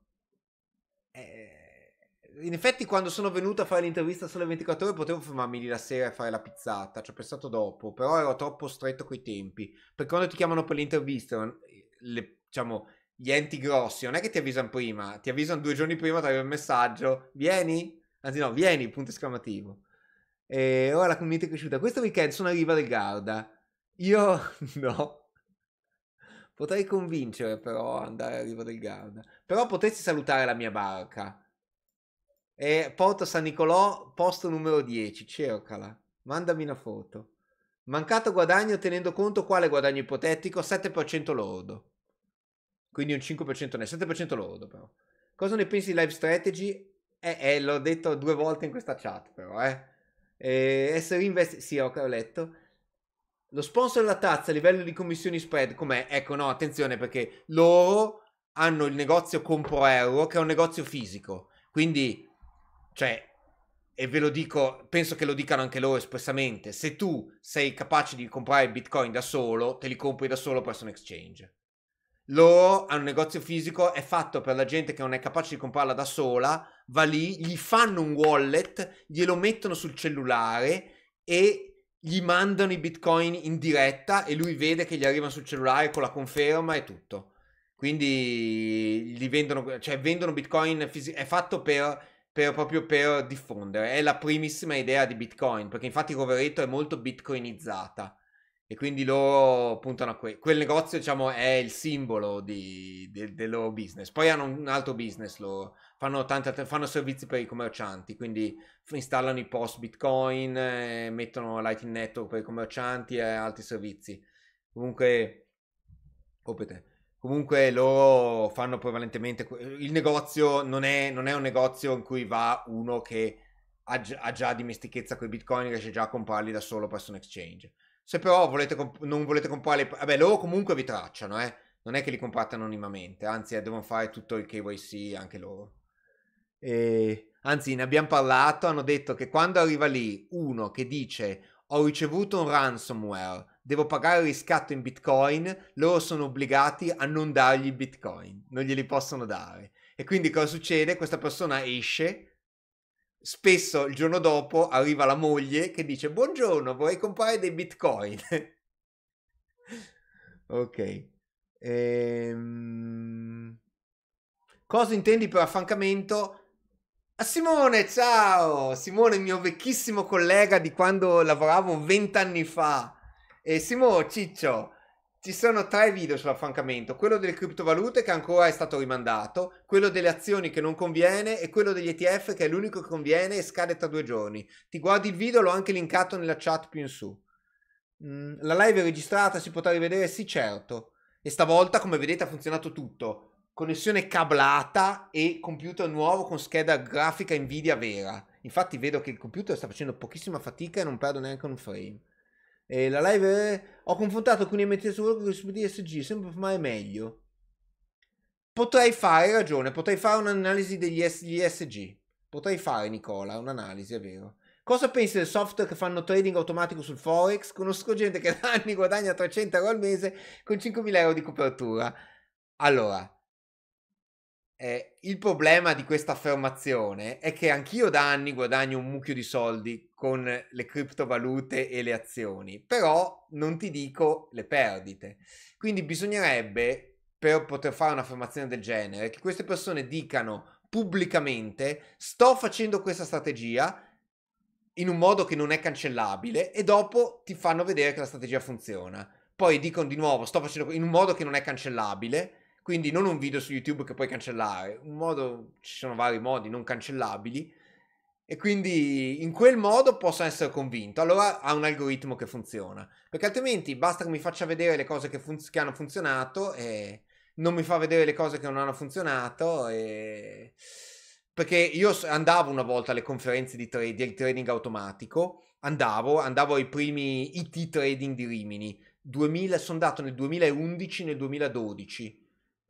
Speaker 1: Eh, in effetti, quando sono venuto a fare l'intervista sulle 24 ore, potevo fermarmi lì la sera e fare la pizzata. Ci ho pensato dopo, però ero troppo stretto coi tempi. Perché quando ti chiamano per l'intervista, eh, le, diciamo, gli enti grossi non è che ti avvisano prima, ti avvisano due giorni prima, ti arriva il messaggio, vieni, anzi no, vieni, punto esclamativo. E ora la community è cresciuta. Questo weekend sono a Riva del Garda. Io no, Potrei convincere però ad andare a Riva del Garda. Però potresti salutare la mia barca. È Porto San Nicolò, posto numero 10. Cercala. Mandami una foto. Mancato guadagno tenendo conto quale guadagno ipotetico? 7% lordo. Quindi un 5% nel 7% lordo però. Cosa ne pensi di live strategy? Eh, eh l'ho detto due volte in questa chat però, eh. eh essere investito... Sì, ho letto lo sponsor della tazza a livello di commissioni spread com'è? Ecco, no, attenzione perché loro hanno il negozio Compro Euro che è un negozio fisico. Quindi, cioè, e ve lo dico, penso che lo dicano anche loro espressamente, se tu sei capace di comprare Bitcoin da solo, te li compri da solo presso un exchange. Loro hanno un negozio fisico, è fatto per la gente che non è capace di comprarla da sola, va lì, gli fanno un wallet, glielo mettono sul cellulare e gli mandano i bitcoin in diretta e lui vede che gli arrivano sul cellulare con la conferma e tutto. Quindi li vendono, cioè vendono bitcoin, fisi- è fatto per, per, proprio per diffondere, è la primissima idea di bitcoin, perché infatti Rovereto è molto bitcoinizzata e quindi loro puntano a que- quel negozio, diciamo, è il simbolo di, de- del loro business. Poi hanno un altro business loro, fanno, tante, fanno servizi per i commercianti, quindi installano i post Bitcoin, eh, mettono Lightning Network per i commercianti e altri servizi. Comunque, opete. Oh, comunque loro fanno prevalentemente il negozio non è, non è un negozio in cui va uno che ha, ha già dimestichezza con i bitcoin e riesce già a comprarli da solo presso un exchange. Se però volete comp- non volete comprarli, vabbè, loro comunque vi tracciano, eh? non è che li comprate anonimamente, anzi eh, devono fare tutto il KYC anche loro. E, anzi, ne abbiamo parlato, hanno detto che quando arriva lì uno che dice ho ricevuto un ransomware, devo pagare il riscatto in bitcoin, loro sono obbligati a non dargli bitcoin, non glieli possono dare. E quindi cosa succede? Questa persona esce, spesso il giorno dopo arriva la moglie che dice buongiorno, vorrei comprare dei bitcoin. ok. Ehm... Cosa intendi per affancamento? A Simone, ciao! Simone, mio vecchissimo collega di quando lavoravo vent'anni fa. E Simo, Ciccio, ci sono tre video sull'affancamento. Quello delle criptovalute che ancora è stato rimandato, quello delle azioni che non conviene e quello degli ETF che è l'unico che conviene e scade tra due giorni. Ti guardi il video, l'ho anche linkato nella chat più in su. Mm, la live è registrata, si potrà rivedere? Sì, certo. E stavolta, come vedete, ha funzionato tutto connessione cablata e computer nuovo con scheda grafica Nvidia vera. Infatti vedo che il computer sta facendo pochissima fatica e non perdo neanche un frame. E la live è... Eh, ho confrontato con su Work con su DSG, sempre mai meglio. Potrei fare, hai ragione, potrei fare un'analisi degli SG. Potrei fare, Nicola, un'analisi, è vero. Cosa pensi del software che fanno trading automatico sul Forex? Conosco gente che da anni guadagna 300 euro al mese con 5.000 euro di copertura. Allora, eh, il problema di questa affermazione è che anch'io da anni guadagno un mucchio di soldi con le criptovalute e le azioni, però non ti dico le perdite. Quindi bisognerebbe, per poter fare un'affermazione del genere, che queste persone dicano pubblicamente sto facendo questa strategia in un modo che non è cancellabile e dopo ti fanno vedere che la strategia funziona. Poi dicono di nuovo sto facendo in un modo che non è cancellabile quindi non un video su YouTube che puoi cancellare, un modo, ci sono vari modi non cancellabili e quindi in quel modo posso essere convinto. Allora ha un algoritmo che funziona, perché altrimenti basta che mi faccia vedere le cose che, funz- che hanno funzionato e non mi fa vedere le cose che non hanno funzionato e perché io andavo una volta alle conferenze di trade, del trading automatico, andavo, andavo ai primi IT trading di Rimini, 2000, sono andato nel 2011, nel 2012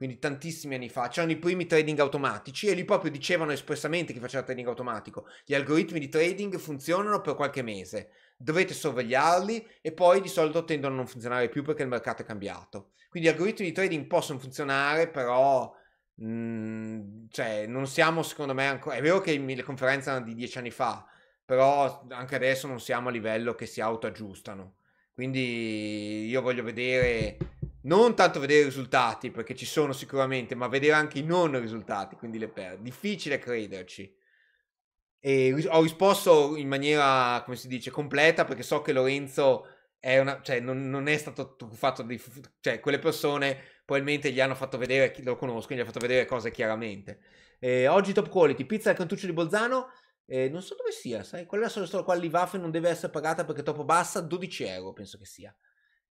Speaker 1: quindi tantissimi anni fa, c'erano i primi trading automatici e lì proprio dicevano espressamente che faceva trading automatico, gli algoritmi di trading funzionano per qualche mese, dovete sorvegliarli e poi di solito tendono a non funzionare più perché il mercato è cambiato. Quindi gli algoritmi di trading possono funzionare, però mh, mm, cioè, non siamo secondo me ancora... È vero che le conferenze erano di dieci anni fa, però anche adesso non siamo a livello che si autoaggiustano. Quindi io voglio vedere non tanto vedere i risultati, perché ci sono sicuramente, ma vedere anche i non risultati, quindi le perdite. Difficile crederci. E ho risposto in maniera, come si dice, completa, perché so che Lorenzo è una, cioè, non, non è stato fatto di... cioè, quelle persone probabilmente gli hanno fatto vedere, lo conoscono, gli ha fatto vedere cose chiaramente. Eh, oggi top quality, pizza al cantuccio di Bolzano, eh, non so dove sia, sai, quella solo, solo qua l'IVAF non deve essere pagata perché è troppo bassa, 12 euro penso che sia.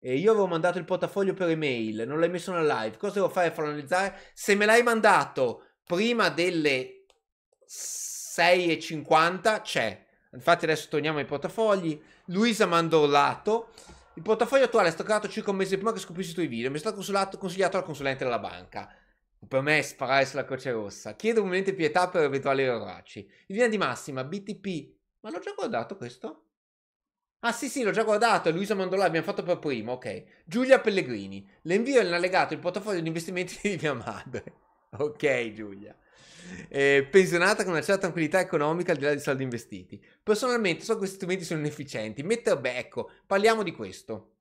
Speaker 1: E io avevo mandato il portafoglio per email, non l'hai messo nella live. Cosa devo fare per analizzare? Se me l'hai mandato prima delle 6.50 c'è. Infatti adesso torniamo ai portafogli. Luisa Mandorlato. Il portafoglio attuale è stato creato circa un mese prima che scoprissi i tuoi video. Mi è stato consigliato dal consulente della banca. Per me è sparare sulla Croce Rossa. Chiedo umilmente pietà per eventuali erroracci. In linea di massima, BTP. Ma l'ho già guardato questo? Ah sì sì, l'ho già guardato, Luisa Mandolà abbiamo fatto per primo, ok. Giulia Pellegrini, le invio in allegato il portafoglio di investimenti di mia madre. ok Giulia. Eh, pensionata con una certa tranquillità economica al di là dei soldi investiti. Personalmente so che questi strumenti sono inefficienti. Metter, beh, ecco, parliamo di questo.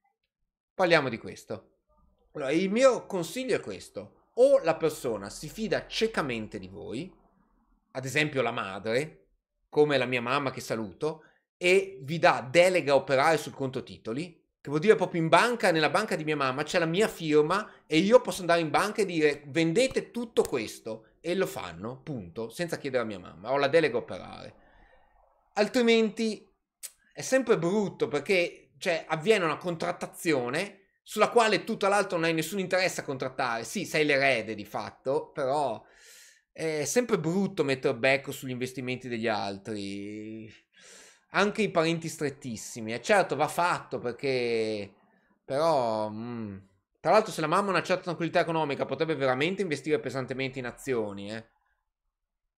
Speaker 1: Parliamo di questo. Allora, il mio consiglio è questo. O la persona si fida ciecamente di voi, ad esempio la madre, come la mia mamma che saluto, e vi dà delega a operare sul conto titoli, che vuol dire proprio in banca, nella banca di mia mamma c'è la mia firma e io posso andare in banca e dire vendete tutto questo e lo fanno, punto, senza chiedere a mia mamma, ho la delega a operare. Altrimenti è sempre brutto perché cioè, avviene una contrattazione sulla quale tu tra l'altro non hai nessun interesse a contrattare. Sì, sei l'erede di fatto, però è sempre brutto mettere becco sugli investimenti degli altri anche i parenti strettissimi. E certo va fatto perché... Però... Mh. Mm. Tra l'altro se la mamma ha una certa tranquillità economica potrebbe veramente investire pesantemente in azioni. Eh.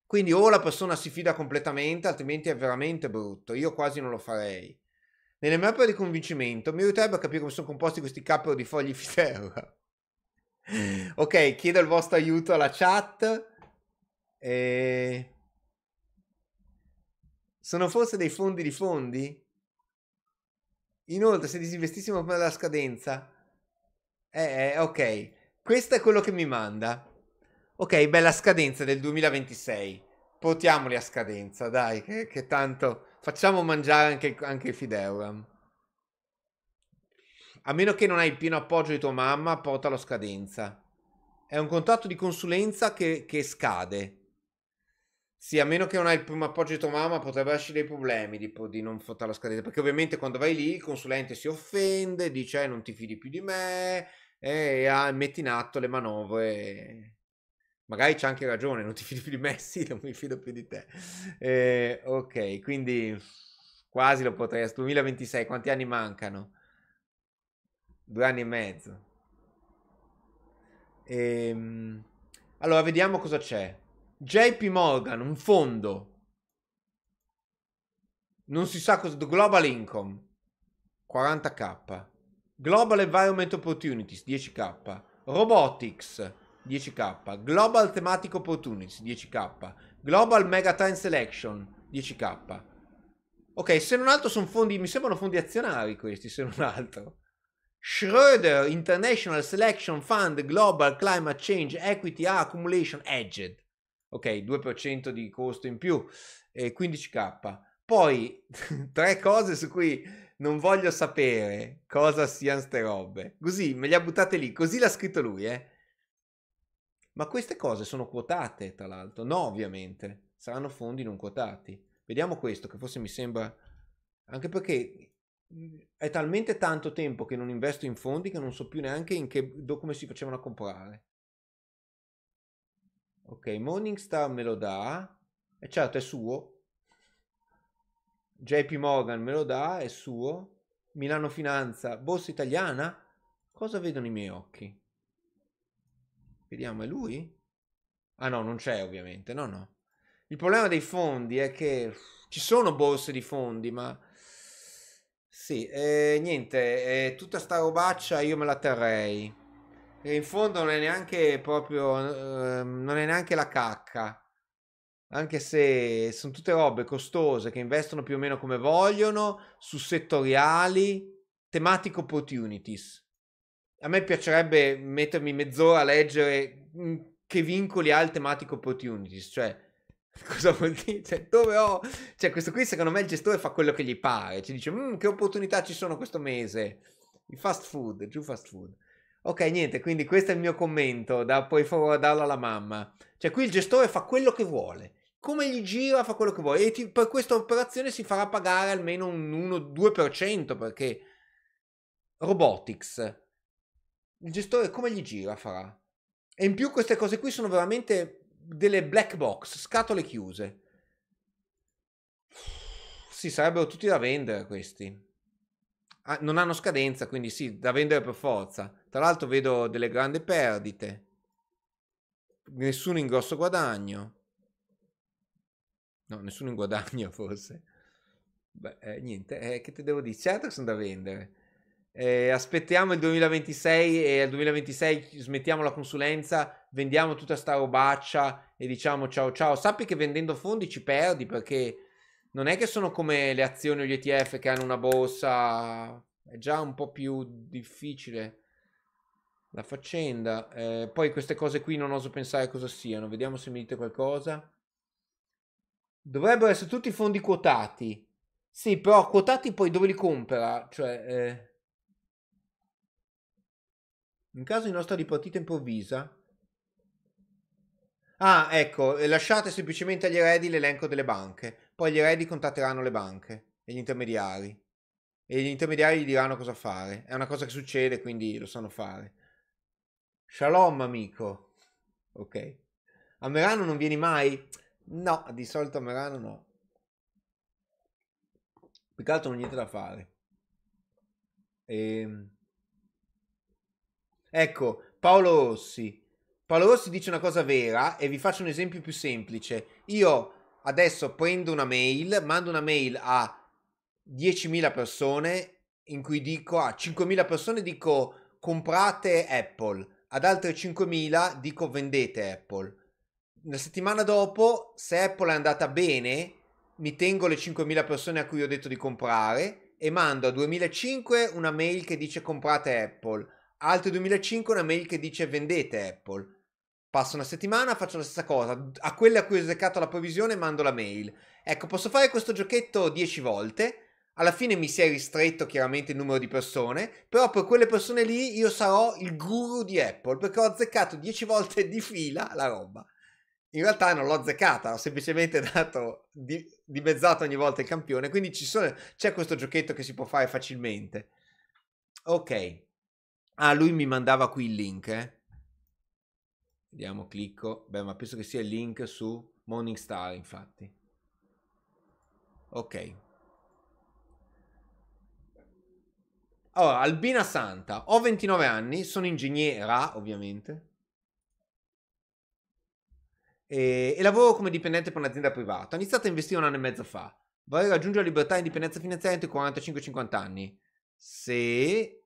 Speaker 1: Quindi o la persona si fida completamente, altrimenti è veramente brutto. Io quasi non lo farei. Nelle mie opere di convincimento mi aiuterebbe a capire come sono composti questi cappero di fogli di ferro. Mm. ok, chiedo il vostro aiuto alla chat. E... Sono forse dei fondi di fondi? Inoltre, se disinvestissimo prima della scadenza... Eh, eh, ok. Questo è quello che mi manda. Ok, bella scadenza del 2026. Portiamoli a scadenza, dai, che, che tanto... Facciamo mangiare anche, anche il Fideuram. A meno che non hai il pieno appoggio di tua mamma, portalo a scadenza. È un contratto di consulenza che, che scade. Sì, a meno che non hai il primo appoggio di tua mamma, potrebbe esserci dei problemi di, di non fottare la scadenza. Perché ovviamente quando vai lì il consulente si offende, dice eh, non ti fidi più di me, e ah, metti in atto le manovre. Magari c'è anche ragione, non ti fidi più di me, sì, non mi fido più di te. Eh, ok, quindi quasi lo potrei. 2026, quanti anni mancano? Due anni e mezzo. Ehm, allora, vediamo cosa c'è. JP Morgan, un fondo. Non si sa cosa. Global Income, 40k. Global Environment Opportunities, 10k. Robotics, 10k. Global Thematic Opportunities, 10k. Global Megatrend Selection, 10k. Ok, se non altro sono fondi, mi sembrano fondi azionari questi, se non altro. Schroeder International Selection Fund Global Climate Change Equity Accumulation Edged ok, 2% di costo in più, e 15k. Poi tre cose su cui non voglio sapere cosa siano ste robe. Così me le ha buttate lì, così l'ha scritto lui, eh. Ma queste cose sono quotate, tra l'altro. No, ovviamente, saranno fondi non quotati. Vediamo questo che forse mi sembra anche perché è talmente tanto tempo che non investo in fondi che non so più neanche in che, come si facevano a comprare. Ok, Morningstar me lo dà. E eh, certo, è suo. JP Morgan me lo dà, è suo. Milano Finanza, Borsa Italiana. Cosa vedono i miei occhi? Vediamo, è lui? Ah no, non c'è ovviamente, no no. Il problema dei fondi è che ci sono borse di fondi, ma... Sì, eh, niente, eh, tutta sta robaccia io me la terrei. E in fondo non è neanche proprio, eh, non è neanche la cacca. Anche se sono tutte robe costose che investono più o meno come vogliono, su settoriali, thematic opportunities. A me piacerebbe mettermi mezz'ora a leggere mhmm, che vincoli ha il thematic opportunities, cioè cosa vuol dire? Cioè, dove ho... Cioè, questo qui secondo me il gestore fa quello che gli pare, ci dice mhmm, che opportunità ci sono questo mese, il fast food, giù fast food. Ok, niente, quindi questo è il mio commento, da, puoi darlo alla mamma. Cioè qui il gestore fa quello che vuole, come gli gira fa quello che vuole e ti, per questa operazione si farà pagare almeno un 1-2% perché robotics, il gestore come gli gira farà. E in più queste cose qui sono veramente delle black box, scatole chiuse. Sì, sarebbero tutti da vendere questi. Ah, non hanno scadenza, quindi sì, da vendere per forza. Tra l'altro vedo delle grandi perdite. Nessuno in grosso guadagno. No, nessuno in guadagno forse. Beh, eh, niente, eh, che te devo dire? Certo che sono da vendere. Eh, aspettiamo il 2026 e al 2026 smettiamo la consulenza, vendiamo tutta sta robaccia e diciamo ciao ciao. Sappi che vendendo fondi ci perdi perché non è che sono come le azioni o gli ETF che hanno una borsa, è già un po' più difficile. La faccenda. Eh, poi queste cose qui non oso pensare cosa siano. Vediamo se mi dite qualcosa. Dovrebbero essere tutti fondi quotati. Sì, però quotati poi dove li compra? Cioè... Eh... In caso di nostra ripartita improvvisa... Ah, ecco, eh, lasciate semplicemente agli eredi l'elenco delle banche. Poi gli eredi contatteranno le banche e gli intermediari. E gli intermediari gli diranno cosa fare. È una cosa che succede, quindi lo sanno fare. Shalom, amico. Ok. A Merano non vieni mai? No, di solito a Merano no. Più che altro non ho niente da fare. E... Ehm. Ecco, Paolo Rossi. Paolo Rossi dice una cosa vera e vi faccio un esempio più semplice. Io adesso prendo una mail, mando una mail a 10.000 persone in cui dico a 5.000 persone dico comprate Apple ad altre 5.000 dico vendete Apple. Una settimana dopo, se Apple è andata bene, mi tengo le 5.000 persone a cui ho detto di comprare e mando a 2.500 una mail che dice comprate Apple, altre 2.500 una mail che dice vendete Apple. Passo una settimana, faccio la stessa cosa, a quelle a cui ho seccato la previsione mando la mail. Ecco, posso fare questo giochetto 10 volte alla fine mi si è ristretto chiaramente il numero di persone, però per quelle persone lì io sarò il guru di Apple perché ho azzeccato 10 volte di fila la roba. In realtà non l'ho azzeccata, ho semplicemente dato di, dimezzato ogni volta il campione, quindi sono, c'è questo giochetto che si può fare facilmente. Ok. Ah, lui mi mandava qui il link. Eh. Vediamo, clicco. Beh, ma penso che sia il link su Morningstar, infatti. Ok. Allora, Albina Santa, ho 29 anni, sono ingegnera, ovviamente, e, e lavoro come dipendente per un'azienda privata. Ho iniziato a investire un anno e mezzo fa. Vorrei raggiungere la libertà e indipendenza finanziaria entro i 45-50 anni. Se...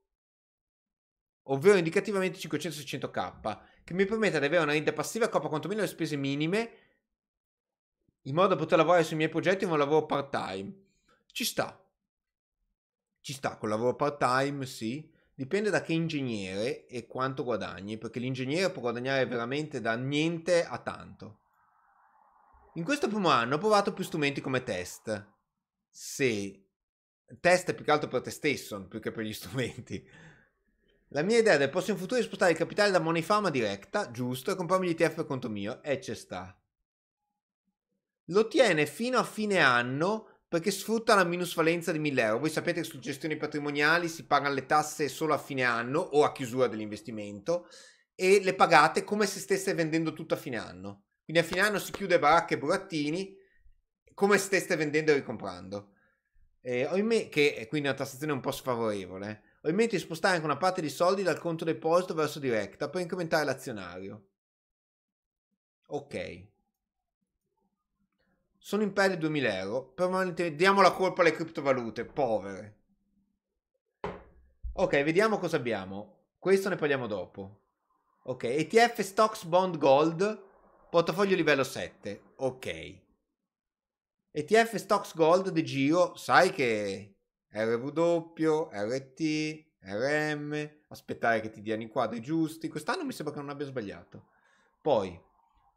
Speaker 1: Ovvero indicativamente 500-600k, che mi permetta di avere una renda passiva che copra quantomeno le spese minime, in modo da poter lavorare sui miei progetti in un lavoro part-time. Ci sta, ci sta, col lavoro part time sì, dipende da che ingegnere e quanto guadagni, perché l'ingegnere può guadagnare veramente da niente a tanto. In questo primo anno ho provato più strumenti come test. Se test più che altro per te stesso, più che per gli strumenti. La mia idea del prossimo futuro è spostare il capitale da Money Pharma diretta, giusto, e comprarmi gli ETF per conto mio, e c'è sta. Lo tiene fino a fine anno perché sfrutta la minusvalenza di 1000 euro. Voi sapete che su gestioni patrimoniali si pagano le tasse solo a fine anno o a chiusura dell'investimento e le pagate come se stesse vendendo tutto a fine anno. Quindi a fine anno si chiude baracche e burattini come se stesse vendendo e ricomprando. Eh, ho che è quindi una tassazione un po' sfavorevole. Ho in mente di spostare anche una parte di soldi dal conto deposito verso diretta per incrementare l'azionario. Ok. Sono in pelle 2000 euro. Permanentemente. Diamo la colpa alle criptovalute, povere. Ok, vediamo cosa abbiamo. Questo ne parliamo dopo. Ok, ETF Stocks Bond Gold, portafoglio livello 7. Ok. ETF Stocks Gold di giro, sai che RW, RT, RM, aspettare che ti diano i quadri giusti. Quest'anno mi sembra che non abbia sbagliato. Poi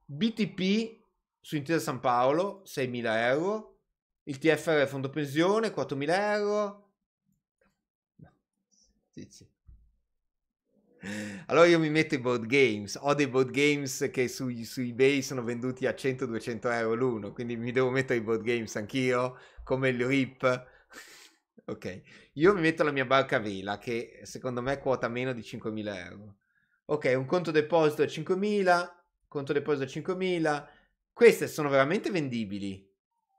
Speaker 1: BTP su Intesa San Paolo 6.000 euro, il TFR fondo pensione 4.000 euro. Sì, sì. Allora io mi metto i board games, ho dei board games che su, su eBay sono venduti a 100-200 euro l'uno, quindi mi devo mettere i board games anch'io, come il RIP. ok, io mi metto la mia barca a vela che secondo me quota meno di 5.000 euro. Ok, un conto deposito a 5.000, conto deposito a 5.000 queste sono veramente vendibili.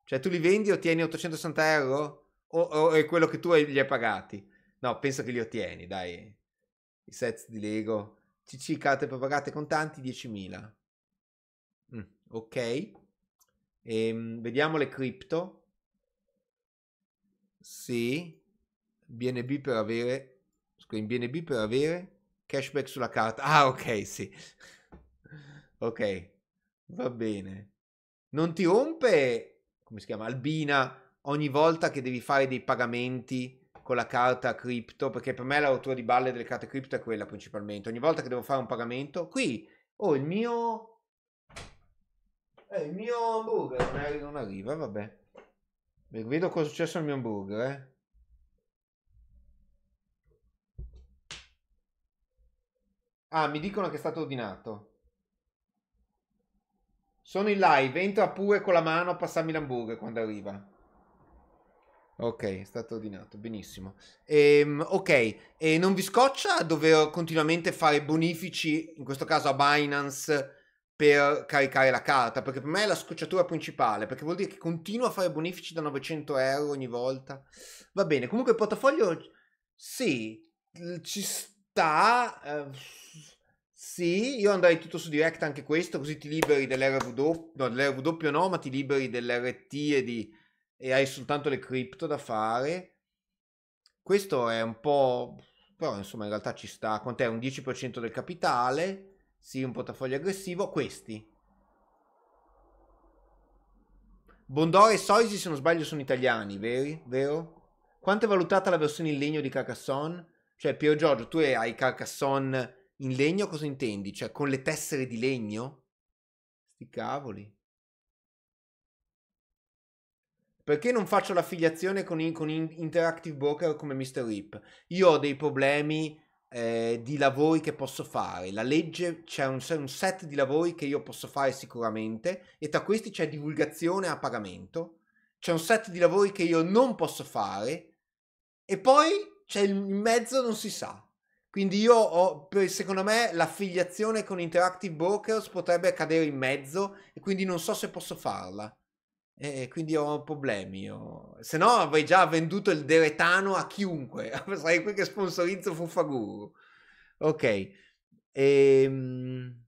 Speaker 1: Cioè, tu li vendi, e ottieni 860 euro? O, o è quello che tu hai, gli hai pagati? No, penso che li ottieni, dai. I set di Lego. CC, carte prepagate, contanti, 10.000. Mm, ok. Ehm, vediamo le cripto. Sì. BNB per avere... Scusa, in BNB per avere cashback sulla carta. Ah, ok, sì. ok. Va bene. Non ti rompe, come si chiama, Albina, ogni volta che devi fare dei pagamenti con la carta cripto, perché per me la rottura di balle delle carte cripto è quella principalmente. Ogni volta che devo fare un pagamento, qui ho oh, il mio... Eh, il mio hamburger non, è, non arriva, vabbè. Vedo cosa è successo al mio hamburger, eh. Ah, mi dicono che è stato ordinato. Sono in live, entra pure con la mano a passarmi l'hamburger quando arriva. Ok, è stato ordinato, benissimo. Ehm, ok, e non vi scoccia dover continuamente fare bonifici, in questo caso a Binance, per caricare la carta? Perché per me è la scocciatura principale, perché vuol dire che continuo a fare bonifici da 900 euro ogni volta. Va bene, comunque il portafoglio, sì, ci sta... Eh, sì, io andrei tutto su direct anche questo, così ti liberi dell'RW, no, dell'RW no, ma ti liberi dell'RT e, di, e hai soltanto le cripto da fare. Questo è un po'... però insomma in realtà ci sta. Quant'è? Un 10% del capitale, sì, un portafoglio aggressivo, questi. Bondore e Soisi, se non sbaglio, sono italiani, veri? Vero? Quanto è valutata la versione in legno di Carcassonne? Cioè, Pier Giorgio, tu hai Carcassonne in legno cosa intendi? Cioè con le tessere di legno? Sti cavoli. Perché non faccio l'affiliazione con, in, con in Interactive Broker come Mr. Rip? Io ho dei problemi eh, di lavori che posso fare. La legge c'è un, c'è un, set di lavori che io posso fare sicuramente e tra questi c'è divulgazione a pagamento. C'è un set di lavori che io non posso fare e poi c'è il mezzo non si sa. Quindi io ho, secondo me, l'affiliazione con Interactive Brokers potrebbe cadere in mezzo e quindi non so se posso farla. E quindi ho problemi. Io. Se no avrei già venduto il deretano a chiunque. Sarei qui che sponsorizzo Fuffaguru. Ok. Ehm...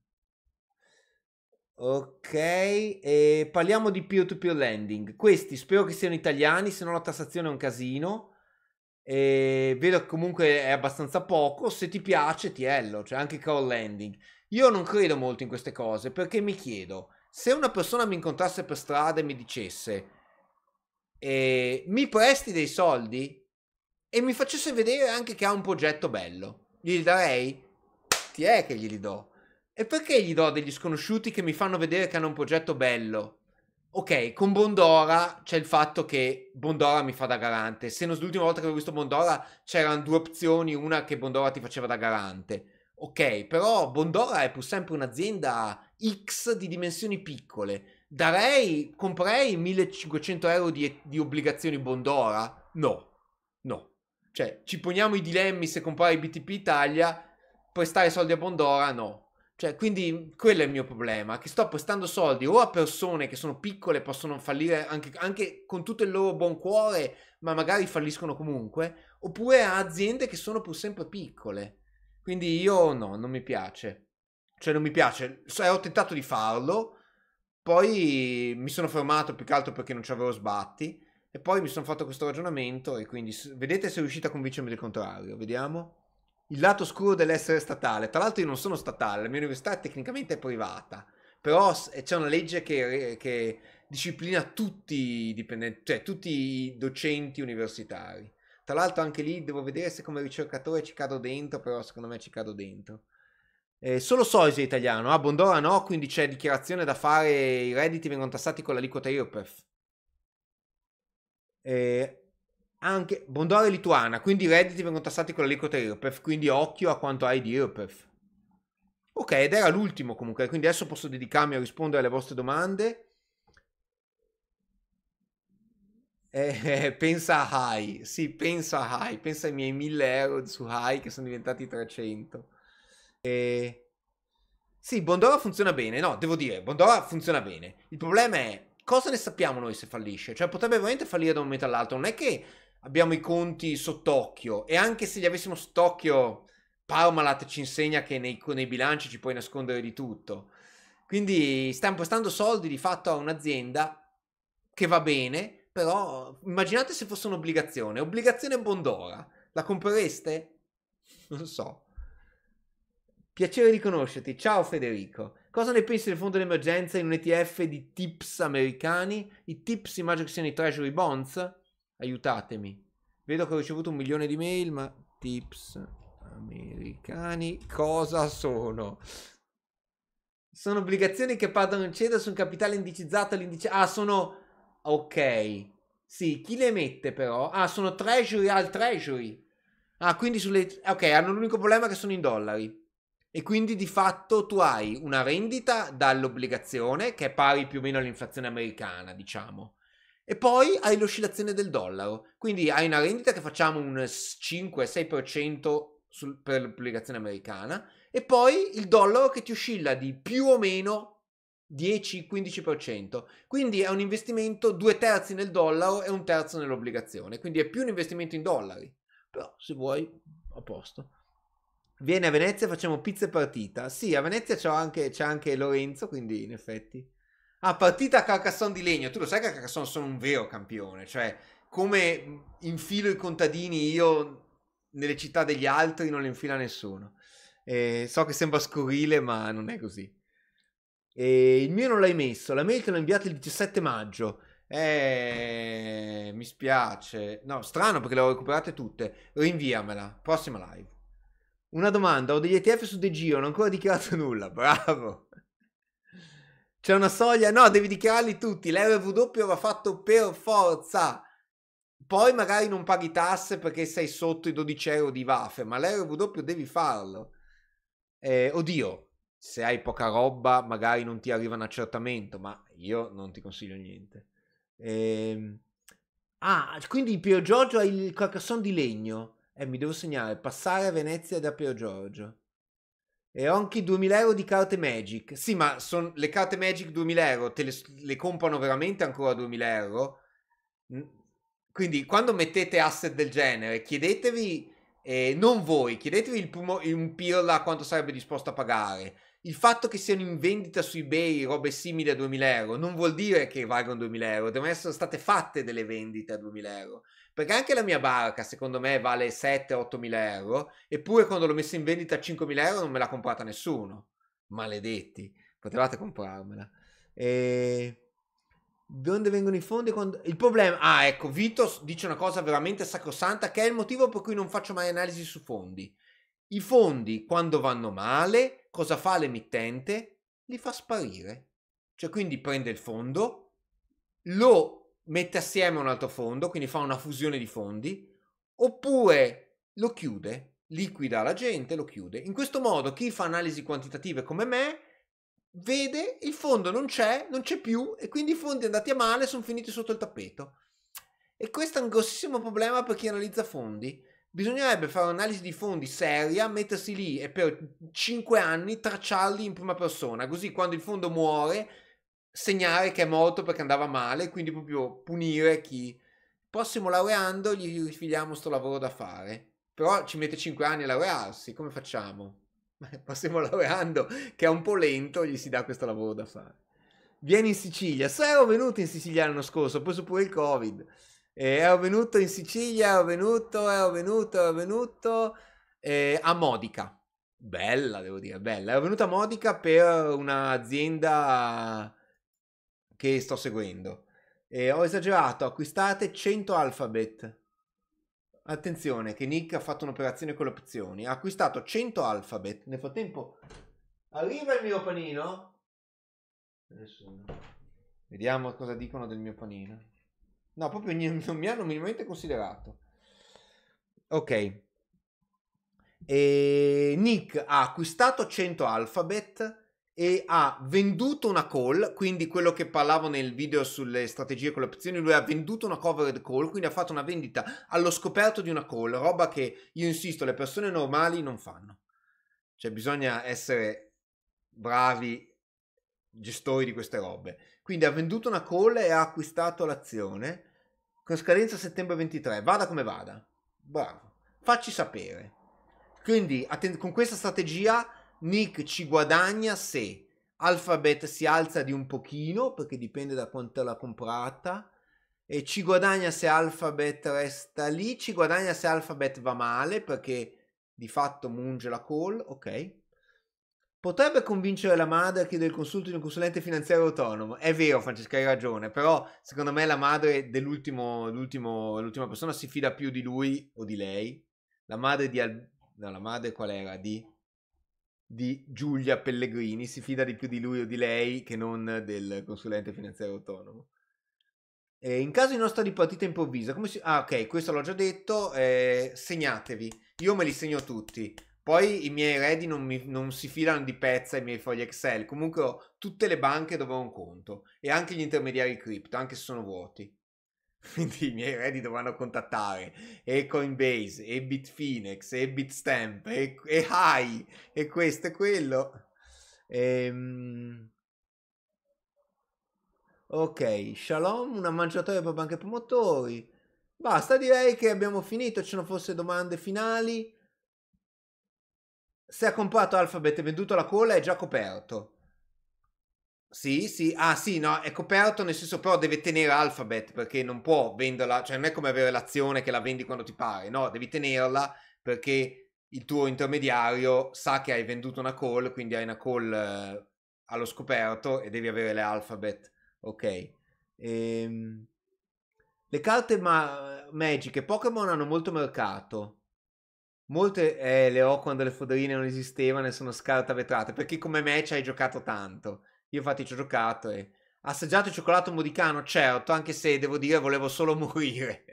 Speaker 1: Ok, e parliamo di peer-to-peer lending. Questi spero che siano italiani, se no la tassazione è un casino e ehm, vedo che comunque è abbastanza poco. Se ti piace, ti ello, cioè anche call landing. Io non credo molto in queste cose perché mi chiedo se una persona mi incontrasse per strada e mi dicesse eh, mi presti dei soldi e mi facesse vedere anche che ha un progetto bello, gli darei? Ti è che gli do. E perché gli do degli sconosciuti che mi fanno vedere che hanno un progetto bello? Ok, con Bondora c'è il fatto che Bondora mi fa da garante. Se non l'ultima volta che avevo visto Bondora c'erano due opzioni, una che Bondora ti faceva da garante. Ok, però Bondora è pur sempre un'azienda X di dimensioni piccole. Darei, comprerei 1500 euro di, di obbligazioni Bondora? No, no. Cioè, ci poniamo i dilemmi se comprare BTP Italia, prestare soldi a Bondora? No. Cioè, quindi quello è il mio problema, che sto prestando soldi o a persone che sono piccole, e possono fallire anche, anche con tutto il loro buon cuore, ma magari falliscono comunque, oppure a aziende che sono pur sempre piccole. Quindi io no, non mi piace. Cioè, non mi piace. So, eh, ho tentato di farlo, poi mi sono fermato più che altro perché non ci avevo sbatti, e poi mi sono fatto questo ragionamento e quindi vedete se riuscite a convincermi del contrario, vediamo il lato scuro dell'essere statale. Tra l'altro io non sono statale, la mia università è tecnicamente è privata, però c'è una legge che, che disciplina tutti i dipendenti, cioè tutti i docenti universitari. Tra l'altro anche lì devo vedere se come ricercatore ci cado dentro, però secondo me ci cado dentro. Eh, solo Soise è italiano, a ah, Bondora no, quindi c'è dichiarazione da fare, i redditi vengono tassati con l'aliquota IRPEF. Eh, anche Bondora lituana, quindi i redditi vengono tassati con l'aliquota IRPEF, quindi occhio a quanto hai di IRPEF. Ok, ed era l'ultimo comunque, quindi adesso posso dedicarmi a rispondere alle vostre domande. Eh, eh, pensa a High, sì, pensa a High, pensa ai miei 1000 euro su High che sono diventati 300. Eh, sì, Bondora funziona bene, no, devo dire, Bondora funziona bene. Il problema è cosa ne sappiamo noi se fallisce? Cioè potrebbe veramente fallire da un momento all'altro, non è che abbiamo i conti sott'occhio e anche se li avessimo sott'occhio, Parmalat ci insegna che nei, nei bilanci ci puoi nascondere di tutto. Quindi sta impostando soldi di fatto a un'azienda che va bene, però immaginate se fosse un'obbligazione, obbligazione Bondora, la comprereste? Non so. Piacere di conoscerti, ciao Federico. Cosa ne pensi del fondo d'emergenza in un ETF di tips americani? I tips immagino che siano i treasury bonds? Aiutatemi. Vedo che ho ricevuto un milione di mail, ma tips americani cosa sono? Sono obbligazioni che pagano in CEDA su un capitale indicizzato all'indice... Ah, sono... Ok. Sì, chi le emette però? Ah, sono treasury al treasury. Ah, quindi sulle... Ok, hanno l'unico problema che sono in dollari. E quindi di fatto tu hai una rendita dall'obbligazione che è pari più o meno all'inflazione americana, diciamo. E poi hai l'oscillazione del dollaro, quindi hai una rendita che facciamo un 5-6% sul, per l'obbligazione americana e poi il dollaro che ti oscilla di più o meno 10-15%. Quindi è un investimento due terzi nel dollaro e un terzo nell'obbligazione, quindi è più un investimento in dollari. Però se vuoi, a posto. Vieni a Venezia, facciamo pizza e partita. Sì, a Venezia c'è anche, c'è anche Lorenzo, quindi in effetti. Ah, partita a Carcassonne di legno. Tu lo sai che a Carcassonne sono un vero campione. Cioè, come infilo i contadini io nelle città degli altri non le infila nessuno. Eh, so che sembra scorrile, ma non è così. E il mio non l'hai messo, la mail te l'ho inviata il 17 maggio. Eh, mi spiace. No, strano perché le ho recuperate tutte. Rinviamela, prossima live. Una domanda, ho degli ETF su De Giro, non ho ancora dichiarato nulla. Bravo. C'è una soglia, no, devi dichiararli tutti. L'RW va fatto per forza. Poi magari non paghi tasse perché sei sotto i 12 euro di VAF, ma l'RW devi farlo. Eh, oddio, se hai poca roba magari non ti arriva un accertamento, ma io non ti consiglio niente. Eh, ah, quindi Pier Giorgio ha il carcassonne di legno. Eh, mi devo segnare, passare a Venezia da Pier Giorgio. E ho anche 2000 euro di carte Magic. Sì, ma son, le carte Magic 2000 euro te le, le comprano veramente ancora 2000 euro? Quindi quando mettete asset del genere, chiedetevi, eh, non voi, chiedetevi il primo, un pirla quanto sarebbe disposto a pagare. Il fatto che siano in vendita su eBay robe simili a 2000 euro non vuol dire che valgono 2000 euro, devono essere state fatte delle vendite a 2000 euro. Perché anche la mia barca, secondo me, vale 7-8 mila euro, eppure quando l'ho messa in vendita a 5 mila euro non me l'ha comprata nessuno. Maledetti, potevate comprarmela. Ehm, e... dove vengono i fondi? Quando... Il problema... Ah, ecco, Vito dice una cosa veramente sacrosanta, che è il motivo per cui non faccio mai analisi su fondi. I fondi, quando vanno male, cosa fa l'emittente? Li fa sparire. Cioè, quindi prende il fondo, lo mette assieme un altro fondo, quindi fa una fusione di fondi, oppure lo chiude, liquida la gente, lo chiude. In questo modo chi fa analisi quantitative come me vede il fondo non c'è, non c'è più e quindi i fondi andati a male sono finiti sotto il tappeto. E questo è un grossissimo problema per chi analizza fondi. Bisognerebbe fare un'analisi di fondi seria, mettersi lì e per 5 anni tracciarli in prima persona, così quando il fondo muore segnare che è morto perché andava male, quindi proprio punire chi. prossimo laureando gli rifiliamo sto lavoro da fare. Però ci mette 5 anni a laurearsi, come facciamo? Il prossimo laureando che è un po' lento gli si dà questo lavoro da fare. Vieni in Sicilia. So, ero venuto in Sicilia l'anno scorso, ho preso pure il Covid. Eh, ero venuto in Sicilia, ero venuto, ero venuto, ero venuto eh, a Modica. Bella, devo dire, bella. Ero venuto a Modica per un'azienda che sto seguendo. E ho esagerato, acquistate 100 Alphabet. Attenzione che Nick ha fatto un'operazione con le opzioni. Ha acquistato 100 Alphabet. Nel frattempo arriva il mio panino. Nessuno. Vediamo cosa dicono del mio panino. No, proprio non mi hanno minimamente considerato. Ok. E Nick ha acquistato 100 Alphabet e ha venduto una call, quindi quello che parlavo nel video sulle strategie con le opzioni, lui ha venduto una covered call, quindi ha fatto una vendita allo scoperto di una call, roba che io insisto le persone normali non fanno. Cioè bisogna essere bravi gestori di queste robe. Quindi ha venduto una call e ha acquistato l'azione con scadenza settembre 23. Vada come vada. Bravo. Facci sapere. Quindi atten- con questa strategia Nick ci guadagna se Alphabet si alza di un pochino, perché dipende da quanto l'ha comprata, e ci guadagna se Alphabet resta lì, ci guadagna se Alphabet va male, perché di fatto munge la call, ok. Potrebbe convincere la madre a chiedere il consulto di un consulente finanziario autonomo. È vero, Francesca, hai ragione, però secondo me la madre dell'ultimo, l'ultima persona si fida più di lui o di lei. La madre di... Al... No, la madre qual era? Di di Giulia Pellegrini, si fida di più di lui o di lei che non del consulente finanziario autonomo. E in caso di nostra storia improvvisa, come si... Ah, ok, questo l'ho già detto, eh, segnatevi. Io me li segno tutti. Poi i miei eredi non, mi, non, si filano di pezza i miei fogli Excel. Comunque ho tutte le banche dove ho un conto e anche gli intermediari cripto, anche se sono vuoti. quindi i miei eredi dovranno contattare e Coinbase, e Bitfinex, e Bitstamp, e, e Hai, e questo e quello. Ehm... Ok, shalom, un mangiatoria per banche promotori. Basta, direi che abbiamo finito, ci sono forse domande finali. Se ha comprato Alphabet e venduto la cola è già coperto. Sì, sì, ah sì, no, è coperto nel senso però deve tenere Alphabet perché non può venderla, cioè non è come avere l'azione che la vendi quando ti pare, no, devi tenerla perché il tuo intermediario sa che hai venduto una call, quindi hai una call eh, allo scoperto e devi avere le Alphabet, ok. Ehm... Le carte ma- magiche Pokémon hanno molto mercato. Molte eh, le ho quando le foderine non esistevano e sono scarta vetrate, perché come me ci hai giocato tanto. Io infatti ci ho giocato e assaggiato il cioccolato modicano, certo, anche se devo dire volevo solo morire.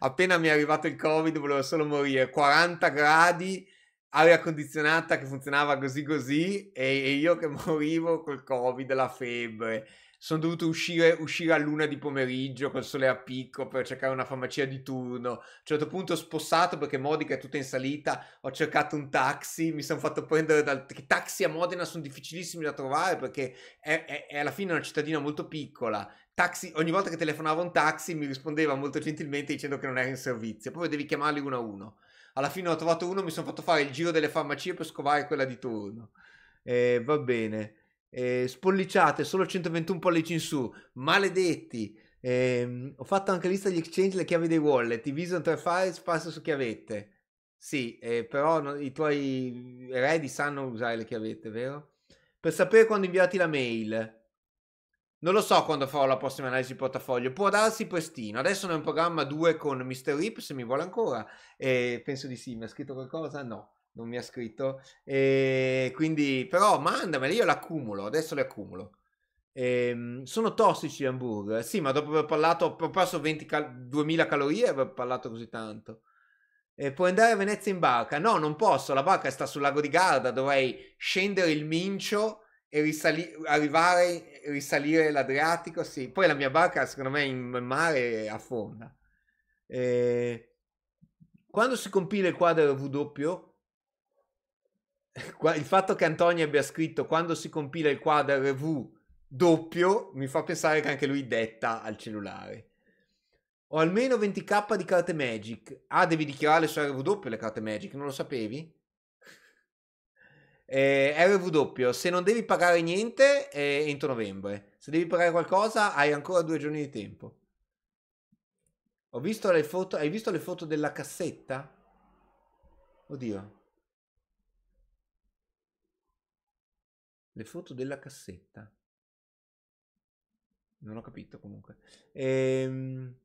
Speaker 1: Appena mi è arrivato il Covid volevo solo morire. 40 gradi, aria condizionata che funzionava così così e, e io che morivo col Covid, la febbre sono dovuto uscire, uscire a luna di pomeriggio col sole a picco per cercare una farmacia di turno. A un certo punto ho spostato perché Modica è tutta in salita, ho cercato un taxi, mi sono fatto prendere dal... I taxi a Modena sono difficilissimi da trovare perché è, è, è alla fine una cittadina molto piccola Taxi, ogni volta che telefonavo un taxi mi rispondeva molto gentilmente dicendo che non era in servizio, poi devi chiamarli uno a uno. Alla fine ho trovato uno, mi sono fatto fare il giro delle farmacie per scovare quella di turno. Eh, va bene eh, spolliciate, solo 121 pollici in su, maledetti. Eh, ho fatto anche lista di exchange le chiavi dei wallet, i Vision 3 file spasso su chiavette. Sì, eh, però no, i tuoi eredi sanno usare le chiavette, vero? Per sapere quando inviati la mail. Non lo so quando farò la prossima analisi di portafoglio, può darsi prestino. Adesso ne ho in programma 2 con Mr. Rip, se mi vuole ancora. Eh, penso di sì, mi ha scritto qualcosa? No non mi ha scritto. E ehm, quindi, però, mandameli, io l'accumulo, adesso le accumulo. E, ehm, sono tossici gli hamburger? Sì, ma dopo aver parlato, ho perso 20 cal- 2000 calorie e aver parlato così tanto. E puoi andare a Venezia in barca? No, non posso, la barca sta sul lago di Garda, dovrei scendere il Mincio e risali- arrivare, risalire l'Adriatico, sì. Poi la mia barca, secondo me, in mare affonda. E... Ehm, quando si compila il quadro W, il fatto che Antonio abbia scritto quando si compila il quadro RV doppio mi fa pensare che anche lui detta al cellulare. Ho almeno 20k di carte Magic. Ah, devi dichiarare su RV doppio le carte Magic, non lo sapevi? Eh, RW, se non devi pagare niente è eh, entro novembre. Se devi pagare qualcosa hai ancora due giorni di tempo. Ho visto le foto, hai visto le foto della cassetta? Oddio. Le foto della cassetta. Non ho capito comunque. Ehm...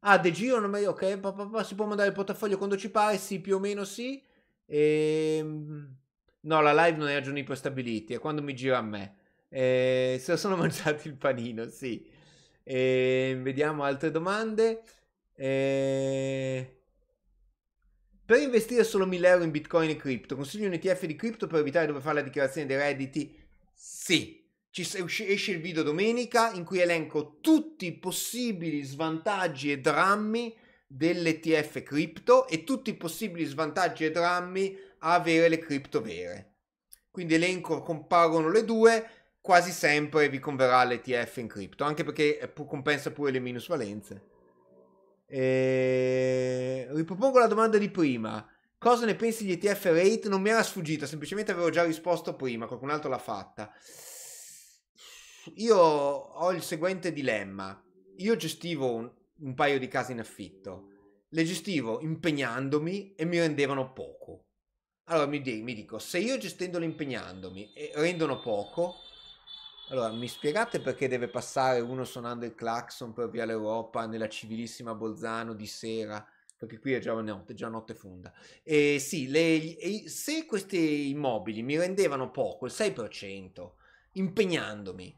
Speaker 1: Ah, De Giro non mi... Ok, pa, pa, pa, si può mandare il portafoglio quando ci pare? Sì, più o meno sì. Ehm... No, la live non è a giorni prestabiliti, è quando mi gira a me. Ehm... se sono mangiati il panino, sì. Ehm, vediamo altre domande. Eh... Per investire solo 1000 euro in bitcoin e cripto, consiglio un ETF di cripto per evitare di dover fare la dichiarazione dei redditi? Sì. Ci esce il video domenica in cui elenco tutti i possibili svantaggi e drammi dell'ETF cripto e tutti i possibili svantaggi e drammi a avere le cripto vere. Quindi elenco, comparono le due, quasi sempre vi converrà l'ETF in cripto, anche perché eh, compensa pure le minusvalenze. E... Ehm, ripropongo la domanda di prima. Cosa ne pensi di ETF rate? Non mi era sfuggita, semplicemente avevo già risposto prima, qualcun altro l'ha fatta. Io ho il seguente dilemma. Io gestivo un, un paio di case in affitto. Le gestivo impegnandomi e mi rendevano poco. Allora mi, mi dico, se io gestendole impegnandomi e rendono poco, allora, mi spiegate perché deve passare uno suonando il clacson per via l'Europa nella civilissima Bolzano di sera? Perché qui è già notte, già notte fonda. E sì, le, se questi immobili mi rendevano poco, il 6%, impegnandomi,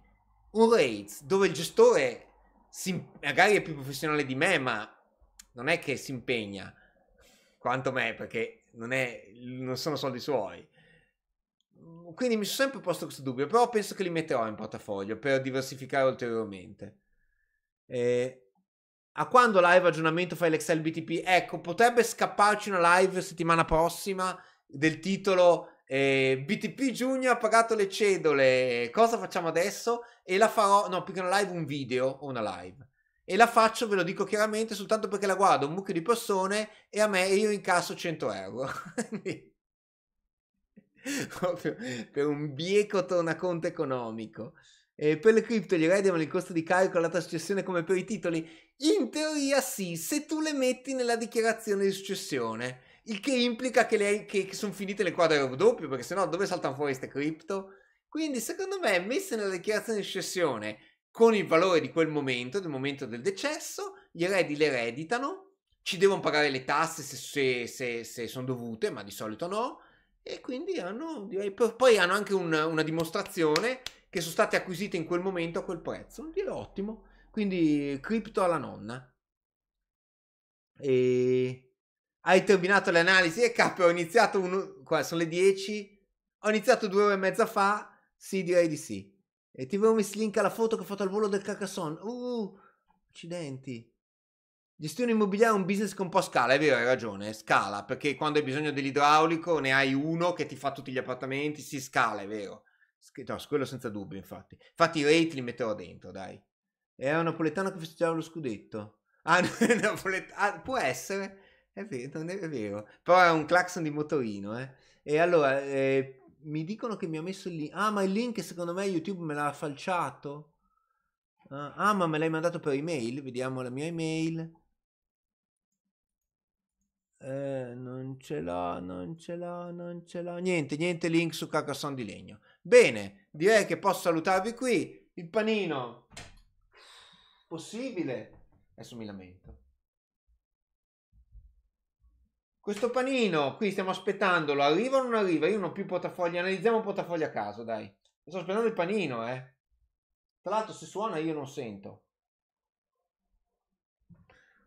Speaker 1: un RAIDS dove il gestore si, magari è più professionale di me, ma non è che si impegna quanto me, perché non, è, non sono soldi suoi quindi mi sono sempre posto questo dubbio, però penso che li metterò in portafoglio per diversificare ulteriormente. Eh, a quando live aggiornamento fai l'Excel BTP? Ecco, potrebbe scapparci una live settimana prossima del titolo eh, BTP Junior ha pagato le cedole, cosa facciamo adesso? E la farò, no, più che una live, un video o una live. E la faccio, ve lo dico chiaramente, soltanto perché la guardo un mucchio di persone e a me io incasso 100 euro. proprio per un bieco tornaconto economico. Eh, per le cripto gli eredi hanno il costo di carico alla trascessione come per i titoli? In teoria sì, se tu le metti nella dichiarazione di successione, il che implica che, le, che, che sono finite le quadre doppio, perché sennò dove saltano fuori queste cripto? Quindi secondo me messe nella dichiarazione di successione con il valore di quel momento, del momento del decesso, gli eredi le ereditano, ci devono pagare le tasse se, se, se, se sono dovute, ma di solito no, e quindi hanno, poi hanno anche una, una dimostrazione che sono state acquisite in quel momento a quel prezzo. Un deal ottimo. Quindi cripto alla nonna. E hai terminato le analisi e eh, capo, ho iniziato un... qua sono le 10. Ho iniziato due ore e mezza fa. Sì, direi di sì. E ti avevo messo link alla foto che ho fatto al volo del Carcassonne. Uh, accidenti. Gestione immobiliare è un business con un po' scala, è vero, hai ragione, scala, perché quando hai bisogno dell'idraulico ne hai uno che ti fa tutti gli appartamenti, si scala, è vero. No, quello senza dubbio, infatti. Infatti i rate li metterò dentro, dai. Era un napoletano che festeggiava lo scudetto. Ah, napoletano, ah, può essere, è vero, non è vero. Però era un clacson di motorino, eh. E allora, eh, mi dicono che mi ha messo il link. Ah, ma il link secondo me YouTube me l'ha falciato. Ah, ah ma me l'hai mandato per email, vediamo la mia email. Eh, non ce l'ho, non ce l'ho, non ce l'ho. Niente, niente link su Cacasson di legno. Bene, direi che posso salutarvi qui. Il panino. Possibile. Adesso mi lamento. Questo panino, qui stiamo aspettandolo. Arriva o non arriva? Io non ho più portafogli. Analizziamo un portafoglio a caso, dai. Sto aspettando il panino, eh. Tra l'altro se suona io non sento.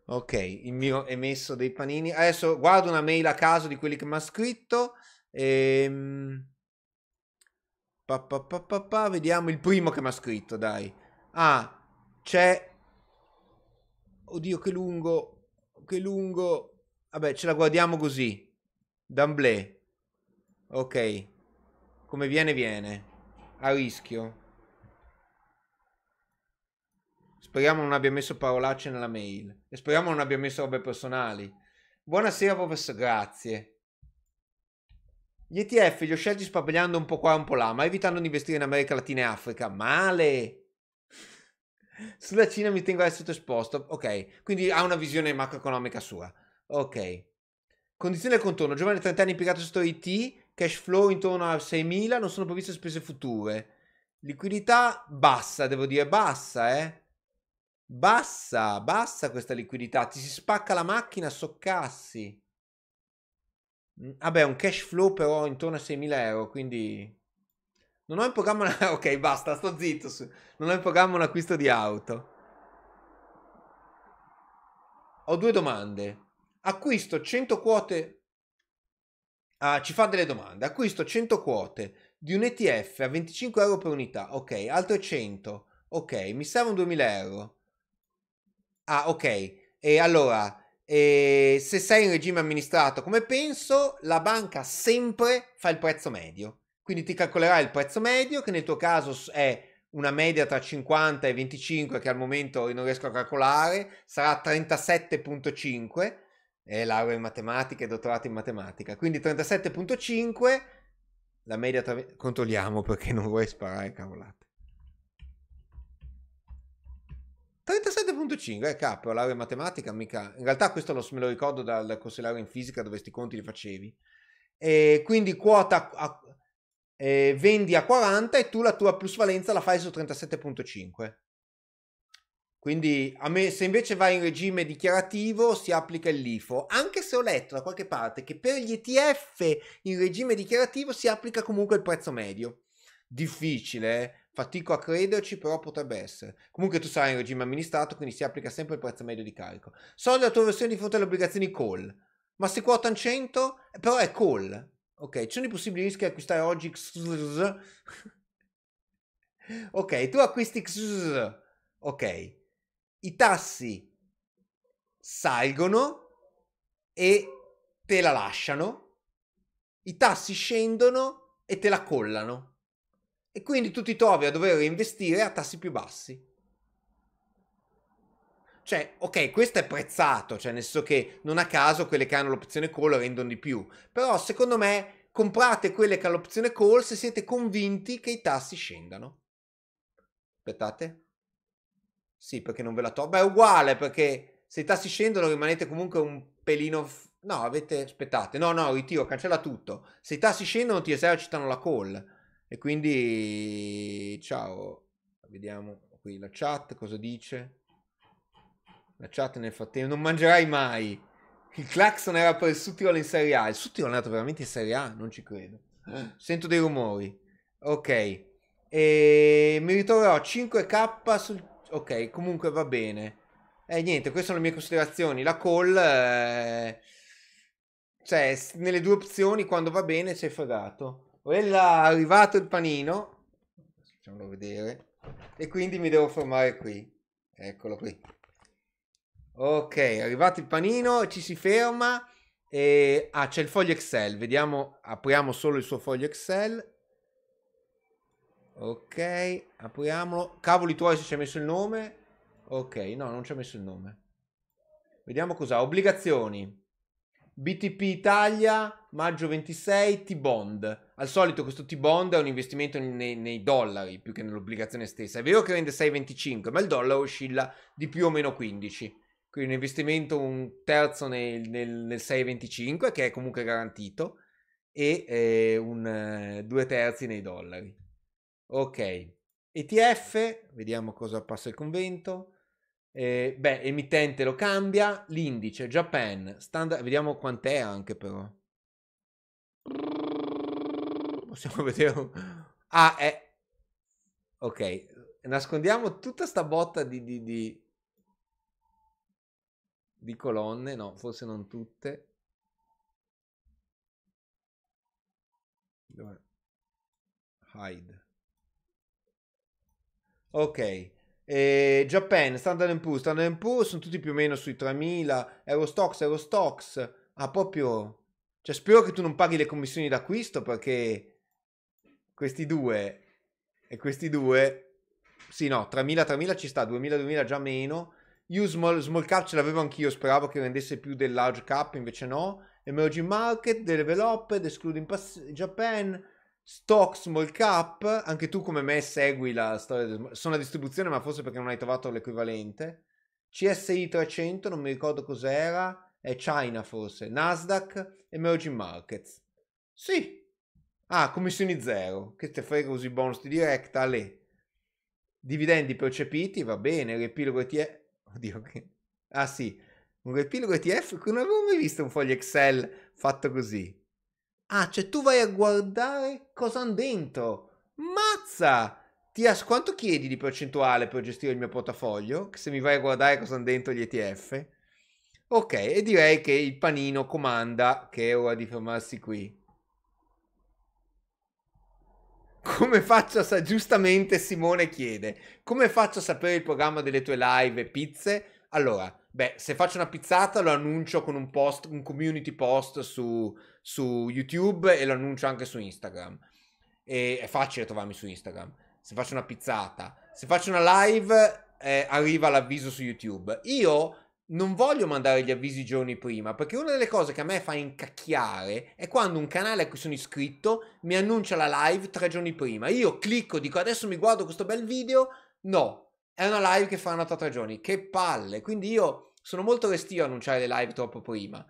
Speaker 1: Ok, il mio emesso dei panini. Adesso guardo una mail a caso di quelli che mi ha scritto. Ehm... Pa, pa, pa, Vediamo il primo che mi ha scritto, dai. Ah, c'è... Oddio, che lungo. Che lungo. Vabbè, ce la guardiamo così. D'amblè. Ok. Come viene, viene. A rischio. Speriamo non abbia messo parolacce nella mail. E speriamo non abbia messo robe personali. Buonasera, professor. Grazie. Gli ETF li ho scelti spabagliando un po' qua e un po' là, ma evitando di investire in America Latina e Africa. Male! Sulla Cina mi tengo a essere esposto. Ok, quindi ha una visione macroeconomica sua. Ok. Condizione del contorno. Giovane 30 anni impiegato sotto IT, cash flow intorno a 6.000, non sono previste spese future. Liquidità bassa, devo dire bassa, eh. Bassa, bassa questa liquidità, ti si spacca la macchina soccassi. Vabbè, un cash flow però intorno a 6.000 euro, quindi... Non ho in programma... Una... ok, basta, sto zitto. Non ho in programma un acquisto di auto. Ho due domande. Acquisto 100 quote... Ah, ci fa delle domande. Acquisto 100 quote di un ETF a 25 euro per unità. Ok, altre 100. Ok, mi servono 2.000 euro. Ah, ok. E allora, e ehm, se sei in regime amministrato come penso, la banca sempre fa il prezzo medio. Quindi ti calcolerà il prezzo medio, che nel tuo caso è una media tra 50 e 25, che al momento io non riesco a calcolare, sarà 37.5. È laurea in matematica e dottorato in matematica. Quindi 37.5, la media tra... controlliamo perché non vuoi sparare cavolate. 37.5 eh, capo, laurea in matematica, mica. In realtà questo lo, me lo ricordo dal corso di laurea in fisica dove sti conti li facevi. E quindi quota a, eh, vendi a 40 e tu la tua plusvalenza la fai su 37.5. Quindi a me, se invece vai in regime dichiarativo si applica il LIFO, anche se ho letto da qualche parte che per gli ETF in regime dichiarativo si applica comunque il prezzo medio. Difficile, eh? Fatico a crederci, però potrebbe essere. Comunque tu sarai in regime amministrato, quindi si applica sempre il prezzo medio di carico. Soldi la tua versione di fronte alle obbligazioni call. Ma se quotano 100, eh, però è call. Ok, ci sono i possibili rischi di acquistare oggi XZ. ok, tu acquisti XZ. Ok, i tassi salgono e te la lasciano. I tassi scendono e te la collano e quindi tu ti trovi a dover investire a tassi più bassi. Cioè, ok, questo è prezzato, cioè nel senso che non a caso quelle che hanno l'opzione call rendono di più, però secondo me comprate quelle che hanno l'opzione call se siete convinti che i tassi scendano. Aspettate. Sì, perché non ve la tolgo. Beh, è uguale, perché se i tassi scendono rimanete comunque un pelino... F- no, avete... Aspettate. No, no, ritiro, cancella tutto. Se i tassi scendono ti esercitano la call e quindi, ciao, vediamo qui la chat cosa dice. La chat nel frattempo, non mangerai mai. Il Claxon era per il Suttirolo in Serie A. Il Suttirolo è andato veramente in Serie A? Non ci credo. Eh. Sento dei rumori. Ok. E ehm, mi ritroverò 5k sul... Ok, comunque va bene. E eh, niente, queste sono le mie considerazioni. La call... Eh... Cioè, nelle due opzioni, quando va bene, sei fregato. Quella è arrivato il panino, facciamolo vedere, e quindi mi devo fermare qui. Eccolo qui. Ok, è arrivato il panino, ci si ferma. E... Ah, c'è il foglio Excel. Vediamo, apriamo solo il suo foglio Excel. Ok, apriamolo. Cavoli tuoi se ci ha messo il nome. Ok, no, non ci ha messo il nome. Vediamo cos'ha. Obbligazioni. BTP Italia, maggio 26, T-Bond al solito questo T-Bond è un investimento nei, nei, dollari più che nell'obbligazione stessa. È vero che rende 6,25, ma il dollaro oscilla di più o meno 15. Quindi un investimento un terzo nel, nel, nel 6,25, che è comunque garantito, e eh, un, eh, due terzi nei dollari. Ok. ETF, vediamo cosa passa il convento. Eh, beh, emittente lo cambia, l'indice, Japan, standard, vediamo quant'è anche però. Possiamo vedere. Un... Ah, è. Ok. Nascondiamo tutta sta botta di, di, di... di colonne. No, forse non tutte. Dov'è? Hide. Ok. Eh, Japan, Standard Poor's, Standard Poor's sono tutti più o meno sui 3000, Eurostox, Eurostox, ah proprio, cioè spero che tu non paghi le commissioni d'acquisto perché questi due e questi due, sì no, 3.000-3.000 ci sta, 2.000-2.000 già meno. Io small, small, cap ce l'avevo anch'io, speravo che rendesse più del large cap, invece no. Emerging market, developed, excluding pass- Japan, stock small cap. Anche tu come me segui la storia, del, sono la distribuzione ma forse perché non hai trovato l'equivalente. CSI 300, non mi ricordo cos'era, è China forse, Nasdaq, Emerging Markets. Sì, Ah, commissioni zero, che te frega così bonus di diretta, le. Dividendi percepiti, va bene, riepilogo ETF... Oddio, che... Ah sì, un riepilogo ETF, non avevo mai visto un foglio Excel fatto così. Ah, cioè tu vai a guardare cosa hanno dentro. Mazza! Ti as- quanto chiedi di percentuale per gestire il mio portafoglio? Se mi vai a guardare cosa hanno dentro gli ETF. Ok, e direi che il panino comanda che è ora di fermarsi qui. Come faccio a sa- giustamente Simone chiede, come faccio a sapere il programma delle tue live e pizze? Allora, beh, se faccio una pizzata lo annuncio con un post, un community post su, su YouTube e lo annuncio anche su Instagram. E è facile trovarmi su Instagram. Se faccio una pizzata, se faccio una live eh, arriva l'avviso su YouTube. Io non voglio mandare gli avvisi giorni prima, perché una delle cose che a me fa incacchiare è quando un canale a cui sono iscritto mi annuncia la live tre giorni prima. Io clicco, dico adesso mi guardo questo bel video. No, è una live che faranno tra tre giorni. Che palle! Quindi io sono molto restio a annunciare le live troppo prima.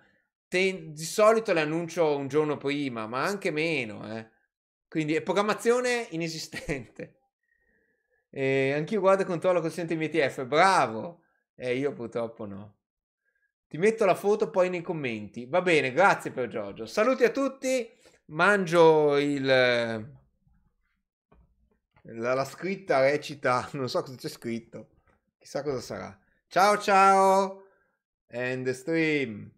Speaker 1: Te, di solito le annuncio un giorno prima, ma anche meno, eh. Quindi è programmazione inesistente. E anch'io guardo e controllo col consente MTF. Bravo! Eh, io purtroppo no. Ti metto la foto poi nei commenti. Va bene, grazie per Giorgio. Saluti a tutti. Mangio il... La, la scritta recita, non so cosa c'è scritto. Chissà cosa sarà. Ciao ciao and stream.